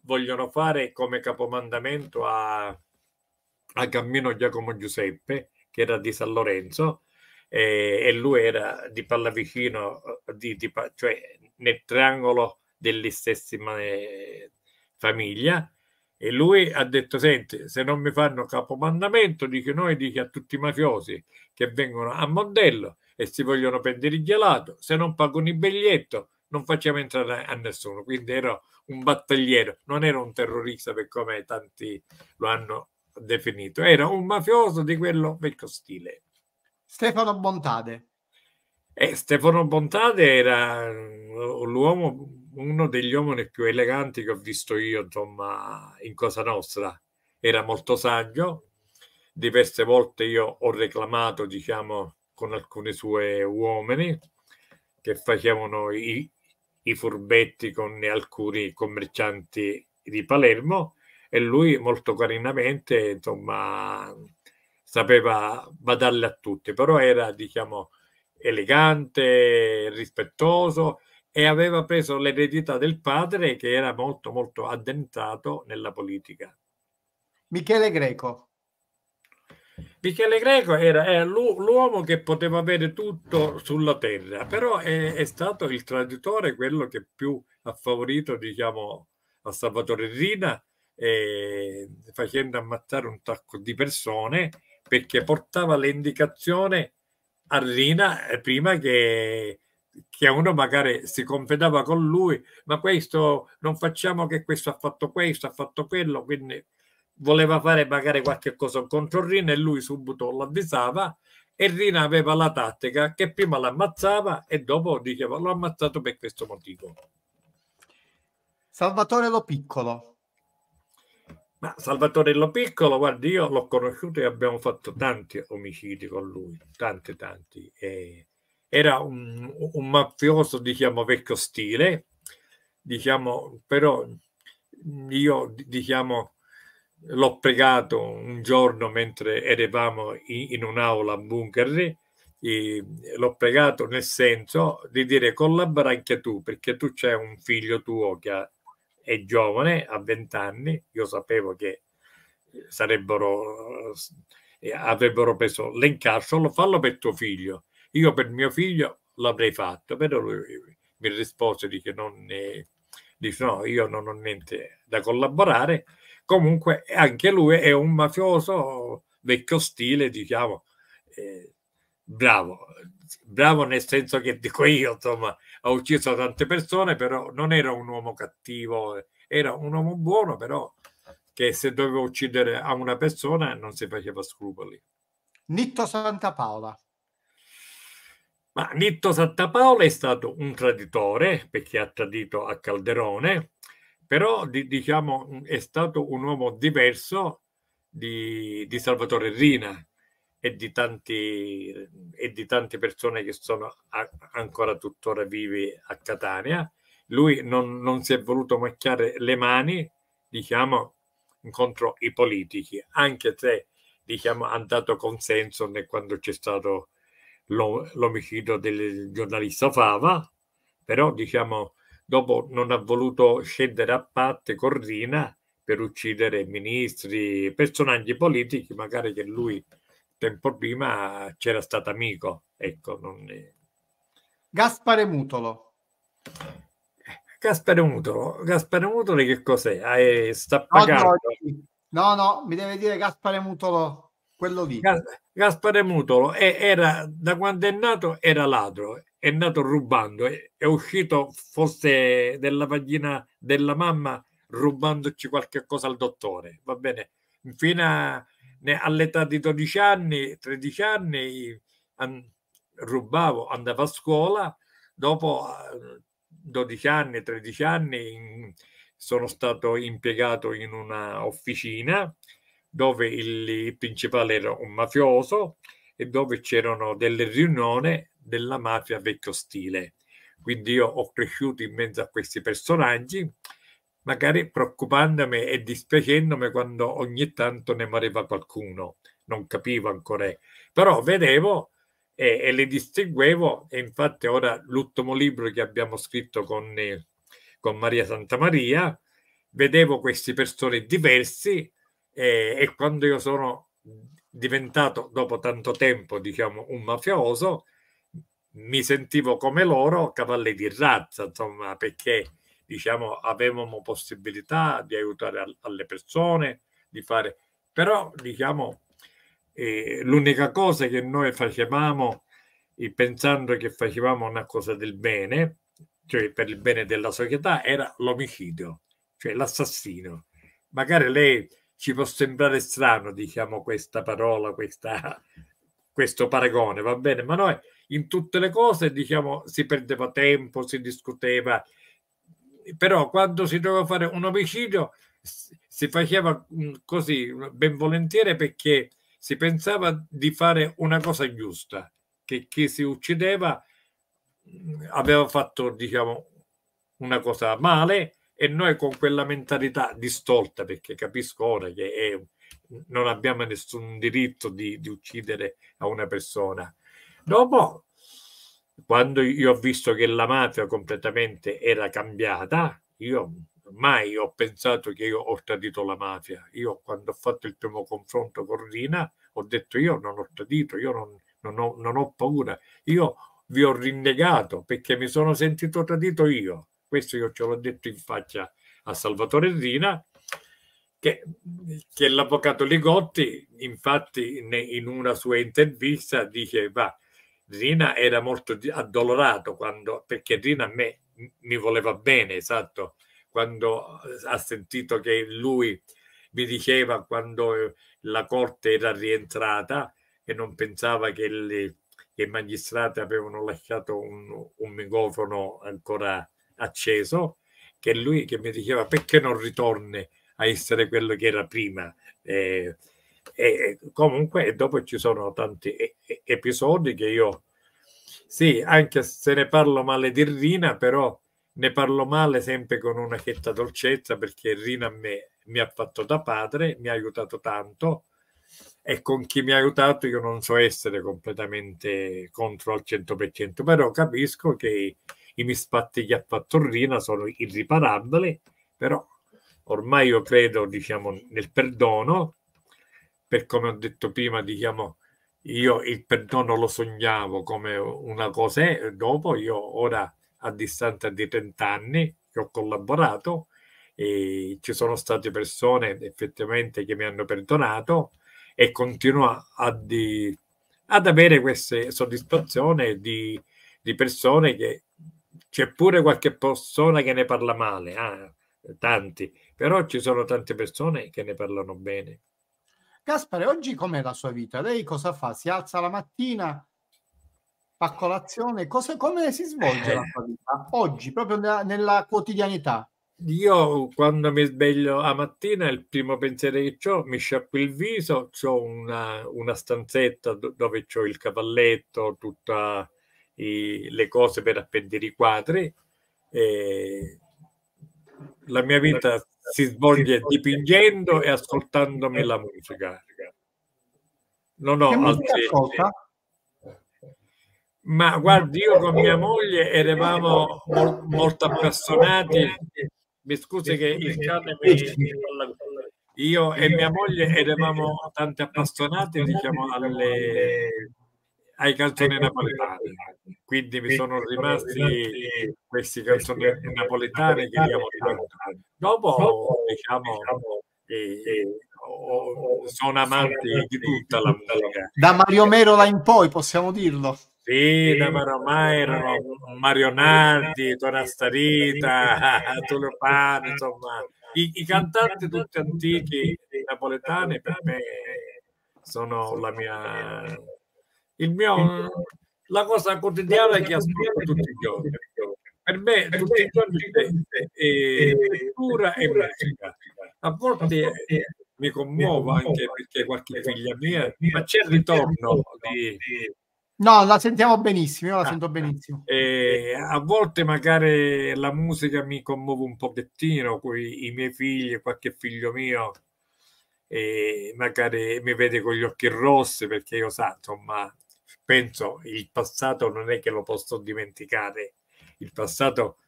vogliono fare come capomandamento a a Gambino Giacomo Giuseppe, che era di San Lorenzo, eh, e lui era di Pallavicino, eh, di, di, cioè nel triangolo delle stesse eh, famiglie. E lui ha detto: Senti, se non mi fanno capomandamento, dice noi dice a tutti i mafiosi che vengono a Mondello e si vogliono prendere il gelato, se non pagano il biglietto, non facciamo entrare a nessuno. Quindi era un battagliero, non era un terrorista per come tanti lo hanno definito, era un mafioso di quello vecchio stile. Stefano Bontade. Eh, Stefano Bontade era eh, l'uomo, uno degli uomini più eleganti che ho visto io, insomma, in Cosa Nostra. Era molto saggio. Diverse volte io ho reclamato, diciamo, con alcuni suoi uomini che facevano i, i furbetti con alcuni commercianti di Palermo e lui molto carinamente, insomma, sapeva badarle a tutti, però era, diciamo, elegante, rispettoso e aveva preso l'eredità del padre che era molto molto addentrato nella politica. Michele Greco. Michele Greco era, era l'uomo che poteva avere tutto sulla terra, però è, è, stato il traditore quello che più ha favorito, diciamo, a Salvatore Rina eh, facendo ammazzare un sacco di persone perché portava l'indicazione a Rina eh, prima che, che uno magari si confidava con lui, ma questo non facciamo che questo ha fatto questo, ha fatto quello, quindi voleva fare magari qualche cosa contro Rina e lui subito l'avvisava e Rina aveva la tattica che prima l'ammazzava e dopo diceva l'ho ammazzato per questo motivo. Salvatore Lo Piccolo ma Salvatorello Piccolo, guardi, io l'ho conosciuto e abbiamo fatto tanti omicidi con lui, tanti, tanti. E era un, un, mafioso, diciamo, vecchio stile, diciamo, però io, diciamo, l'ho pregato un giorno mentre eravamo in, in un'aula a bunker, l'ho pregato nel senso di dire collabora anche tu, perché tu c'è un figlio tuo che ha è giovane, ha 20 anni, io sapevo che sarebbero, eh, avrebbero preso l'incasso, lo fallo per tuo figlio. Io per mio figlio l'avrei fatto, però lui mi rispose di che non ne, dice no, io non ho niente da collaborare. Comunque anche lui è un mafioso vecchio stile, diciamo, eh, bravo bravo nel senso che dico io, insomma, ha ucciso tante persone, però non era un uomo cattivo, era un uomo buono, però che se doveva uccidere a una persona non si faceva scrupoli. Nitto Santa Paola. Ma Nitto Santa Paola è stato un traditore perché ha tradito a Calderone, però diciamo è stato un uomo diverso di, di Salvatore Rina, e di, tanti, e di tante persone che sono a, ancora tuttora vive a Catania. Lui non, non si è voluto macchiare le mani, diciamo, contro i politici, anche se diciamo, ha dato consenso quando c'è stato l'omicidio del giornalista Fava, però diciamo, dopo non ha voluto scendere a patte Corrina per uccidere ministri, personaggi politici, magari che lui tempo prima c'era stato amico. Ecco, non è... Gaspare Mutolo. Eh, Gaspare Mutolo, Gaspare Mutolo che cos'è? Eh, sta pagando. No, no, no, mi deve dire Gaspare Mutolo, quello lì. Gaspare Mutolo è, era, da quando è nato era ladro, è nato rubando, è, è uscito forse della vagina della mamma rubandoci qualche cosa al dottore, va bene? Fino a, all'età di 12 anni, 13 anni rubavo, andavo a scuola, dopo 12 eh, anni, 13 anni sono stato impiegato in una officina dove il principale era un mafioso e dove c'erano delle riunioni della mafia vecchio stile. Quindi io ho cresciuto in mezzo a questi personaggi magari preoccupandomi e dispiacendomi quando ogni tanto ne moriva qualcuno. Non capivo ancora, però vedevo e, e le distinguevo e infatti ora l'ultimo libro che abbiamo scritto con, con Maria Santa Maria, vedevo queste persone diversi eh, e quando io sono diventato dopo tanto tempo, diciamo, un mafioso, mi sentivo come loro, cavalli di razza, insomma, perché diciamo, avevamo possibilità di aiutare al, alle persone, di fare... Però, diciamo, eh, l'unica cosa che noi facevamo, eh, pensando che facevamo una cosa del bene, cioè per il bene della società, era l'omicidio, cioè l'assassino. Magari lei ci può sembrare strano, diciamo, questa parola, questa, questo paragone, va bene, ma noi in tutte le cose, diciamo, si perdeva tempo, si discuteva, però quando si doveva fare un omicidio si faceva mm, così ben volentieri perché si pensava di fare una cosa giusta, che chi si uccideva mm, aveva fatto diciamo una cosa male e noi con quella mentalità distolta, perché capisco ora che è, non abbiamo nessun diritto di, di uccidere a una persona. Dopo quando io ho visto che la mafia completamente era cambiata, io mai ho pensato che io ho tradito la mafia. Io quando ho fatto il primo confronto con Rina ho detto io non ho tradito, io non, non, ho, non ho paura, io vi ho rinnegato perché mi sono sentito tradito io. Questo io ce l'ho detto in faccia a Salvatore Rina che, che l'avvocato Ligotti infatti in una sua intervista dice va Rina era molto addolorato quando, perché Rina a me mi voleva bene, esatto, quando eh, ha sentito che lui mi diceva quando eh, la corte era rientrata e non pensava che, le, i magistrati avevano lasciato un, un microfono ancora acceso, che lui che mi diceva perché non ritorni a essere quello che era prima. Eh, e comunque dopo ci sono tanti episodi che io, sì, anche se ne parlo male di Rina, però ne parlo male sempre con una chetta dolcezza perché Rina a me, mi ha fatto da padre, mi ha aiutato tanto e con chi mi ha aiutato io non so essere completamente contro al 100%, però capisco che i misfatti che ha fatto Rina sono irriparabili, però ormai io credo diciamo nel perdono per come ho detto prima, diciamo, io il perdono lo sognavo come una cosa e eh, dopo io ora a distanza di 30 anni che ho collaborato e ci sono state persone effettivamente che mi hanno perdonato e continuo a di, ad avere questa soddisfazione di, di persone che c'è pure qualche persona che ne parla male, ah, tanti, però ci sono tante persone che ne parlano bene. Gaspare, oggi com'è la sua vita? Lei cosa fa? Si alza la mattina, fa colazione? Cosa, come si svolge eh. la sua vita oggi, proprio nella, nella, quotidianità? Io quando mi sveglio la mattina, il primo pensiero che ho, mi sciacquo il viso, ho una, una stanzetta dove ho il cavalletto, tutte le cose per appendere i quadri. E la mia vita si svolge dipingendo e ascoltandomi la musica. Non ho altri. Ma guardi, io con mia moglie eravamo mol, molto appassionati. Mi scusi che il cane mi... Io e mia moglie eravamo tanti appassionati diciamo, alle... ai calzoni napoletani. Quindi mi sono rimasti questi canzoni napoletani che abbiamo cantato. Dopo, diciamo, diciamo e, e, eh, oh, sono amanti di tutta la musica. Da Mario Merola in poi, possiamo dirlo. Sì, da Mario Mairo, Mario Nardi, Tonastarita, Tulipano, insomma, i, i, cantanti tutti antichi napoletani per me sono la mia... Il mio la cosa quotidiana che ascolto tutti i giorni. Per me tutti i giorni è eh, eh, lettura e pratica. A volte eh, mi commuovo anche perché qualche figlia mia, ma c'è il ritorno di... No, la sentiamo benissimo, io la ah, sento benissimo. Eh, a volte magari la musica mi commuove un pochettino, i miei figli, qualche figlio mio, eh, magari mi vede con gli occhi rossi perché io sa, insomma, penso il passato non è che lo posso dimenticare, il passato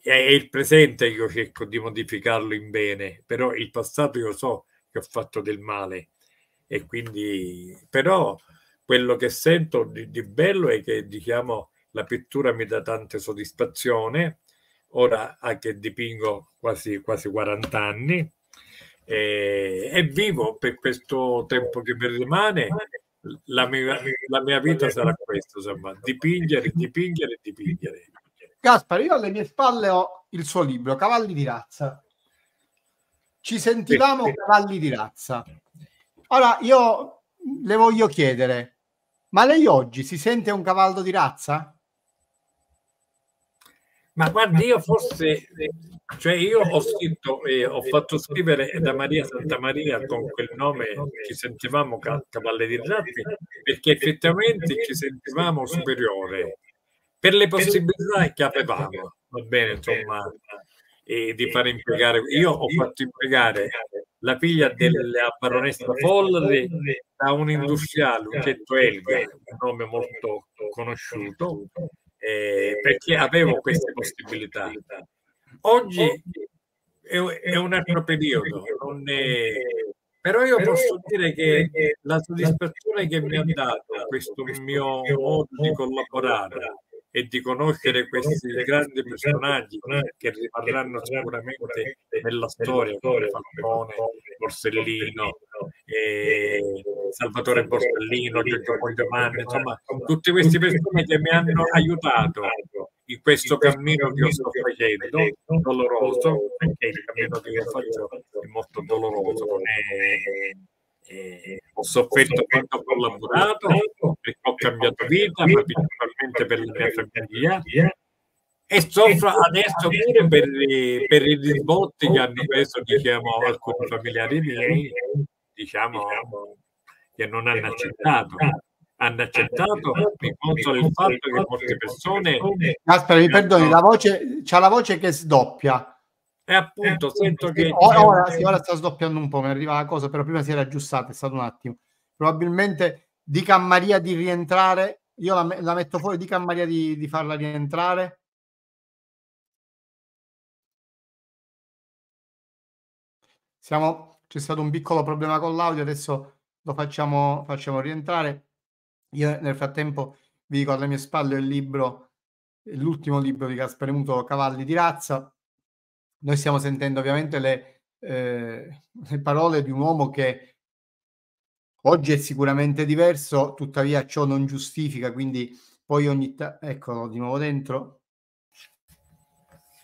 è il presente che io cerco di modificarlo in bene, però il passato io so che ho fatto del male e quindi però quello che sento di, di bello è che diciamo la pittura mi dà tante soddisfazione, ora che dipingo quasi, quasi 40 anni e, e vivo per questo tempo che mi rimane la mia, la mia vita sarà questa, insomma, dipingere, dipingere, dipingere. Gaspar, io alle mie spalle ho il suo libro, Cavalli di razza. Ci sentivamo sì, cavalli di razza. Ora, io le voglio chiedere, ma lei oggi si sente un cavallo di razza? Ma guardi, io forse, eh, cioè io ho scritto e ho fatto scrivere da Maria Santa Maria con quel nome ci sentivamo cavallerizzato perché effettivamente ci sentivamo superiore per le possibilità che avevamo, va bene, insomma, e di fare impiegare. Io ho fatto impiegare la figlia della baronessa Folli da un industriale, un detto Elga, un nome molto conosciuto, eh, eh, perché eh, avevo queste possibilità. Oggi è, è un altro periodo, è... però io posso dire che la soddisfazione che mi ha dato questo mio modo di collaborare e di conoscere questi grandi personaggi che rimarranno sicuramente nella storia come Falcone, Borsellino, Salvatore Borsellino, Giorgio Pogliomani, insomma tutti questi personaggi che mi hanno aiutato in questo cammino che io sto facendo, doloroso, perché il cammino che io faccio è molto doloroso, è eh, ho sofferto tanto collaborato perché ho cambiato vita, ma principalmente per la mia famiglia e soffro adesso pure per, per i risvolti che hanno preso diciamo, alcuni familiari miei diciamo, diciamo, che non hanno accettato hanno accettato in conto del fatto che molte persone aspetta mi perdoni la voce c'ha la voce che sdoppia e appunto, eh, sento che... Ora, è... ora sta sdoppiando un po', mi arriva la cosa, però prima si era aggiustata, è stato un attimo. Probabilmente dica a Maria di rientrare, io la, la metto fuori, dica a Maria di, di farla rientrare. Siamo, c'è stato un piccolo problema con l'audio, adesso lo facciamo, facciamo rientrare. Io nel frattempo vi dico alle mie spalle il libro, l'ultimo libro di Gaspare Muto, Cavalli di razza, noi stiamo sentendo ovviamente le, eh, le parole di un uomo che oggi è sicuramente diverso, tuttavia ciò non giustifica, quindi poi ogni tanto... Eccolo di nuovo dentro.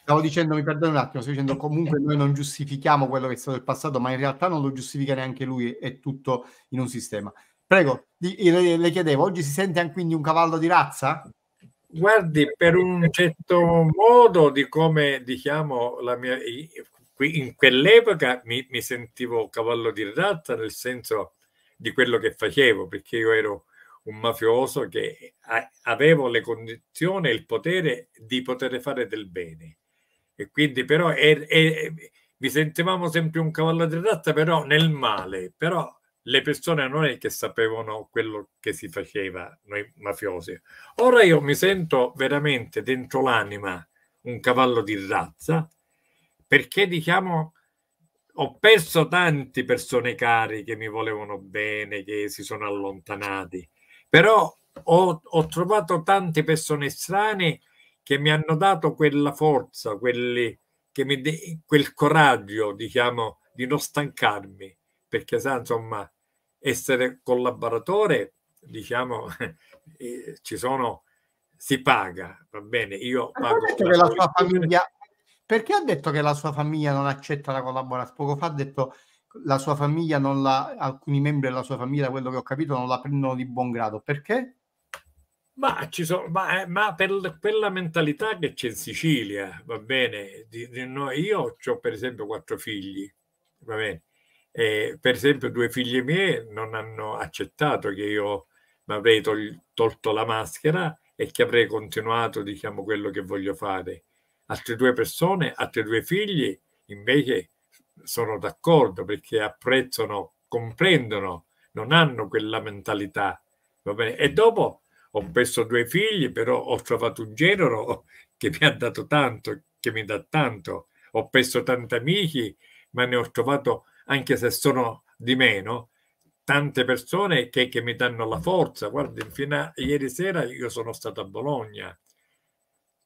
Stavo dicendo, mi perdono un attimo, sto dicendo comunque noi non giustifichiamo quello che è stato il passato, ma in realtà non lo giustifica neanche lui, è tutto in un sistema. Prego, le chiedevo, oggi si sente anche quindi un cavallo di razza? Guardi, per un certo modo di come diciamo la mia in quell'epoca mi, mi, sentivo cavallo di razza nel senso di quello che facevo, perché io ero un mafioso che avevo le condizioni e il potere di poter fare del bene. E quindi però er, er, mi sentivamo sempre un cavallo di razza, però nel male, però le persone non è che sapevano quello che si faceva noi mafiosi. Ora io mi sento veramente dentro l'anima un cavallo di razza perché diciamo ho perso tante persone care che mi volevano bene, che si sono allontanati, però ho, ho trovato tante persone strane che mi hanno dato quella forza, quelli, mi, quel coraggio, diciamo, di non stancarmi, perché sa, insomma, essere collaboratore, diciamo, [LAUGHS] eh, ci sono, si paga, va bene, io pago... Famiglia, perché ha detto che la sua famiglia non accetta la collaborazione? Poco fa ha detto la sua famiglia non la, alcuni membri della sua famiglia, quello che ho capito, non la prendono di buon grado. Perché? Ma, ci sono, ma, eh, ma per quella mentalità che c'è in Sicilia, va bene, di, di, no, io ho per esempio quattro figli, va bene, eh, per esempio, due figlie mie non hanno accettato che io mi avrei tol- tolto la maschera e che avrei continuato, diciamo, quello che voglio fare. Altre due persone, altri due figli, invece sono d'accordo perché apprezzano, comprendono, non hanno quella mentalità. Va bene? E dopo ho perso due figli, però ho trovato un genero [LAUGHS] che mi ha dato tanto, che mi dà tanto. Ho perso tanti amici, ma ne ho trovato anche se sono di meno, tante persone che, che mi danno la forza. Guardi, fino a ieri sera io sono stato a Bologna,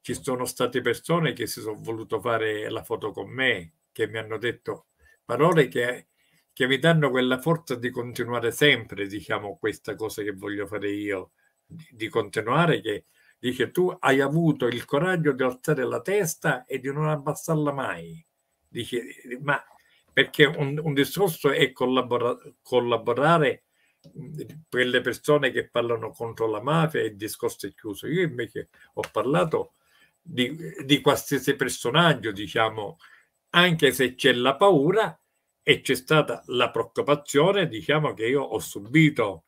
ci sono state persone che si sono volute fare la foto con me, che mi hanno detto parole che, che mi danno quella forza di continuare sempre, diciamo, questa cosa che voglio fare io, di, di continuare che dice tu hai avuto il coraggio di alzare la testa e di non abbassarla mai. Dice, ma perché un, un discorso è collabora, collaborare per le persone che parlano contro la mafia il discorso è chiuso. Io invece ho parlato di, di qualsiasi personaggio, diciamo, anche se c'è la paura e c'è stata la preoccupazione, diciamo che io ho subito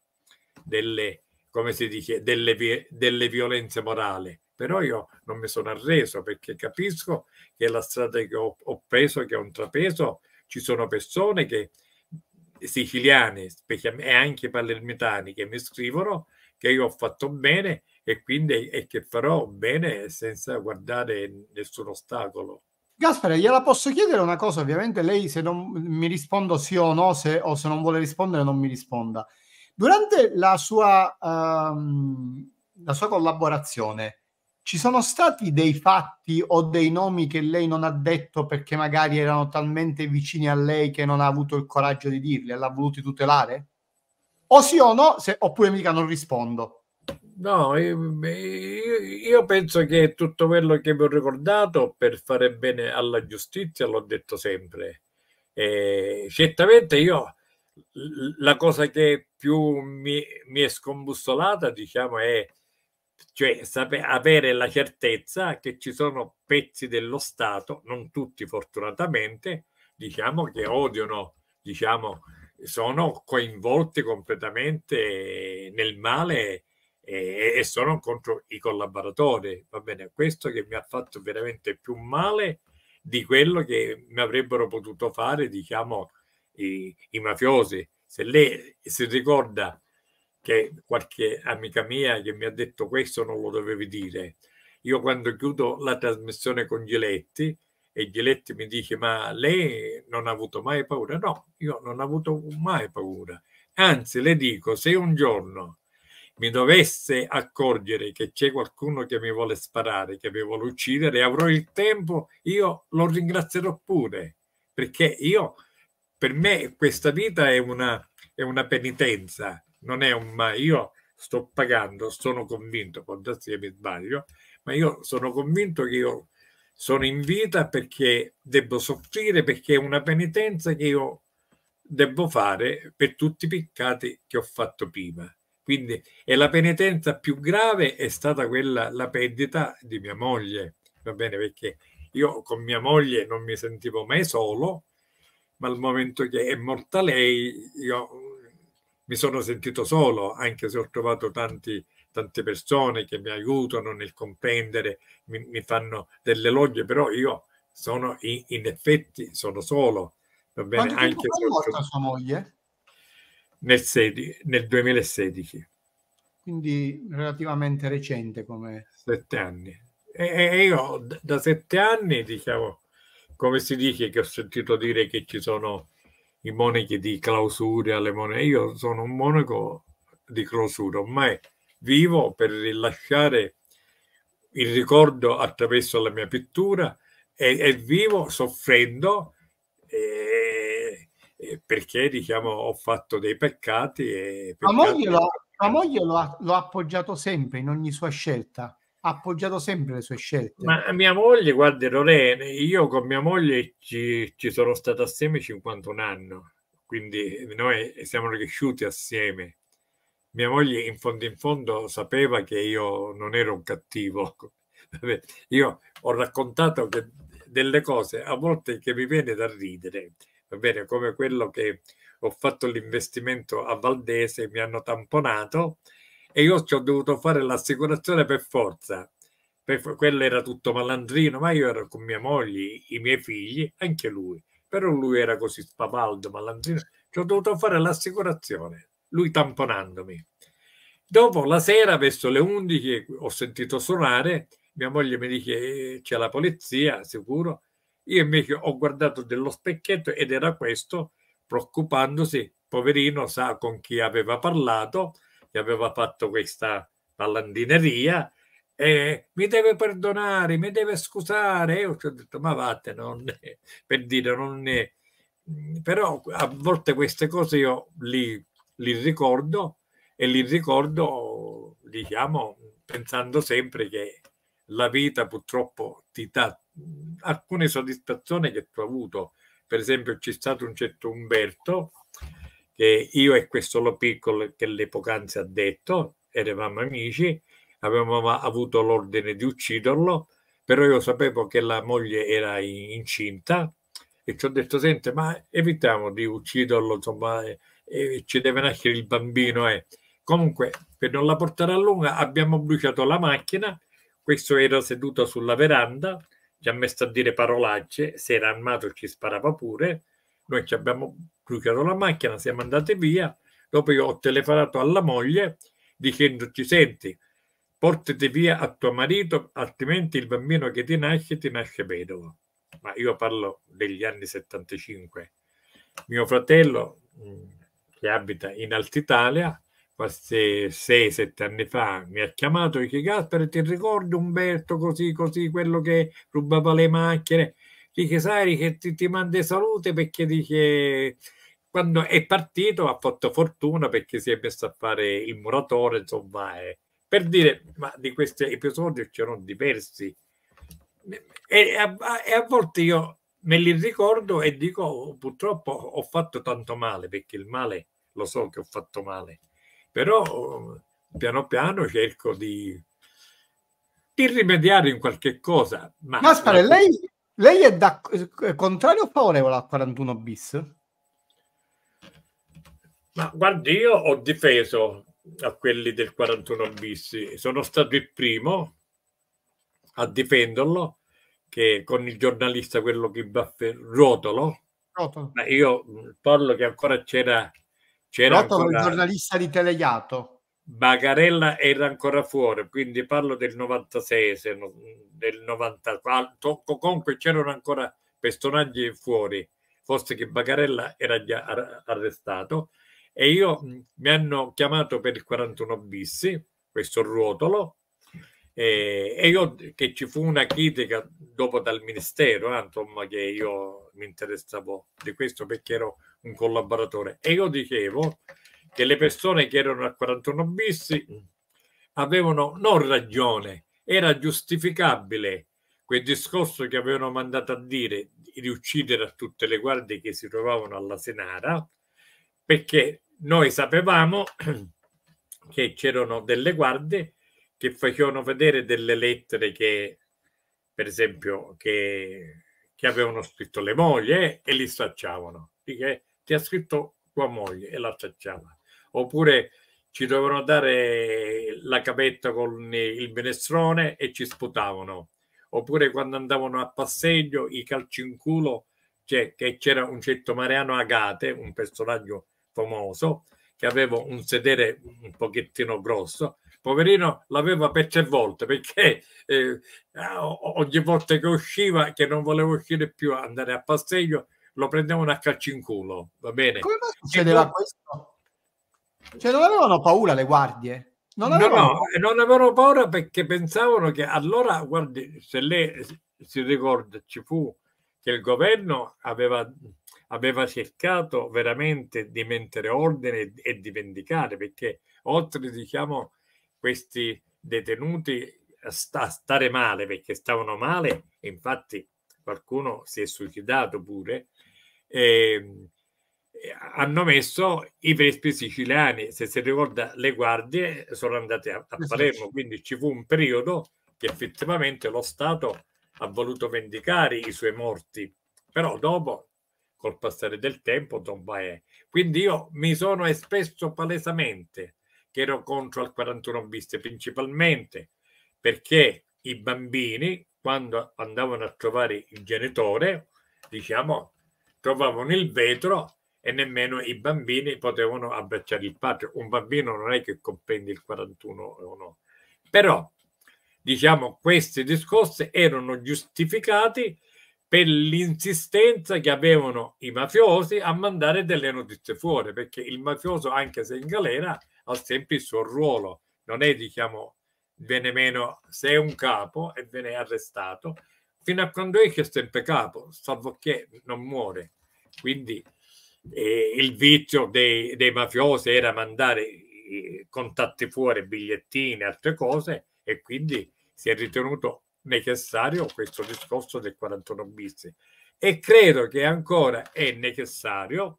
delle, come si dice, delle, delle violenze morali, però io non mi sono arreso perché capisco che la strada che ho, ho preso, che ho intrapreso, ci sono persone che, siciliane e anche palermitani che mi scrivono che io ho fatto bene e quindi e che farò bene senza guardare nessun ostacolo. Gaspare, gliela posso chiedere una cosa? Ovviamente lei se non mi rispondo sì o no, se, o se non vuole rispondere non mi risponda. Durante la sua, um, la sua collaborazione, ci sono stati dei fatti o dei nomi che lei non ha detto perché magari erano talmente vicini a lei che non ha avuto il coraggio di dirli l'ha voluti tutelare? O sì o no, se, oppure mica non rispondo. No, io, io penso che tutto quello che vi ho ricordato per fare bene alla giustizia l'ho detto sempre. E certamente io la cosa che più mi, mi è scombussolata, diciamo, è cioè avere la certezza che ci sono pezzi dello Stato, non tutti fortunatamente, diciamo che odiano, diciamo, sono coinvolti completamente nel male e, e sono contro i collaboratori. Va bene, questo che mi ha fatto veramente più male di quello che mi avrebbero potuto fare, diciamo, i, i mafiosi. Se lei si ricorda che qualche amica mia che mi ha detto questo non lo dovevi dire. Io quando chiudo la trasmissione con Giletti e Giletti mi dice ma lei non ha avuto mai paura? No, io non ho avuto mai paura. Anzi, le dico, se un giorno mi dovesse accorgere che c'è qualcuno che mi vuole sparare, che mi vuole uccidere e avrò il tempo, io lo ringrazierò pure, perché io, per me questa vita è una, è una penitenza non è un ma io sto pagando, sono convinto, può darsi che mi sbaglio, ma io sono convinto che io sono in vita perché devo soffrire, perché è una penitenza che io devo fare per tutti i peccati che ho fatto prima. Quindi e la penitenza più grave è stata quella, la perdita di mia moglie, va bene, perché io con mia moglie non mi sentivo mai solo, ma al momento che è morta lei, io mi sono sentito solo, anche se ho trovato tanti, tante persone che mi aiutano nel comprendere, mi, mi fanno delle logge, però io sono in, in effetti sono solo. Va bene, Quanto anche se morta sua moglie? Nel, sedi, nel 2016. Quindi relativamente recente come... Sette anni. E, e io da sette anni, diciamo, come si dice che ho sentito dire che ci sono i monaci di clausura, le monache. Io sono un monaco di clausura, ormai vivo per rilasciare il ricordo attraverso la mia pittura e, e vivo soffrendo eh, eh perché diciamo ho fatto dei peccati. E peccati... La moglie, lo, la moglie lo, ha, lo ha appoggiato sempre in ogni sua scelta appoggiato sempre le sue scelte. Ma mia moglie, guarda, Lorena, io con mia moglie ci, ci sono stato assieme 51 anni, quindi noi siamo cresciuti assieme. Mia moglie in fondo in fondo sapeva che io non ero un cattivo. [LAUGHS] Io ho raccontato che delle cose a volte che mi viene da ridere, va bene, come quello che ho fatto l'investimento a Valdese, mi hanno tamponato e io ci ho dovuto fare l'assicurazione per forza. Per, quello era tutto malandrino, ma io ero con mia moglie, i miei figli, anche lui. Però lui era così spavaldo, malandrino, ci ho dovuto fare l'assicurazione, lui tamponandomi. Dopo la sera, verso le 11, ho sentito suonare, mia moglie mi dice eh, c'è la polizia, sicuro. Io invece ho guardato dello specchietto ed era questo, preoccupandosi, poverino, sa con chi aveva parlato, gli aveva fatto questa ballandineria e mi deve perdonare, mi deve scusare. Io ci ho detto, ma vattene, non è, per dire, non è. Mm, però a volte queste cose io li, li ricordo e li ricordo, diciamo, pensando sempre che la vita purtroppo ti dà mm, alcune soddisfazioni che tu hai avuto. Per esempio c'è stato un certo Umberto che io e questo lo piccolo che l'epocanza ha detto, eravamo amici, avevamo avuto l'ordine di ucciderlo, però io sapevo che la moglie era incinta e ci ho detto, senti, ma evitiamo di ucciderlo, insomma, eh, eh, ci deve nascere il bambino. Eh. Comunque, per non la portare a lunga, abbiamo bruciato la macchina, questo era seduto sulla veranda, ci ha messo a dire parolacce, se era armato ci sparava pure, noi ci abbiamo ho crucchiato la macchina, siamo andati via. Dopo io ho telefonato alla moglie dicendoci, senti, portati via a tuo marito, altrimenti il bambino che ti nasce ti nasce vedovo. Ma io parlo degli anni 75. Mio fratello, che abita in Alta Italia, quasi 6-7 anni fa, mi ha chiamato e dice, Gaspare, ti ricordi Umberto così, così, quello che rubava le macchine? dice Sari che ti, ti manda salute perché dice quando è partito ha fatto fortuna perché si è messo a fare il muratore, insomma, eh. per dire, ma di questi episodi c'erano diversi. E a, e a, volte io me li ricordo e dico, oh, purtroppo ho fatto tanto male, perché il male lo so che ho fatto male, però oh, piano piano cerco di, di rimediare in qualche cosa. Ma Gaspare, la... lei lei è da, è eh, contrario o favorevole al 41 bis? Ma guardi, io ho difeso a quelli del 41 bis. Sono stato il primo a difenderlo che con il giornalista quello che baffe Rotolo. Rotolo. Ma io parlo che ancora c'era c'era Rotolo ancora... il giornalista di Telegato. Bagarella era ancora fuori, quindi parlo del 96, del 94, comunque c'erano ancora personaggi fuori, forse che Bagarella era già ar arrestato e io mi hanno chiamato per il 41 bis, questo ruotolo, e, e io che ci fu una critica dopo dal ministero, eh, insomma che io mi interessavo di questo perché ero un collaboratore e io dicevo che le persone che erano al 41 bis avevano non ragione, era giustificabile quel discorso che avevano mandato a dire di uccidere a tutte le guardie che si trovavano alla Senara, perché noi sapevamo [CLEARS THROAT] che c'erano delle guardie che facevano vedere delle lettere che, per esempio, che, che avevano scritto le mogli eh, e li stracciavano. Dice, ti ha scritto tua moglie e la stracciava oppure ci dovevano dare la capetta con il minestrone e ci sputavano, oppure quando andavano a passeggio i calci in culo, cioè che c'era un certo Mariano Agate, un personaggio famoso, che aveva un sedere un pochettino grosso, poverino l'aveva per tre volte perché eh, ogni volta che usciva, che non voleva uscire più, andare a passeggio, lo prendevano a calci in culo, va bene? Come succedeva questo? Cioè, non avevano paura le guardie? Non avevano, no, No, non avevano paura perché pensavano che allora, guardi, se lei si ricorda, ci fu che il governo aveva, aveva cercato veramente di mettere ordine e di vendicare, perché oltre, diciamo, questi detenuti a stare male perché stavano male, infatti qualcuno si è suicidato pure, e, ehm, hanno messo i vespi siciliani. Se si ricorda, le guardie sono andate a, a Palermo, quindi ci fu un periodo che effettivamente lo Stato ha voluto vendicare i suoi morti, però dopo, col passare del tempo, tomba è. Quindi io mi sono espresso palesemente che ero contro al 41 bis, principalmente perché i bambini, quando andavano a trovare il genitore, diciamo, trovavano il vetro e nemmeno i bambini potevano abbracciare il padre. Un bambino non è che comprende il 41 o no. Però, diciamo, queste discorse erano giustificati per l'insistenza che avevano i mafiosi a mandare delle notizie fuori, perché il mafioso, anche se in galera, ha sempre il suo ruolo, non è, diciamo, viene meno se è un capo e viene arrestato, fino a quando esce è sempre capo, salvo che non muore. Quindi eh, il vizio dei, dei, mafiosi era mandare contatti fuori, bigliettini, altre cose e quindi si è ritenuto necessario questo discorso del 41 bis e credo che ancora è necessario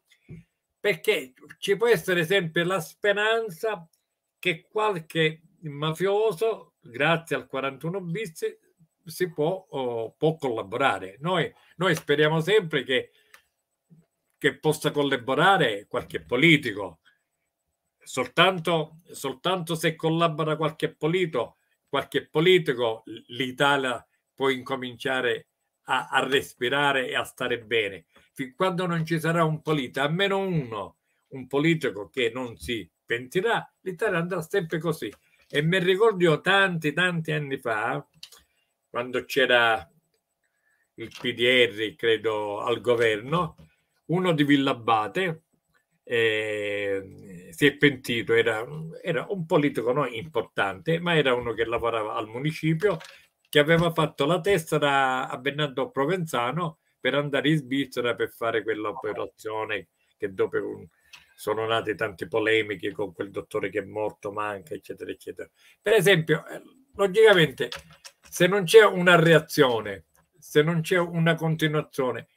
perché ci può essere sempre la speranza che qualche mafioso grazie al 41 bis si può, oh, può collaborare noi, noi speriamo sempre che che possa collaborare qualche politico. Soltanto, soltanto se collabora qualche politico, qualche politico l'Italia può incominciare a, a, respirare e a stare bene. Fin quando non ci sarà un politico, almeno uno, un politico che non si pentirà, l'Italia andrà sempre così. E mi ricordo io tanti, tanti anni fa, quando c'era il PDR, credo, al governo, uno di Villabate, eh, si è pentito, era, era un politico no, importante, ma era uno che lavorava al municipio, che aveva fatto la tessera a Bernardo Provenzano per andare in Svizzera per fare quell'operazione che dopo un, sono nate tante polemiche con quel dottore che è morto, manca, eccetera, eccetera. Per esempio, eh, logicamente, se non c'è una reazione, se non c'è una continuazione,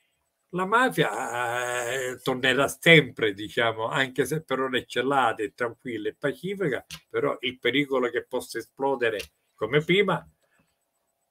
la mafia eh, tornerà sempre, diciamo, anche se per ora è celata, è tranquilla e pacifica, però il pericolo che possa esplodere come prima,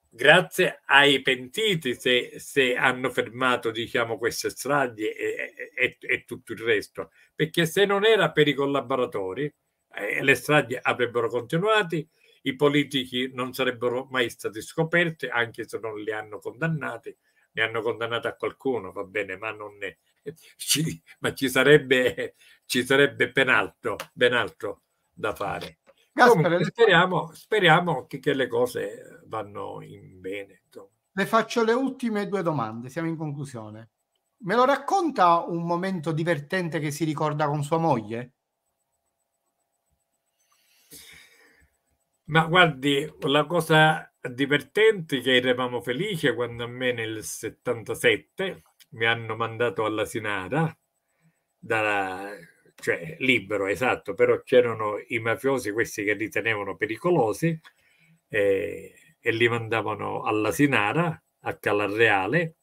grazie ai pentiti se, se hanno fermato, diciamo, queste stragi e, e, e, tutto il resto, perché se non era per i collaboratori, eh, le stragi avrebbero continuato, i politici non sarebbero mai stati scoperti, anche se non li hanno condannati, ne hanno condannato a qualcuno, va bene, ma non ne... [LAUGHS] Ci, ma ci sarebbe, ci sarebbe ben, altro, ben altro da fare. Comunque, speriamo, speriamo che, che, le cose vanno in bene. Le faccio le ultime due domande, siamo in conclusione. Me lo racconta un momento divertente che si ricorda con sua moglie? Ma guardi, la cosa divertenti che eravamo felici quando a me nel 77 mi hanno mandato alla Sinara, da, cioè libero, esatto, però c'erano i mafiosi, questi che ritenevano pericolosi, eh, e li mandavano alla Sinara, a Calarreale,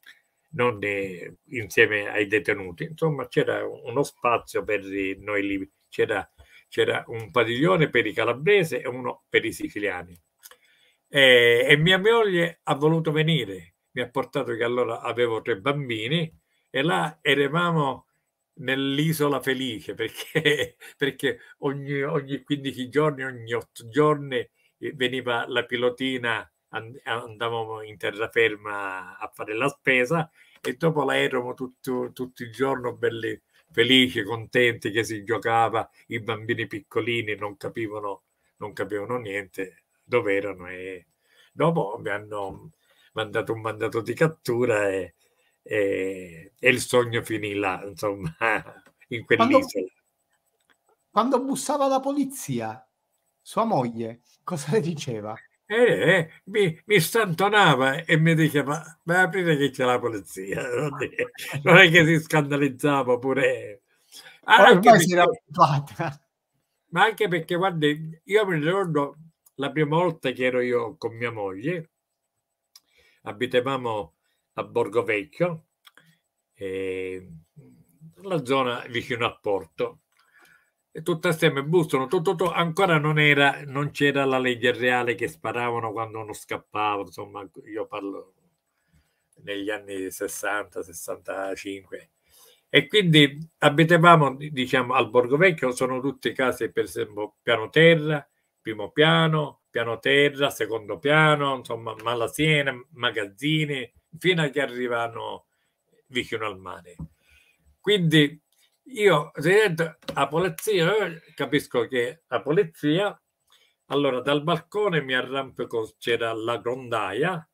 non ne, eh, insieme ai detenuti. Insomma, c'era uno spazio per noi lì, c'era, c'era un padiglione per i calabresi e uno per i siciliani e, e mia moglie ha voluto venire, mi ha portato che allora avevo tre bambini e là eravamo nell'isola felice perché, [LAUGHS] perché ogni, ogni 15 giorni, ogni 8 giorni veniva la pilotina, andavamo in terraferma a fare la spesa e dopo l'aereo tutto, tutto il giorno belli, felici, contenti che si giocava, i bambini piccolini non capivano, non capivano niente dove erano e boh, dopo mi hanno mandato un mandato di cattura e, e, e il sogno finì là, insomma, [LAUGHS] in quell'isola. Quando, bussava la polizia, sua moglie cosa le diceva? Eh, eh, mi, mi, stantonava e mi diceva ma aprire che c'è la polizia non [LAUGHS] è, non è che si scandalizzava pure ah, anche perché, ma anche perché guardi, io mi ricordo la prima volta che ero io con mia moglie, abitavamo a Borgo Vecchio, eh, la zona vicino a Porto. E tutte assieme bussano, tutto, tutto, ancora non, era, non c'era la legge reale che sparavano quando uno scappava, insomma io parlo negli anni 60, 65. E quindi abitavamo, diciamo, al Borgo Vecchio, sono tutte case, per esempio, piano terra, primo piano, piano terra, secondo piano, insomma, malasiene, magazzini, fino a che arrivano vicino al mare. Quindi io se la polizia capisco che la polizia allora dal balcone mi arrampico c'era la grondaia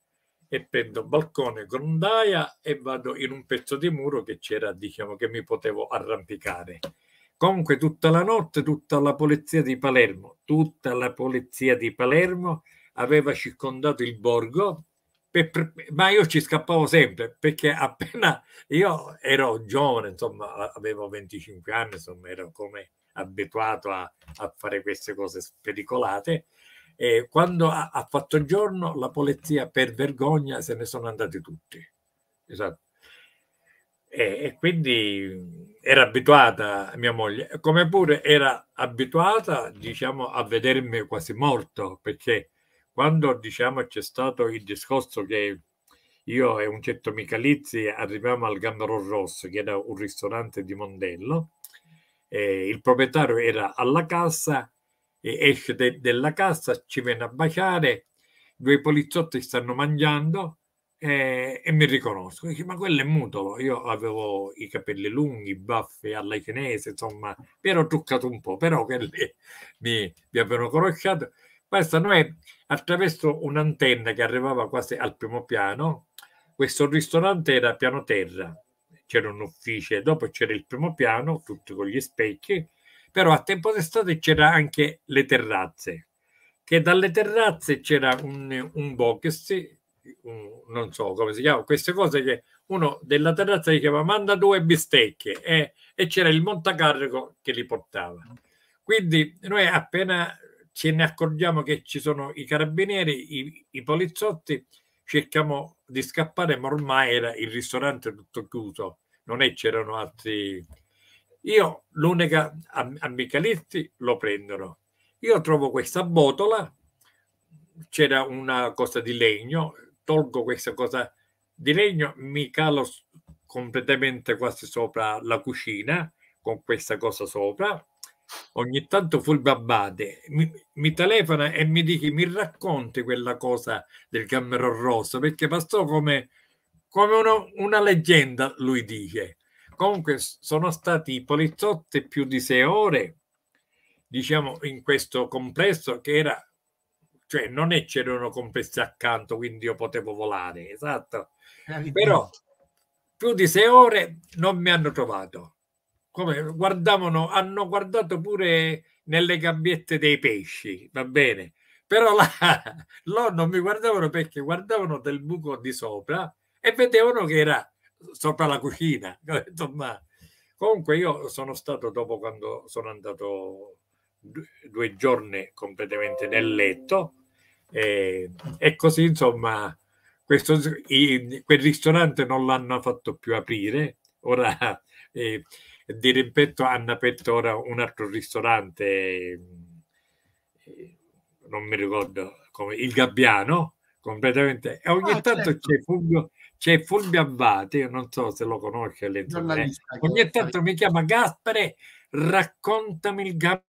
e prendo balcone grondaia e vado in un pezzo di muro che c'era diciamo che mi potevo arrampicare Comunque tutta la notte tutta la polizia di Palermo, tutta la polizia di Palermo aveva circondato il borgo, per, per, ma io ci scappavo sempre perché appena io ero giovane, insomma avevo 25 anni, insomma ero come abituato a, a fare queste cose spericolate. E quando ha, ha fatto giorno la polizia per vergogna se ne sono andati tutti. Esatto e, e quindi era abituata mia moglie, come pure era abituata diciamo, a vedermi quasi morto, perché quando diciamo, c'è stato il discorso che io e un certo Michalizzi arriviamo al Gambero Rosso, che era un ristorante di Mondello, eh, il proprietario era alla cassa, esce de della cassa, ci viene a baciare, due poliziotti stanno mangiando, eh, e mi riconosco. Dice, ma quello è mutolo. Io avevo i capelli lunghi, baffi alla chinese, insomma, mi ero truccato un po', però quelli [LAUGHS] mi, mi avevano conosciuto. Basta, noi attraverso un'antenna che arrivava quasi al primo piano, questo ristorante era piano terra, c'era un ufficio, dopo c'era il primo piano, tutto con gli specchi, però a tempo d'estate c'era anche le terrazze, che dalle terrazze c'era un, un box non so come si chiama, queste cose che uno della terrazza diceva manda due bistecche eh, e c'era il montacargo che li portava. Quindi noi appena ce ne accorgiamo che ci sono i carabinieri, i, i poliziotti, cerchiamo di scappare, ma ormai era il ristorante tutto chiuso, non è c'erano altri... Io l'unica a Michalisti lo prendono. Io trovo questa botola, c'era una cosa di legno, tolgo questa cosa di legno, mi calo completamente quasi sopra la cucina con questa cosa sopra. Ogni tanto Fulvio Abbate mi, mi, telefona e mi dice mi racconti quella cosa del camero rosso perché passò come, come uno, una leggenda, lui dice. Comunque sono stati i poliziotti più di sei ore, diciamo, in questo complesso che era cioè non è c'erano complessi accanto, quindi io potevo volare, esatto. Però più di sei ore non mi hanno trovato. Come guardavano, hanno guardato pure nelle gabbiette dei pesci, va bene. Però là, [LAUGHS] là non mi guardavano perché guardavano del buco di sopra e vedevano che era sopra la cucina. [LAUGHS] Insomma, comunque io sono stato dopo quando sono andato due giorni completamente nel letto e, e così, insomma, questo, i, quel ristorante non l'hanno fatto più aprire, ora eh, di rimpetto hanno aperto ora un altro ristorante, eh, non mi ricordo come, il Gabbiano, completamente. E ogni ah, tanto certo. c'è Fulvio, c'è Fulvio Abbate, non so se lo conosce, eh. ogni tanto mi chiama Gaspare, raccontami il Gabbiano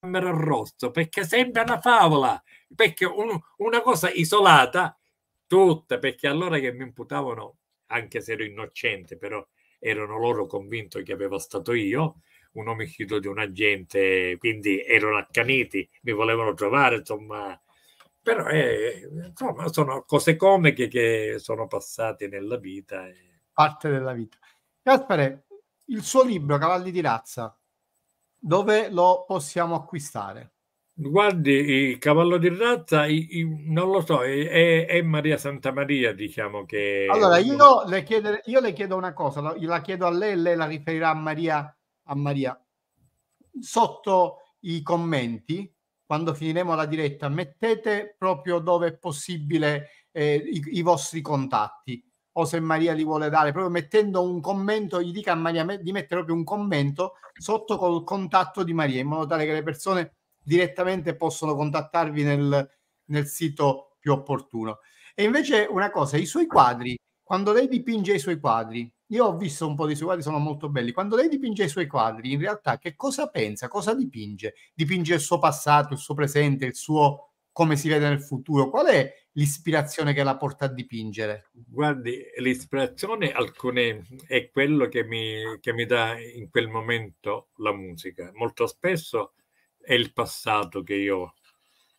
rosso perché sembra una favola, perché un, una cosa isolata, tutta, perché allora che mi imputavano, anche se ero innocente, però erano loro convinto che avevo stato io, un omicidio di un agente, quindi erano accaniti, mi volevano trovare, insomma, però eh, insomma, sono cose comiche che sono passate nella vita. E... Parte della vita. Gaspare, il suo libro Cavalli di razza, dove lo possiamo acquistare? Guardi, il cavallo di razza, non lo so, è, è, Maria Santa Maria, diciamo che... Allora, io le, chiedo, io le chiedo una cosa, la, la chiedo a lei e lei la riferirà a Maria, a Maria. Sotto i commenti, quando finiremo la diretta, mettete proprio dove è possibile eh, i, i vostri contatti o se Maria li vuole dare, proprio mettendo un commento, gli dica a Maria di mettere proprio un commento sotto col contatto di Maria, in modo tale che le persone direttamente possono contattarvi nel, nel sito più opportuno. E invece una cosa, i suoi quadri, quando lei dipinge i suoi quadri, io ho visto un po' di suoi quadri, sono molto belli, quando lei dipinge i suoi quadri, in realtà che cosa pensa, cosa dipinge? Dipinge il suo passato, il suo presente, il suo come si vede nel futuro. Qual è l'ispirazione che la porta a dipingere? Guardi, l'ispirazione alcune, è quello che mi, che mi dà in quel momento la musica. Molto spesso è il passato che io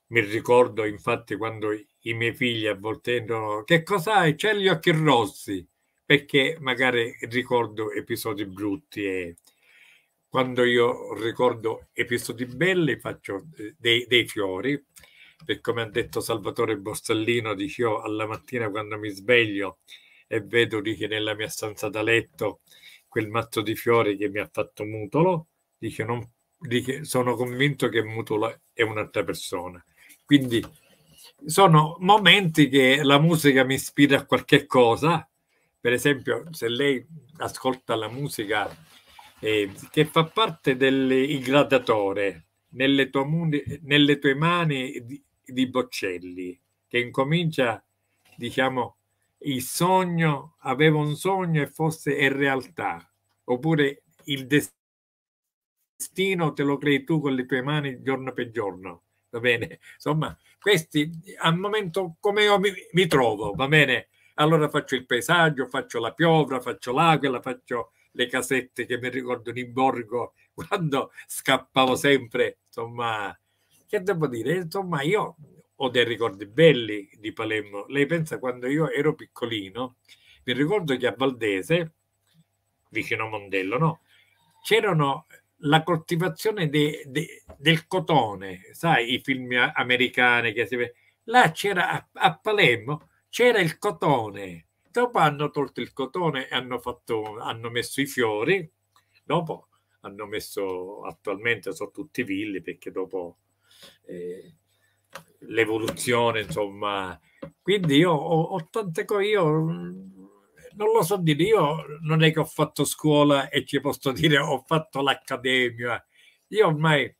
mi ricordo, infatti, quando i miei figli a volte dicono che cos'hai? C'è gli occhi rossi, perché magari ricordo episodi brutti e quando io ricordo episodi belli faccio eh, dei, dei fiori per come ha detto Salvatore Borsellino, dicevo alla mattina quando mi sveglio e vedo lì che nella mia stanza da letto quel mazzo di fiori che mi ha fatto mutolo, dice, non, dice sono convinto che mutolo è un'altra persona. Quindi sono momenti che la musica mi ispira a qualche cosa, per esempio se lei ascolta la musica eh, che fa parte del gradatore, nelle nelle tue mani di Boccelli, che incomincia, diciamo, il sogno, aveva un sogno e fosse è realtà, oppure il destino te lo crei tu con le tue mani giorno per giorno, va bene? Insomma, questi al momento come io mi, mi trovo, va bene? Allora faccio il paesaggio, faccio la piovra, faccio l'aquila, faccio le casette che mi ricordano in borgo [LAUGHS] quando scappavo sempre, insomma, che devo dire? Insomma, io ho dei ricordi belli di Palermo. Lei pensa quando io ero piccolino, mi ricordo che a Valdese, vicino Mondello, no? c'erano la coltivazione de, de, del cotone, sai, i film americani che si vede. Là c'era a, a Palermo c'era il cotone. Dopo hanno tolto il cotone e hanno, fatto, hanno messo i fiori. Dopo hanno messo attualmente sono tutti i villi perché dopo eh, l'evoluzione, insomma. Quindi io ho, ho tante cose, io mm, non lo so dire, io non è che ho fatto scuola e ci posso dire ho fatto l'accademia. Io ormai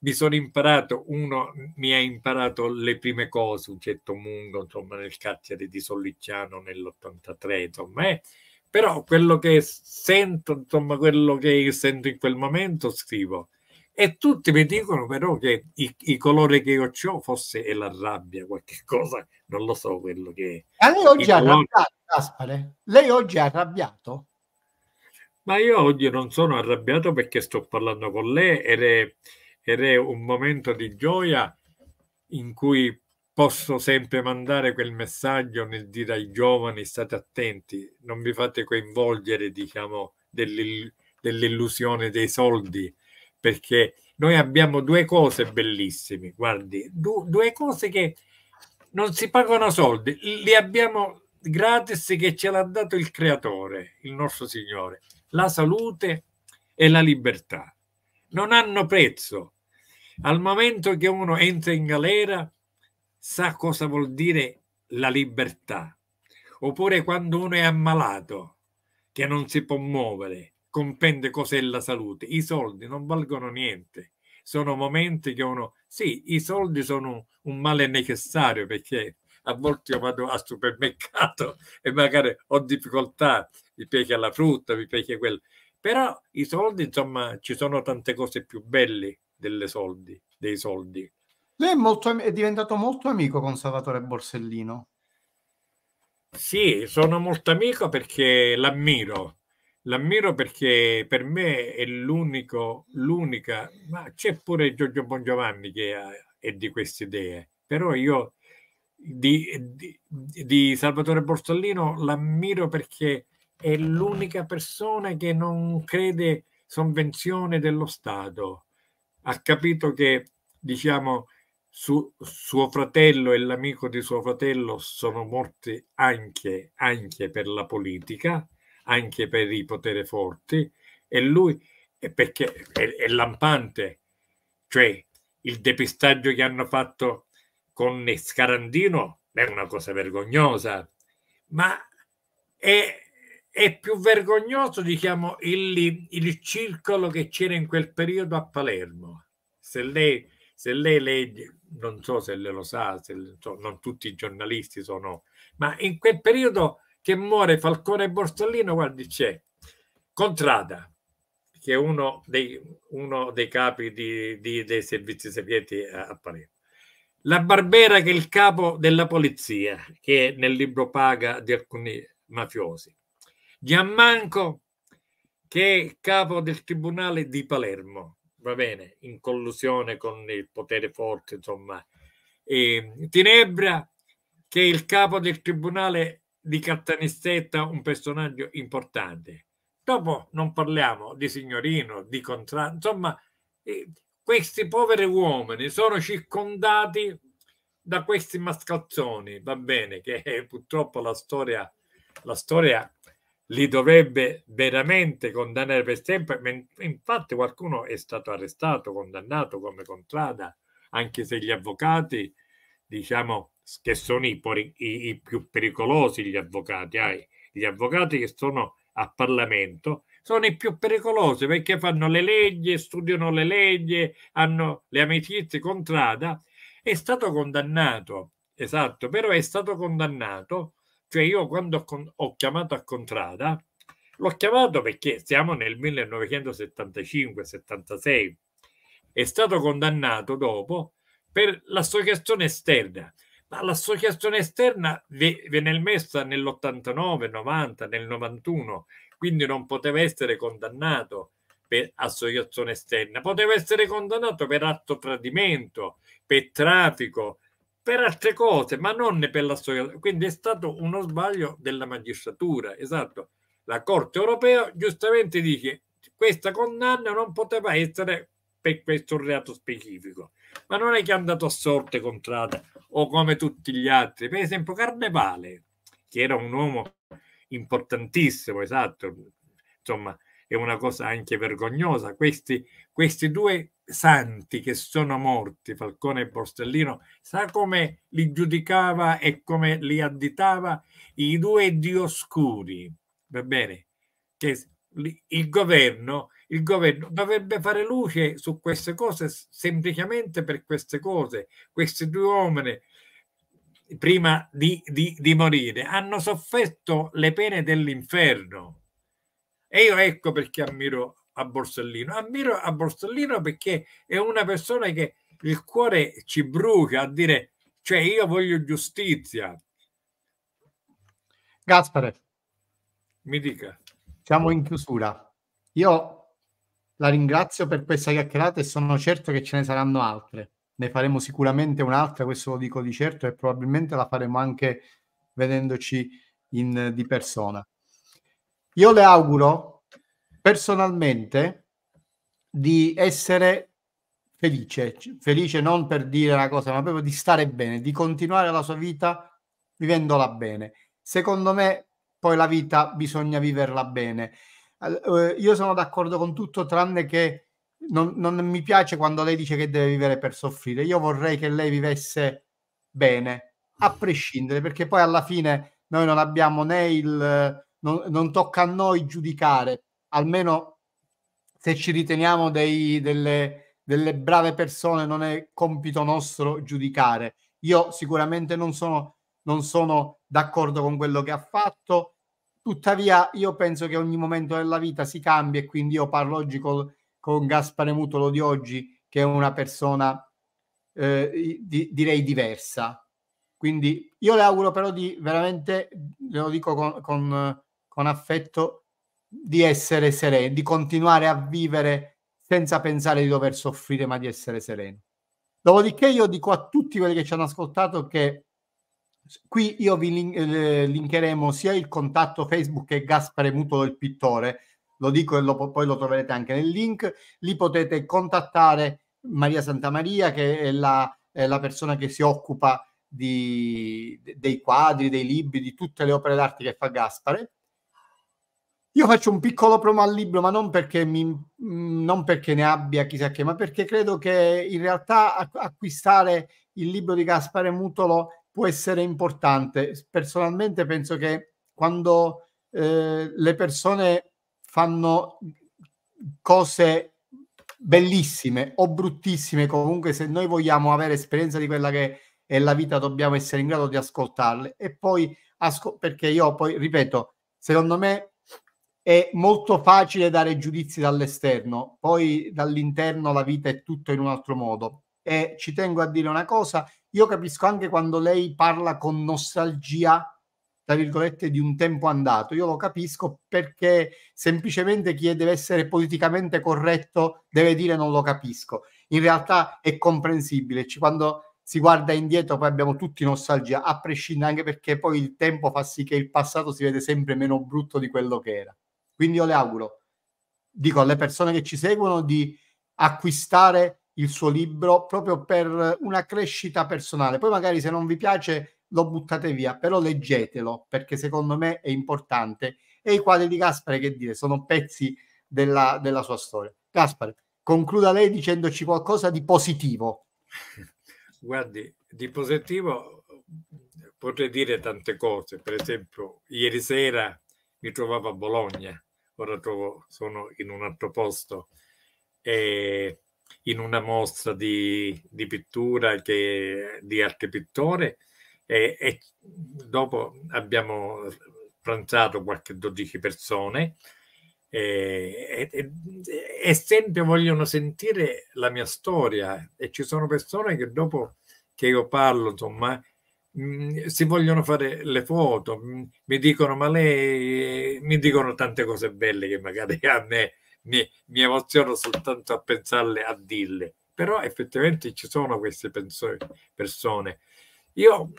mi sono imparato, uno mi ha imparato le prime cose, un certo mondo, insomma, nel carcere di Solliciano nell'83, insomma, eh. però quello che sento, insomma, quello che sento in quel momento scrivo. E tutti mi dicono però che il colore che io ho fosse è la rabbia, qualche [LAUGHS] cosa, non lo so quello che... Ma lei oggi è arrabbiato, Gaspare? Lei oggi è arrabbiato? Ma io oggi non sono arrabbiato perché sto parlando con lei ed è, ed è un momento di gioia in cui posso sempre mandare quel messaggio nel dire ai giovani state attenti, non vi fate coinvolgere diciamo, dell'illusione dei soldi perché noi abbiamo due cose bellissime, guardi, du due cose che non si pagano soldi, li abbiamo gratis che ce l'ha dato il creatore, il nostro Signore, la salute e la libertà. Non hanno prezzo. Al momento che uno entra in galera sa cosa vuol dire la libertà. Oppure quando uno è ammalato, che non si può muovere, comprende cos'è la salute. I soldi non valgono niente. Sono momenti che uno... Sì, i soldi sono un male necessario perché a volte io vado al supermercato [LAUGHS] e magari ho difficoltà, mi piace la frutta, mi piace quello. Però i soldi, insomma, ci sono tante cose più belle delle soldi, dei soldi. Lei è, molto, è diventato molto amico con Salvatore Borsellino. Sì, sono molto amico perché l'ammiro, L'ammiro perché per me è l'unico, l'unica, ma c'è pure Giorgio Bongiovanni che è di queste idee, però io di, di, di Salvatore Borsellino l'ammiro perché è l'unica persona che non crede sovvenzione dello Stato. Ha capito che, diciamo, su, suo fratello e l'amico di suo fratello sono morti anche, anche per la politica anche per i poteri forti e lui perché è, è lampante, cioè il depistaggio che hanno fatto con Scarandino è una cosa vergognosa, ma è, è più vergognoso, diciamo, il, il circolo che c'era in quel periodo a Palermo. Se lei, se lei legge, non so se lei lo sa, se, non tutti i giornalisti sono, ma in quel periodo che muore Falcone e Borsellino, guardi, c'è Contrada, che è uno dei, uno dei capi di, di, dei servizi segreti a Palermo. La Barbera, che è il capo della polizia, che nel libro paga di alcuni mafiosi. Giammanco, che è il capo del tribunale di Palermo, va bene, in collusione con il potere forte, insomma. E Tinebra, che è il capo del tribunale di Cattanissetta un personaggio importante. Dopo non parliamo di signorino, di contratto, insomma, eh, questi poveri uomini sono circondati da questi mascalzoni, va bene, che eh, purtroppo la storia, la storia li dovrebbe veramente condannare per sempre. Infatti qualcuno è stato arrestato, condannato come contrada, anche se gli avvocati, diciamo, che sono i, i, i più pericolosi gli avvocati. Ah, gli avvocati che sono a Parlamento sono i più pericolosi perché fanno le leggi, studiano le leggi, hanno le amicizie contrada. È stato condannato, esatto, però è stato condannato. Cioè io quando ho chiamato a contrada, l'ho chiamato perché siamo nel 1975-76, è stato condannato dopo per l'associazione esterna l'associazione esterna viene messa nell'89, 90, nel 91, quindi non poteva essere condannato per associazione esterna, poteva essere condannato per atto tradimento, per traffico, per altre cose, ma non per l'associazione. Quindi è stato uno sbaglio della magistratura, esatto. La Corte europea giustamente dice questa condanna non poteva essere per questo reato specifico, ma non è che è andato a sorte contrada o come tutti gli altri. Per esempio Carnevale, che era un uomo importantissimo, esatto, insomma è una cosa anche vergognosa. Questi, questi due santi che sono morti, Falcone e Borsellino, sa come li giudicava e come li additava i due dioscuri, va bene? Che il governo il governo dovrebbe fare luce su queste cose semplicemente per queste cose. Questi due uomini, prima di, di, di morire, hanno sofferto le pene dell'inferno. E io ecco perché ammiro a Borsellino. Ammiro a Borsellino perché è una persona che il cuore ci brucia a dire, cioè io voglio giustizia. Gaspare. Mi dica. Siamo in chiusura. Io la ringrazio per questa chiacchierata e sono certo che ce ne saranno altre. Ne faremo sicuramente un'altra, questo lo dico di certo, e probabilmente la faremo anche vedendoci in, di persona. Io le auguro personalmente di essere felice, felice non per dire una cosa, ma proprio di stare bene, di continuare la sua vita vivendola bene. Secondo me poi la vita bisogna viverla bene. Eh, io sono d'accordo con tutto tranne che non, non, mi piace quando lei dice che deve vivere per soffrire. Io vorrei che lei vivesse bene, a mm. prescindere, perché poi alla fine noi non abbiamo né il... non, non tocca a noi giudicare, almeno se ci riteniamo dei, delle, delle brave persone non è compito nostro giudicare. Io sicuramente non sono, non sono d'accordo con quello che ha fatto Tuttavia, io penso che ogni momento della vita si cambia e quindi io parlo oggi col, con Gaspare Mutolo di oggi, che è una persona eh, di, direi diversa. Quindi io le auguro però di veramente, ve lo dico con, con, con affetto, di essere sereno, di continuare a vivere senza pensare di dover soffrire, ma di essere sereno. Dopodiché io dico a tutti quelli che ci hanno ascoltato che Qui io vi link- eh, linkeremo sia il contatto Facebook che Gaspare Mutolo il pittore, lo dico e lo, poi lo troverete anche nel link, lì potete contattare Maria Santamaria che è la, è la persona che si occupa di, dei quadri, dei libri, di tutte le opere d'arte che fa Gaspare. Io faccio un piccolo promo al libro, ma non perché, mi, mm, non perché ne abbia chissà che, ma perché credo che in realtà acquistare il libro di Gaspare Mutolo può essere importante. Personalmente penso che quando eh, le persone fanno cose bellissime o bruttissime, comunque se noi vogliamo avere esperienza di quella che è la vita dobbiamo essere in grado di ascoltarle e poi asco- perché io poi ripeto, secondo me è molto facile dare giudizi dall'esterno, poi dall'interno la vita è tutto in un altro modo. E ci tengo a dire una cosa, io capisco anche quando lei parla con nostalgia, tra virgolette, di un tempo andato. Io lo capisco perché semplicemente chi deve essere politicamente corretto deve dire non lo capisco. In realtà è comprensibile. Quando si guarda indietro poi abbiamo tutti nostalgia, a prescindere anche perché poi il tempo fa sì che il passato si vede sempre meno brutto di quello che era. Quindi io le auguro, dico alle persone che ci seguono, di acquistare il suo libro proprio per una crescita personale. Poi magari se non vi piace lo buttate via, però leggetelo perché secondo me è importante. E i quadri di Gaspare, che dire, sono pezzi della, della sua storia. Gaspare, concluda lei dicendoci qualcosa di positivo. [LAUGHS] Guardi, di positivo potrei dire tante cose. Per esempio, ieri sera mi trovavo a Bologna, ora trovo, sono in un altro posto. E in una mostra di, di pittura che, di arte pittore e, e, dopo abbiamo pranzato qualche 12 persone e, e, e, sempre vogliono sentire la mia storia e ci sono persone che dopo che io parlo insomma mm, si vogliono fare le foto mm, mi dicono ma lei eh, mi dicono tante cose belle che magari a me mi, mi emoziono soltanto a pensarle, a dirle, però effettivamente ci sono queste persone. Io,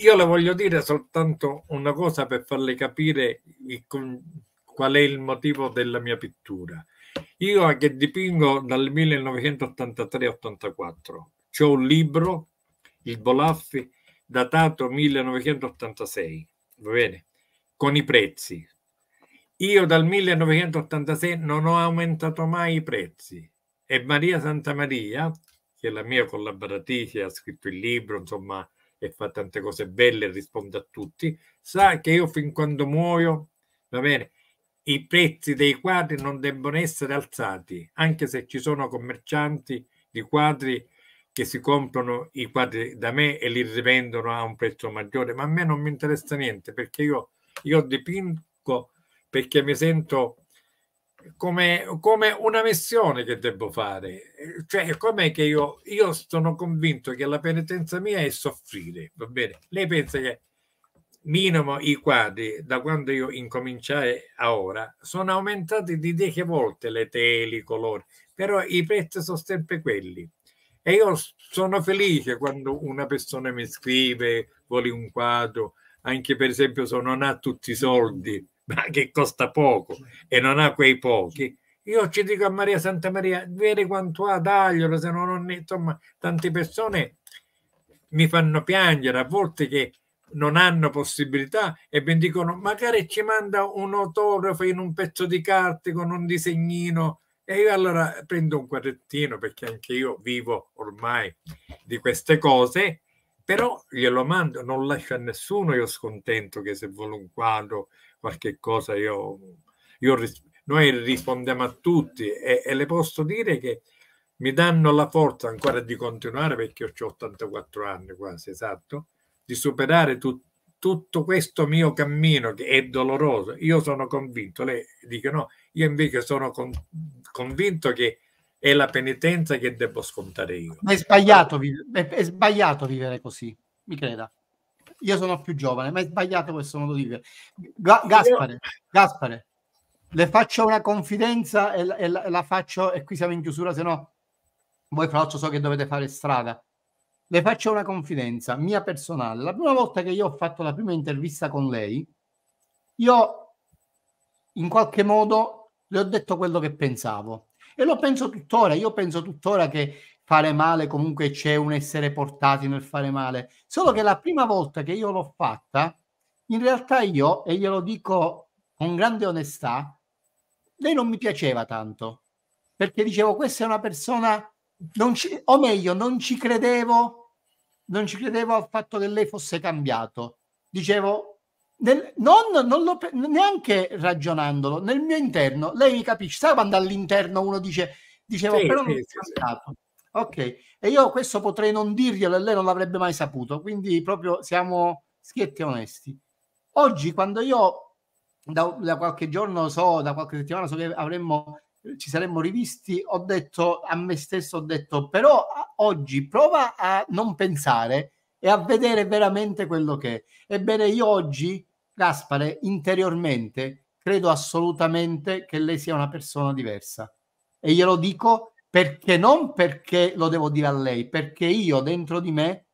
io le voglio dire soltanto una cosa per farle capire qual è il motivo della mia pittura. Io che dipingo dal 1983-84, c'è un libro, il Bolaffi, datato 1986, va bene, con i prezzi, io dal 1986 non ho aumentato mai i prezzi e Maria Santamaria, che è la mia collaboratrice, ha scritto il libro, insomma, e fa tante cose belle e risponde a tutti, sa che io fin quando muoio, va bene, i prezzi dei quadri non debbono essere alzati, anche se ci sono commercianti di quadri che si comprano i quadri da me e li rivendono a un prezzo maggiore, ma a me non mi interessa niente perché io, io dipingo perché mi sento come, come, una missione che devo fare. Cioè, com'è che io, io sono convinto che la penitenza mia è soffrire, va bene? Lei pensa che minimo i quadri, da quando io incominciai a ora, sono aumentati di 10 volte le tele, i colori, però i prezzi sono sempre quelli. E io sono felice quando una persona mi scrive, vuole un quadro, anche per esempio se non ha tutti i soldi, ma che costa poco e non ha quei pochi, io ci dico a Maria Santa Maria, vedi quanto ha, taglielo, se non ho, insomma, tante persone mi fanno piangere a volte che non hanno possibilità e mi dicono magari ci manda un autografo in un pezzo di carta con un disegnino e io allora prendo un quadrettino perché anche io vivo ormai di queste cose però glielo mando non lascio a nessuno io scontento che se vuole un quadro qualche cosa io, io ris- noi rispondiamo a tutti e, e, le posso dire che mi danno la forza ancora di continuare perché ho 84 anni quasi esatto, di superare tu- tutto questo mio cammino che è doloroso. Io sono convinto, lei dice no, io invece sono con- convinto che è la penitenza che devo scontare io. Ma è sbagliato, è sbagliato vivere così, mi creda io sono più giovane, ma è sbagliato questo modo di dire. Ga- Gaspare, Gaspare, le faccio una confidenza e e, la, e la, faccio, e qui siamo in chiusura, se no voi fra l'altro so che dovete fare strada. Le faccio una confidenza mia personale. La prima volta che io ho fatto la prima intervista con lei, io in qualche modo le ho detto quello che pensavo e lo penso tuttora. Io penso tuttora che fare male, comunque c'è un essere portati nel fare male. Solo che la prima volta che io l'ho fatta, in realtà io, e glielo dico con grande onestà, lei non mi piaceva tanto, perché dicevo questa è una persona, ci, o meglio, non ci credevo, non ci credevo al fatto che lei fosse cambiato. Dicevo, nel, non, non lo, neanche ragionandolo, nel mio interno, lei mi capisce, sai quando all'interno uno dice, dicevo, sì, però non sì, è cambiato. Sì, Ok, e io questo potrei non dirglielo e lei non l'avrebbe mai saputo, quindi proprio siamo schietti e onesti. Oggi quando io da, da qualche giorno so, da qualche settimana so che avremmo ci saremmo rivisti, ho detto a me stesso, ho detto però oggi prova a non pensare e a vedere veramente quello che è. Ebbene, io oggi, Gaspare, interiormente credo assolutamente che lei sia una persona diversa e glielo dico perché non perché lo devo dire a lei, perché io dentro di me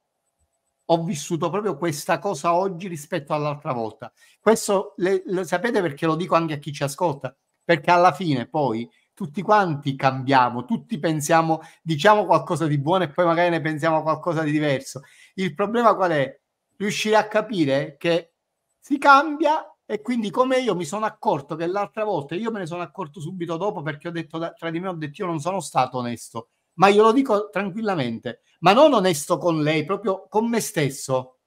ho vissuto proprio questa cosa oggi rispetto all'altra volta. Questo le, le sapete perché lo dico anche a chi ci ascolta, perché alla fine poi tutti quanti cambiamo, tutti pensiamo, diciamo qualcosa di buono e poi magari ne pensiamo qualcosa di diverso. Il problema qual è? Riuscire a capire che si cambia e quindi come io mi sono accorto che l'altra volta, io me ne sono accorto subito dopo perché ho detto tra di me, ho detto io non sono stato onesto, ma io lo dico tranquillamente, ma non onesto con lei, proprio con me stesso.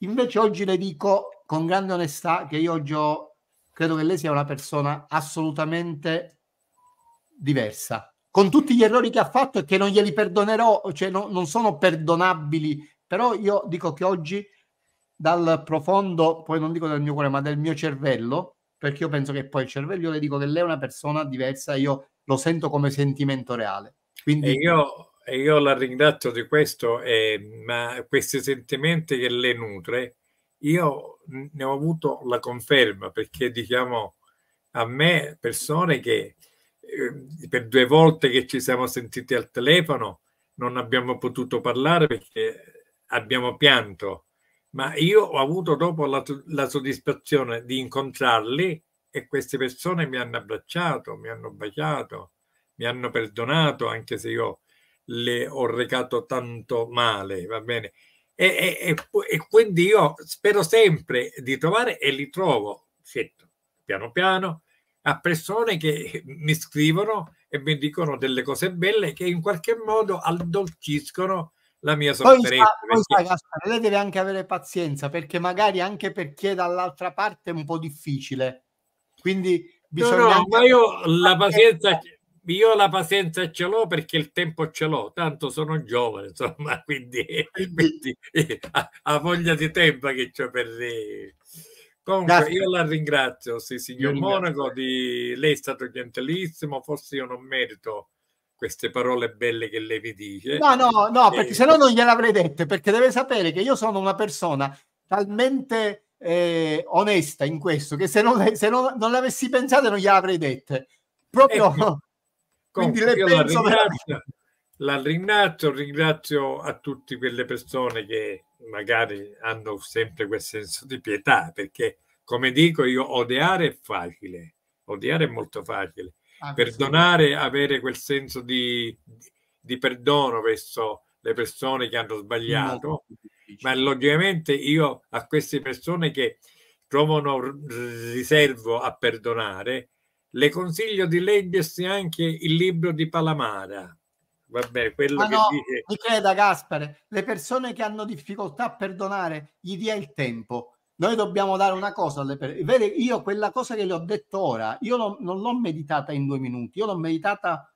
Invece oggi le dico con grande onestà che io oggi ho, credo che lei sia una persona assolutamente diversa, con tutti gli errori che ha fatto e che non glieli perdonerò, cioè no, non sono perdonabili, però io dico che oggi dal profondo, poi non dico del mio cuore, ma del mio cervello, perché io penso che poi il cervello, io le dico che lei è una persona diversa, io lo sento come sentimento reale. Quindi... E io, io la ringrazio di questo, eh, ma questi sentimenti che lei nutre, io ne ho avuto la conferma, perché diciamo a me persone che eh, per due volte che ci siamo sentiti al telefono non abbiamo potuto parlare perché abbiamo pianto ma io ho avuto dopo la, la soddisfazione di incontrarli e queste persone mi hanno abbracciato, mi hanno baciato, mi hanno perdonato anche se io le ho recato tanto male, va bene? E, e, e, e quindi io spero sempre di trovare e li trovo, certo, piano piano, a persone che [LAUGHS] mi scrivono e mi dicono delle cose belle che in qualche modo addolciscono la mia sofferenza. perché... lei deve anche avere pazienza perché magari anche per chi è dall'altra parte è un po' difficile. Quindi bisogna... No, no, anche... ma io la pazienza... Io la pazienza ce l'ho perché il tempo ce l'ho, tanto sono giovane, insomma, [LAUGHS] quindi, quindi a, voglia di tempo che ho per lei. Comunque, Grazie. io la ringrazio, sì, signor ringrazio. Monaco, di... lei è stato gentilissimo, forse io non merito queste parole belle che lei mi dice. No, no, no, perché e... se no non gliel'avrei dette, perché deve sapere che io sono una persona talmente eh, onesta in questo che se non, se non, non l'avessi pensata non gliel'avrei dette. Proprio... Ecco. [LAUGHS] Quindi le penso la ringrazio, la ringrazio, ringrazio a tutte quelle persone che magari hanno sempre quel senso di pietà, perché come dico io odiare è facile, odiare è molto facile, Ah, perdonare, avere quel senso di, di, perdono verso le persone che hanno sbagliato, ma logicamente io a queste persone che trovano riservo a perdonare, le consiglio di leggersi anche il libro di Palamara. Vabbè, quello ma ah, che no, dice... Mi creda, Gaspare, le persone che hanno difficoltà a perdonare, gli dia il tempo noi dobbiamo dare una cosa alle persone. Vede, Io quella cosa che le ho detto ora, io lo, non l'ho meditata in due minuti, io l'ho meditata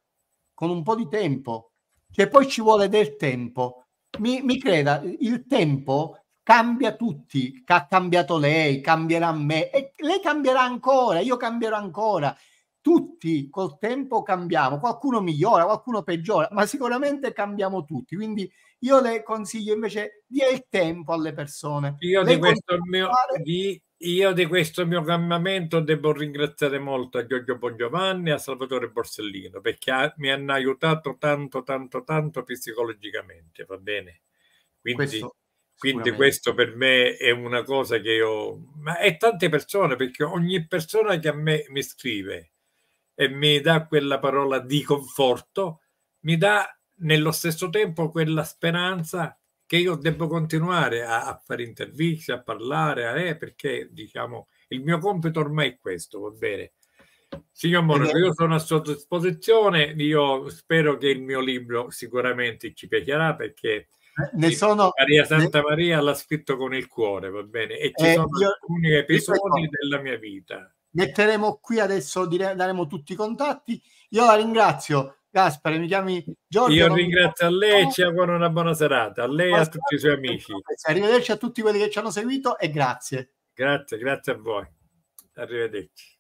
con un po' di tempo, che poi ci vuole del tempo. Mi, mi creda, il tempo cambia tutti, ha cambiato lei, cambierà me, e lei cambierà ancora, io cambierò ancora tutti col tempo cambiamo, qualcuno migliora, qualcuno peggiora, ma sicuramente cambiamo tutti. Quindi io le consiglio invece dia il tempo alle persone. Io di questo mio fare... di, io di questo mio cambiamento devo ringraziare molto a Giorgio Bongiovanni e a Salvatore Borsellino perché ha, mi hanno aiutato tanto, tanto, tanto psicologicamente, va bene? Quindi, questo, quindi questo per me è una cosa che io... Ma è tante persone, perché ogni persona che a me mi scrive e mi dà quella parola di conforto, mi dà nello stesso tempo quella speranza che io devo continuare a, a fare interviste, a parlare, a, eh, perché diciamo il mio compito ormai è questo, va bene. Signor Monaco, esatto. io sono a sua disposizione, io spero che il mio libro sicuramente ci piacerà perché eh, ne sono, Maria Santa ne... Maria l'ha scritto con il cuore, va bene, e ci eh, sono io, alcuni episodi della mia vita. Metteremo qui adesso, dire, daremo tutti i contatti. Io la ringrazio Gaspare, mi chiami Giorgio. Io ringrazio mi... a lei e ci auguro una buona serata. A lei e a tutti i suoi amici. Arrivederci a tutti quelli che ci hanno seguito e grazie. Grazie, grazie a voi. Arrivederci.